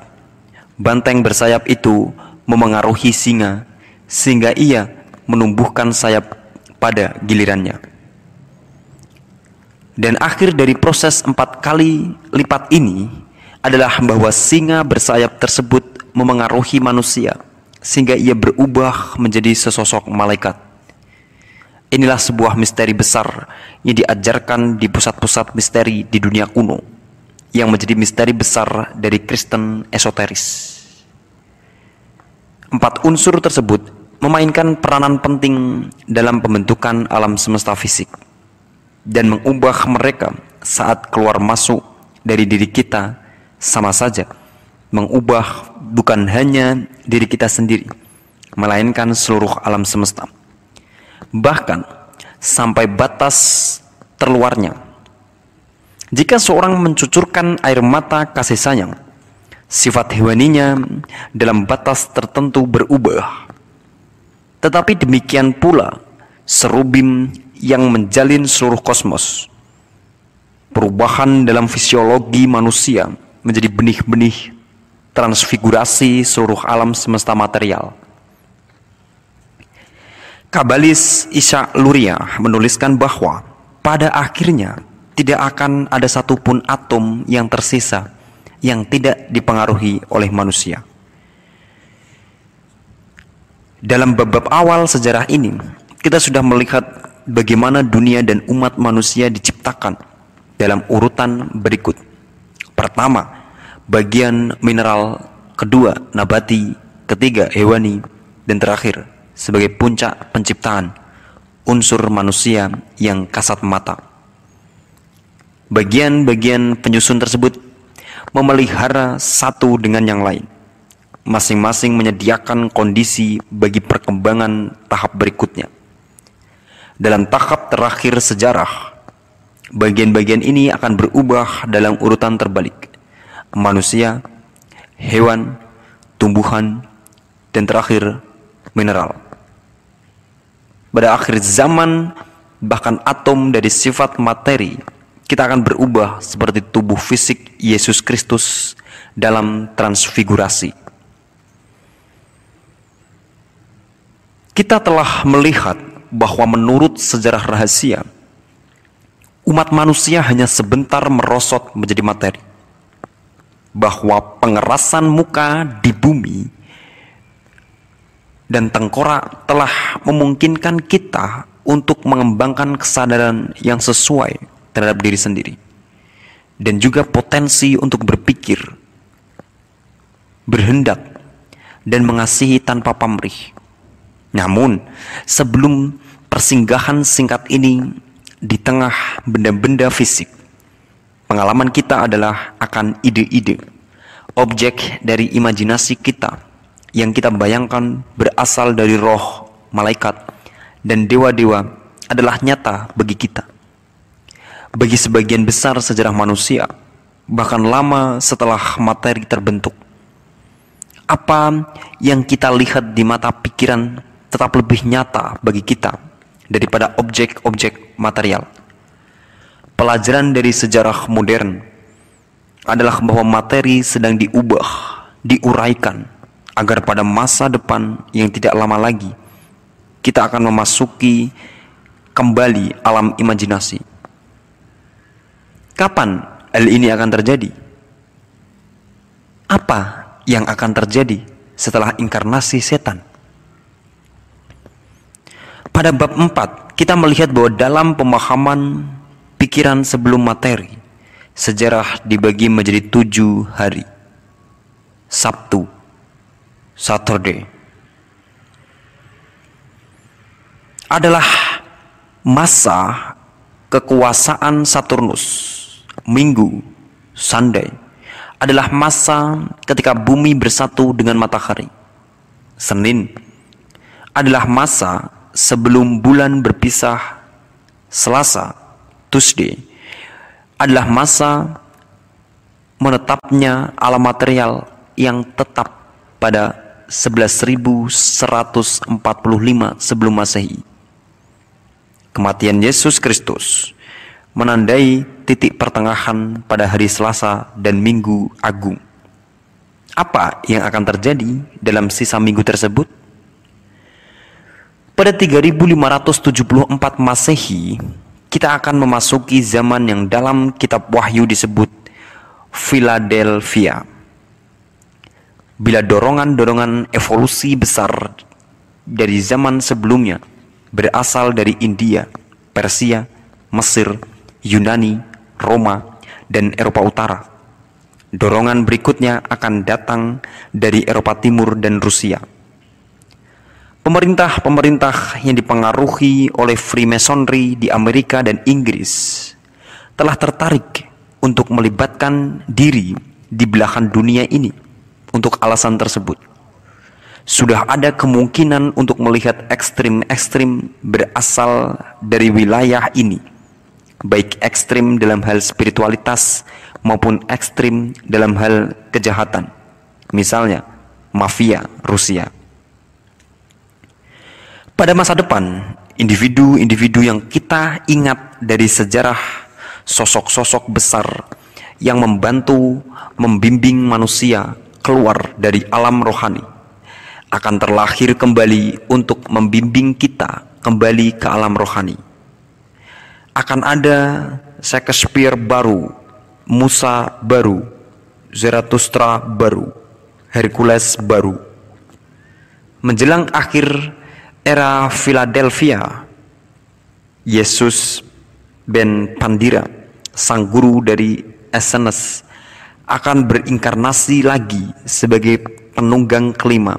Banteng bersayap itu memengaruhi singa sehingga ia menumbuhkan sayap pada gilirannya. Dan akhir dari proses empat kali lipat ini adalah bahwa singa bersayap tersebut memengaruhi manusia sehingga ia berubah menjadi sesosok malaikat. Inilah sebuah misteri besar yang diajarkan di pusat-pusat misteri di dunia kuno yang menjadi misteri besar dari Kristen esoteris. Empat unsur tersebut memainkan peranan penting dalam pembentukan alam semesta fisik dan mengubah mereka saat keluar masuk dari diri kita sama saja mengubah bukan hanya diri kita sendiri melainkan seluruh alam semesta bahkan sampai batas terluarnya jika seorang mencucurkan air mata kasih sayang sifat hewaninya dalam batas tertentu berubah tetapi demikian pula serubim yang menjalin seluruh kosmos. Perubahan dalam fisiologi manusia menjadi benih-benih transfigurasi seluruh alam semesta material. Kabalis Isha Luria menuliskan bahwa pada akhirnya tidak akan ada satupun atom yang tersisa yang tidak dipengaruhi oleh manusia. Dalam bab-bab awal sejarah ini, kita sudah melihat bagaimana dunia dan umat manusia diciptakan dalam urutan berikut. Pertama, bagian mineral, kedua nabati, ketiga hewani, dan terakhir sebagai puncak penciptaan unsur manusia yang kasat mata. Bagian-bagian penyusun tersebut memelihara satu dengan yang lain masing-masing menyediakan kondisi bagi perkembangan tahap berikutnya. Dalam tahap terakhir sejarah, bagian-bagian ini akan berubah dalam urutan terbalik. Manusia, hewan, tumbuhan, dan terakhir mineral. Pada akhir zaman, bahkan atom dari sifat materi kita akan berubah seperti tubuh fisik Yesus Kristus dalam transfigurasi. Kita telah melihat bahwa menurut sejarah rahasia, umat manusia hanya sebentar merosot menjadi materi. Bahwa pengerasan muka di bumi dan tengkorak telah memungkinkan kita untuk mengembangkan kesadaran yang sesuai terhadap diri sendiri dan juga potensi untuk berpikir, berhendak, dan mengasihi tanpa pamrih. Namun, sebelum persinggahan singkat ini di tengah benda-benda fisik, pengalaman kita adalah akan ide-ide, objek dari imajinasi kita yang kita bayangkan berasal dari roh, malaikat, dan dewa-dewa adalah nyata bagi kita. Bagi sebagian besar sejarah manusia, bahkan lama setelah materi terbentuk, apa yang kita lihat di mata pikiran tetap lebih nyata bagi kita daripada objek-objek material. Pelajaran dari sejarah modern adalah bahwa materi sedang diubah, diuraikan, agar pada masa depan yang tidak lama lagi kita akan memasuki kembali alam imajinasi. Kapan hal ini akan terjadi? Apa yang akan terjadi setelah inkarnasi setan? Pada bab 4, kita melihat bahwa dalam pemahaman pikiran sebelum materi, sejarah dibagi menjadi tujuh hari. Sabtu, Saturday, adalah masa kekuasaan Saturnus, Minggu, Sunday, adalah masa ketika bumi bersatu dengan matahari. Senin adalah masa sebelum bulan berpisah Selasa, Tuesday, adalah masa menetapnya alam material yang tetap pada 11.145 sebelum masehi. Kematian Yesus Kristus menandai titik pertengahan pada hari Selasa dan Minggu Agung. Apa yang akan terjadi dalam sisa minggu tersebut? Pada 3574 Masehi, kita akan memasuki zaman yang dalam kitab Wahyu disebut Philadelphia. Bila dorongan-dorongan evolusi besar dari zaman sebelumnya berasal dari India, Persia, Mesir, Yunani, Roma, dan Eropa Utara. Dorongan berikutnya akan datang dari Eropa Timur dan Rusia. Pemerintah-pemerintah yang dipengaruhi oleh Freemasonry di Amerika dan Inggris telah tertarik untuk melibatkan diri di belahan dunia ini untuk alasan tersebut. Sudah ada kemungkinan untuk melihat ekstrim-ekstrim berasal dari wilayah ini, baik ekstrim dalam hal spiritualitas maupun ekstrim dalam hal kejahatan, misalnya mafia Rusia. Pada masa depan, individu-individu yang kita ingat dari sejarah sosok-sosok besar yang membantu membimbing manusia keluar dari alam rohani akan terlahir kembali untuk membimbing kita kembali ke alam rohani. Akan ada Shakespeare baru, Musa baru, Zarathustra baru, Hercules baru. Menjelang akhir era Philadelphia, Yesus ben Pandira, sang guru dari Essenes, akan berinkarnasi lagi sebagai penunggang kelima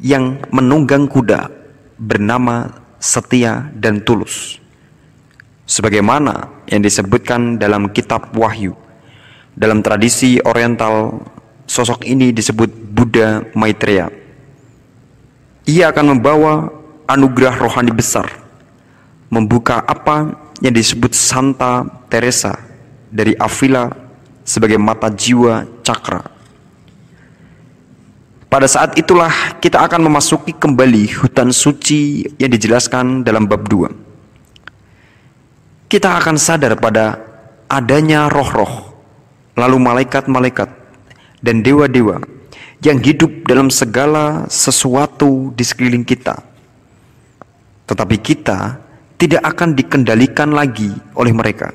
yang menunggang kuda bernama Setia dan Tulus. Sebagaimana yang disebutkan dalam kitab Wahyu. Dalam tradisi oriental, sosok ini disebut Buddha Maitreya ia akan membawa anugerah rohani besar, membuka apa yang disebut Santa Teresa dari Avila sebagai mata jiwa cakra. Pada saat itulah kita akan memasuki kembali hutan suci yang dijelaskan dalam bab 2. Kita akan sadar pada adanya roh-roh, lalu malaikat-malaikat dan dewa-dewa yang hidup dalam segala sesuatu di sekeliling kita. Tetapi kita tidak akan dikendalikan lagi oleh mereka.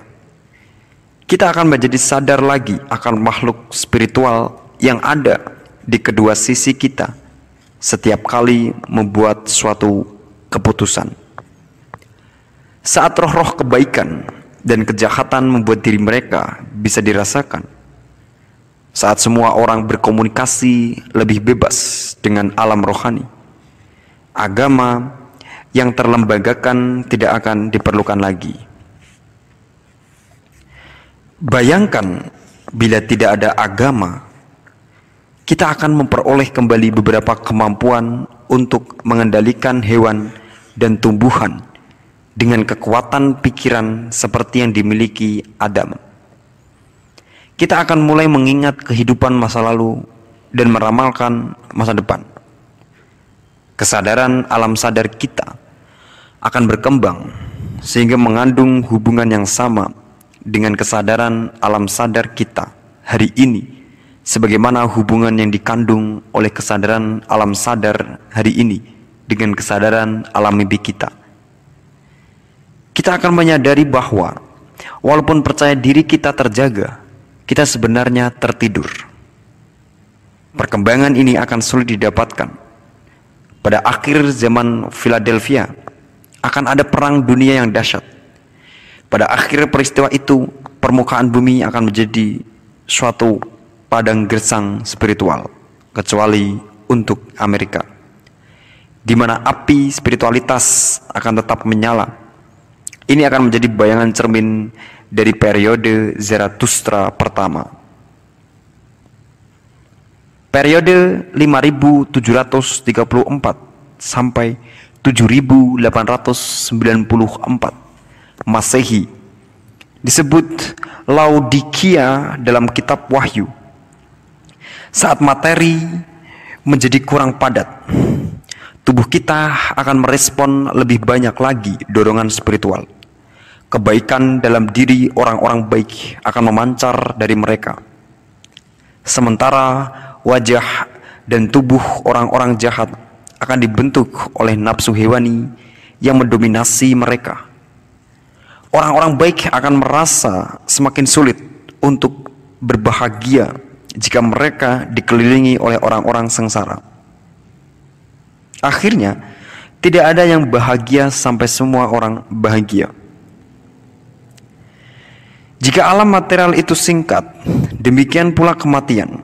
Kita akan menjadi sadar lagi akan makhluk spiritual yang ada di kedua sisi kita setiap kali membuat suatu keputusan. Saat roh-roh kebaikan dan kejahatan membuat diri mereka bisa dirasakan, saat semua orang berkomunikasi lebih bebas dengan alam rohani, agama yang terlembagakan tidak akan diperlukan lagi. Bayangkan bila tidak ada agama, kita akan memperoleh kembali beberapa kemampuan untuk mengendalikan hewan dan tumbuhan dengan kekuatan pikiran seperti yang dimiliki Adam kita akan mulai mengingat kehidupan masa lalu dan meramalkan masa depan. Kesadaran alam sadar kita akan berkembang sehingga mengandung hubungan yang sama dengan kesadaran alam sadar kita hari ini sebagaimana hubungan yang dikandung oleh kesadaran alam sadar hari ini dengan kesadaran alam mimpi kita. Kita akan menyadari bahwa walaupun percaya diri kita terjaga, kita sebenarnya tertidur. Perkembangan ini akan sulit didapatkan. Pada akhir zaman Philadelphia, akan ada perang dunia yang dahsyat. Pada akhir peristiwa itu, permukaan bumi akan menjadi suatu padang gersang spiritual, kecuali untuk Amerika, di mana api spiritualitas akan tetap menyala. Ini akan menjadi bayangan cermin dari periode Zarathustra pertama. Periode 5734 sampai 7894 Masehi disebut Laodikia dalam kitab Wahyu. Saat materi menjadi kurang padat, tubuh kita akan merespon lebih banyak lagi dorongan spiritual kebaikan dalam diri orang-orang baik akan memancar dari mereka. Sementara wajah dan tubuh orang-orang jahat akan dibentuk oleh nafsu hewani yang mendominasi mereka. Orang-orang baik akan merasa semakin sulit untuk berbahagia jika mereka dikelilingi oleh orang-orang sengsara. Akhirnya, tidak ada yang bahagia sampai semua orang bahagia. Jika alam material itu singkat, demikian pula kematian.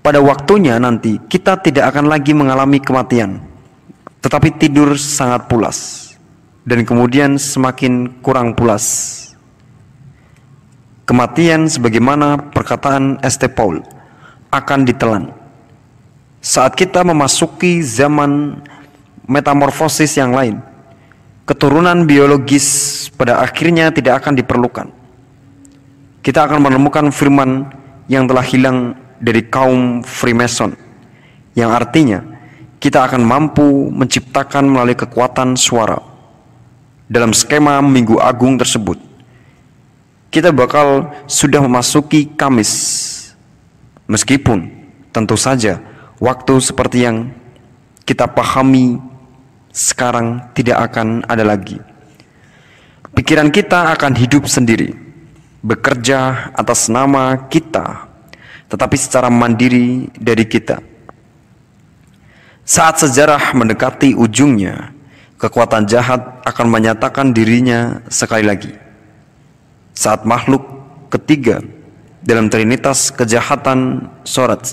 Pada waktunya nanti kita tidak akan lagi mengalami kematian, tetapi tidur sangat pulas dan kemudian semakin kurang pulas. Kematian sebagaimana perkataan St. Paul akan ditelan. Saat kita memasuki zaman metamorfosis yang lain, keturunan biologis pada akhirnya tidak akan diperlukan. Kita akan menemukan firman yang telah hilang dari kaum Freemason, yang artinya kita akan mampu menciptakan melalui kekuatan suara. Dalam skema Minggu Agung tersebut, kita bakal sudah memasuki Kamis, meskipun tentu saja waktu seperti yang kita pahami sekarang tidak akan ada lagi. Pikiran kita akan hidup sendiri, bekerja atas nama kita, tetapi secara mandiri dari kita. Saat sejarah mendekati ujungnya, kekuatan jahat akan menyatakan dirinya sekali lagi. Saat makhluk ketiga dalam Trinitas kejahatan Sorat,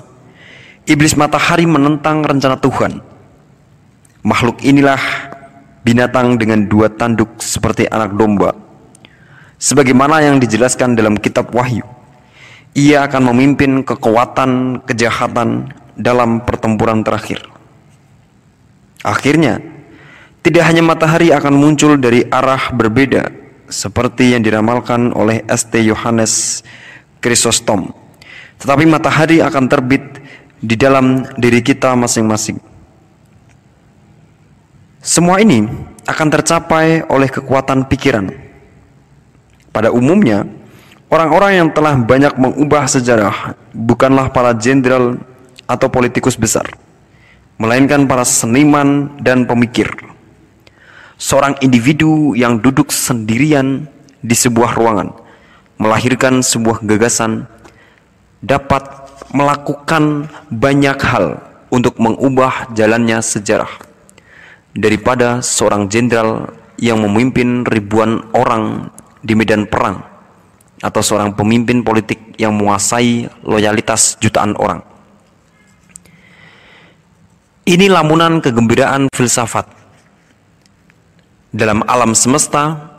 iblis matahari menentang rencana Tuhan Makhluk inilah binatang dengan dua tanduk seperti anak domba. Sebagaimana yang dijelaskan dalam kitab Wahyu, ia akan memimpin kekuatan kejahatan dalam pertempuran terakhir. Akhirnya, tidak hanya matahari akan muncul dari arah berbeda seperti yang diramalkan oleh St. Yohanes Chrysostom, tetapi matahari akan terbit di dalam diri kita masing-masing. Semua ini akan tercapai oleh kekuatan pikiran. Pada umumnya, orang-orang yang telah banyak mengubah sejarah bukanlah para jenderal atau politikus besar, melainkan para seniman dan pemikir. Seorang individu yang duduk sendirian di sebuah ruangan, melahirkan sebuah gagasan, dapat melakukan banyak hal untuk mengubah jalannya sejarah daripada seorang jenderal yang memimpin ribuan orang di medan perang atau seorang pemimpin politik yang menguasai loyalitas jutaan orang. Ini lamunan kegembiraan filsafat. Dalam alam semesta,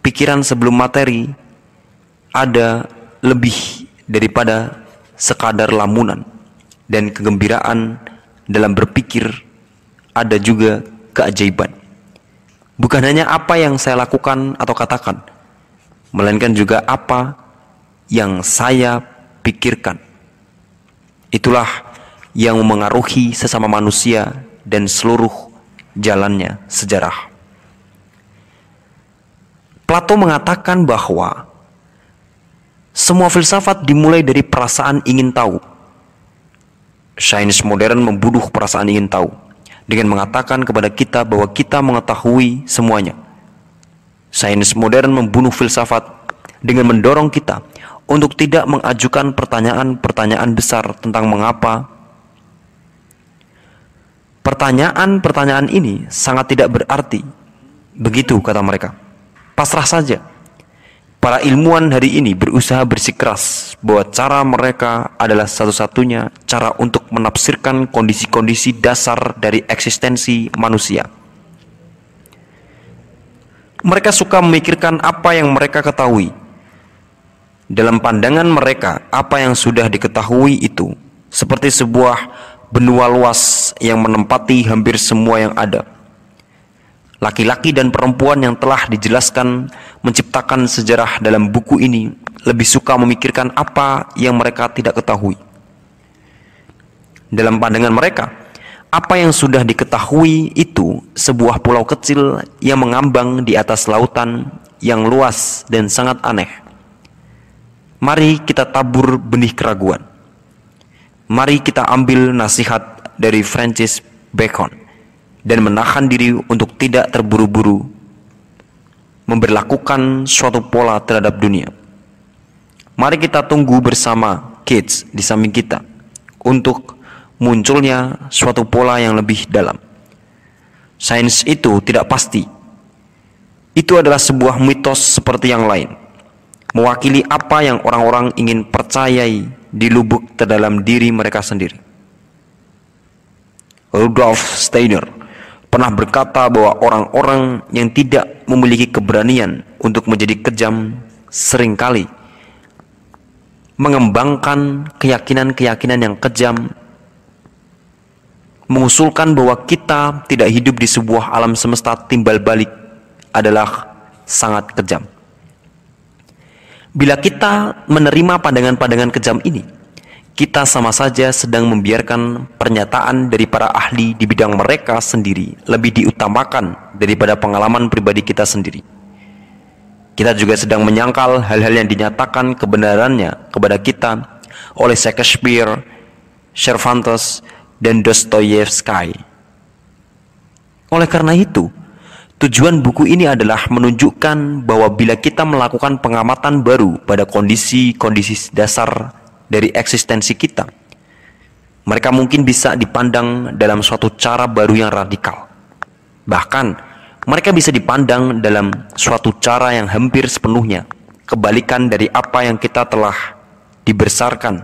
pikiran sebelum materi ada lebih daripada sekadar lamunan dan kegembiraan dalam berpikir ada juga keajaiban. Bukan hanya apa yang saya lakukan atau katakan, melainkan juga apa yang saya pikirkan. Itulah yang memengaruhi sesama manusia dan seluruh jalannya sejarah. Plato mengatakan bahwa semua filsafat dimulai dari perasaan ingin tahu. Sains modern membunuh perasaan ingin tahu dengan mengatakan kepada kita bahwa kita mengetahui semuanya. Sains modern membunuh filsafat dengan mendorong kita untuk tidak mengajukan pertanyaan-pertanyaan besar tentang mengapa. Pertanyaan-pertanyaan ini sangat tidak berarti. Begitu kata mereka. Pasrah saja. Para ilmuwan hari ini berusaha bersikeras bahwa cara mereka adalah satu-satunya cara untuk menafsirkan kondisi-kondisi dasar dari eksistensi manusia. Mereka suka memikirkan apa yang mereka ketahui. Dalam pandangan mereka, apa yang sudah diketahui itu seperti sebuah benua luas yang menempati hampir semua yang ada. Laki-laki dan perempuan yang telah dijelaskan menciptakan sejarah dalam buku ini lebih suka memikirkan apa yang mereka tidak ketahui. Dalam pandangan mereka, apa yang sudah diketahui itu sebuah pulau kecil yang mengambang di atas lautan yang luas dan sangat aneh. Mari kita tabur benih keraguan. Mari kita ambil nasihat dari Francis Bacon dan menahan diri untuk tidak terburu-buru memberlakukan suatu pola terhadap dunia. Mari kita tunggu bersama kids di samping kita untuk munculnya suatu pola yang lebih dalam. Sains itu tidak pasti. Itu adalah sebuah mitos seperti yang lain, mewakili apa yang orang-orang ingin percayai di lubuk terdalam diri mereka sendiri. Rudolf Steiner pernah berkata bahwa orang-orang yang tidak memiliki keberanian untuk menjadi kejam seringkali mengembangkan keyakinan-keyakinan yang kejam, mengusulkan bahwa kita tidak hidup di sebuah alam semesta timbal balik adalah sangat kejam. Bila kita menerima pandangan-pandangan kejam ini, kita sama saja sedang membiarkan pernyataan dari para ahli di bidang mereka sendiri lebih diutamakan daripada pengalaman pribadi kita sendiri. Kita juga sedang menyangkal hal-hal yang dinyatakan kebenarannya kepada kita oleh Shakespeare, Cervantes, dan Dostoyevsky. Oleh karena itu, tujuan buku ini adalah menunjukkan bahwa bila kita melakukan pengamatan baru pada kondisi-kondisi dasar dari eksistensi kita, mereka mungkin bisa dipandang dalam suatu cara baru yang radikal. Bahkan, mereka bisa dipandang dalam suatu cara yang hampir sepenuhnya kebalikan dari apa yang kita telah dibesarkan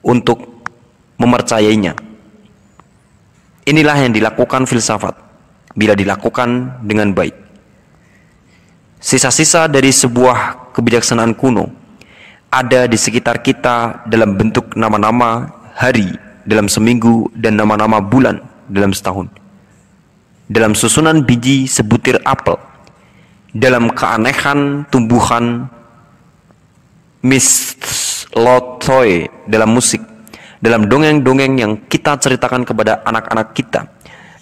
untuk memercayainya. Inilah yang dilakukan filsafat bila dilakukan dengan baik. Sisa-sisa dari sebuah kebijaksanaan kuno ada di sekitar kita dalam bentuk nama-nama hari dalam seminggu dan nama-nama bulan dalam setahun dalam susunan biji sebutir apel, dalam keanehan tumbuhan mislotoy dalam musik, dalam dongeng-dongeng yang kita ceritakan kepada anak-anak kita,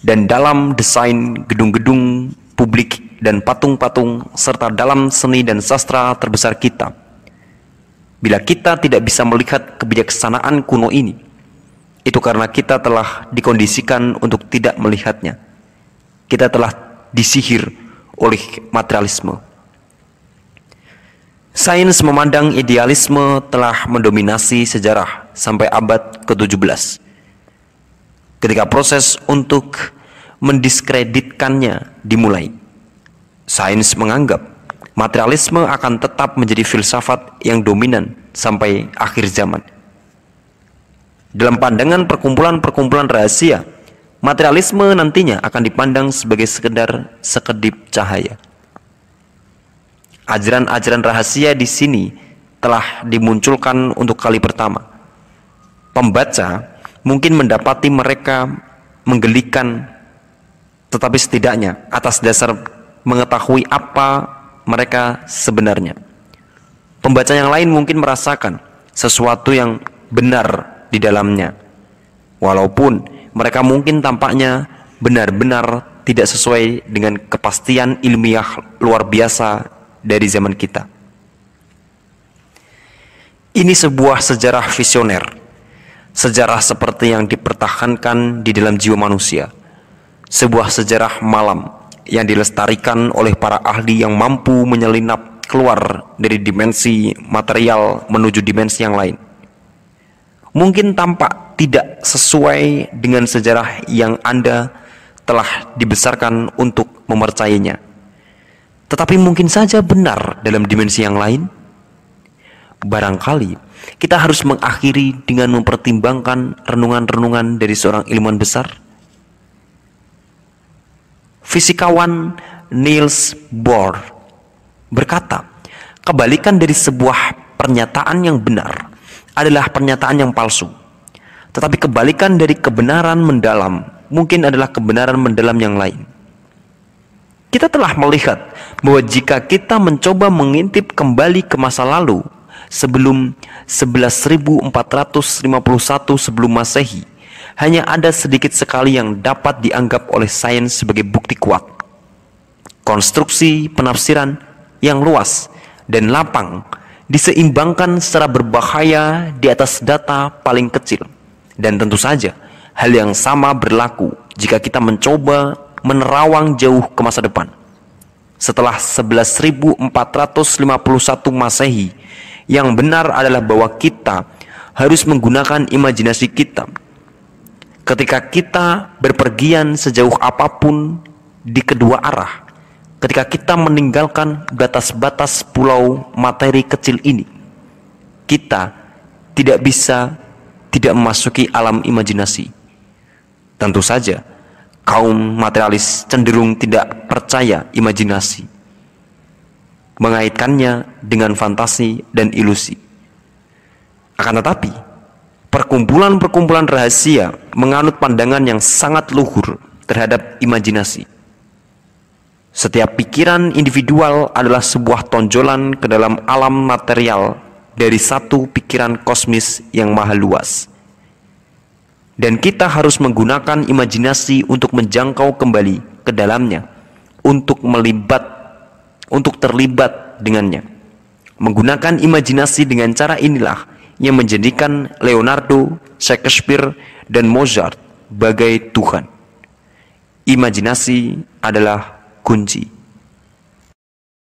dan dalam desain gedung-gedung publik dan patung-patung, serta dalam seni dan sastra terbesar kita. Bila kita tidak bisa melihat kebijaksanaan kuno ini, itu karena kita telah dikondisikan untuk tidak melihatnya kita telah disihir oleh materialisme. Sains memandang idealisme telah mendominasi sejarah sampai abad ke-17. Ketika proses untuk mendiskreditkannya dimulai, sains menganggap materialisme akan tetap menjadi filsafat yang dominan sampai akhir zaman. Dalam pandangan perkumpulan-perkumpulan rahasia, materialisme nantinya akan dipandang sebagai sekedar sekedip cahaya. Ajaran-ajaran rahasia di sini telah dimunculkan untuk kali pertama. Pembaca mungkin mendapati mereka menggelikan, tetapi setidaknya atas dasar mengetahui apa mereka sebenarnya. Pembaca yang lain mungkin merasakan sesuatu yang benar di dalamnya, walaupun mereka mungkin tampaknya benar-benar tidak sesuai dengan kepastian ilmiah luar biasa dari zaman kita. Ini sebuah sejarah visioner, sejarah seperti yang dipertahankan di dalam jiwa manusia, sebuah sejarah malam yang dilestarikan oleh para ahli yang mampu menyelinap keluar dari dimensi material menuju dimensi yang lain. Mungkin tampak tidak sesuai dengan sejarah yang Anda telah dibesarkan untuk mempercayainya. Tetapi mungkin saja benar dalam dimensi yang lain. Barangkali kita harus mengakhiri dengan mempertimbangkan renungan-renungan dari seorang ilmuwan besar. Fisikawan Niels Bohr berkata, kebalikan dari sebuah pernyataan yang benar adalah pernyataan yang palsu. Tetapi kebalikan dari kebenaran mendalam mungkin adalah kebenaran mendalam yang lain. Kita telah melihat bahwa jika kita mencoba mengintip kembali ke masa lalu sebelum 11.451 sebelum Masehi, hanya ada sedikit sekali yang dapat dianggap oleh sains sebagai bukti kuat. Konstruksi penafsiran yang luas dan lapang diseimbangkan secara berbahaya di atas data paling kecil. Dan tentu saja, hal yang sama berlaku jika kita mencoba menerawang jauh ke masa depan. Setelah 11.451 Masehi, yang benar adalah bahwa kita harus menggunakan imajinasi kita. Ketika kita berpergian sejauh apapun di kedua arah, ketika kita meninggalkan batas-batas pulau materi kecil ini, kita tidak bisa tidak memasuki alam imajinasi. Tentu saja, kaum materialis cenderung tidak percaya imajinasi, mengaitkannya dengan fantasi dan ilusi. Akan tetapi, perkumpulan-perkumpulan rahasia menganut pandangan yang sangat luhur terhadap imajinasi. Setiap pikiran individual adalah sebuah tonjolan ke dalam alam material dari satu pikiran kosmis yang maha luas. Dan kita harus menggunakan imajinasi untuk menjangkau kembali ke dalamnya, untuk melibat, untuk terlibat dengannya. Menggunakan imajinasi dengan cara inilah yang menjadikan Leonardo, Shakespeare, dan Mozart sebagai Tuhan. Imajinasi adalah kunci.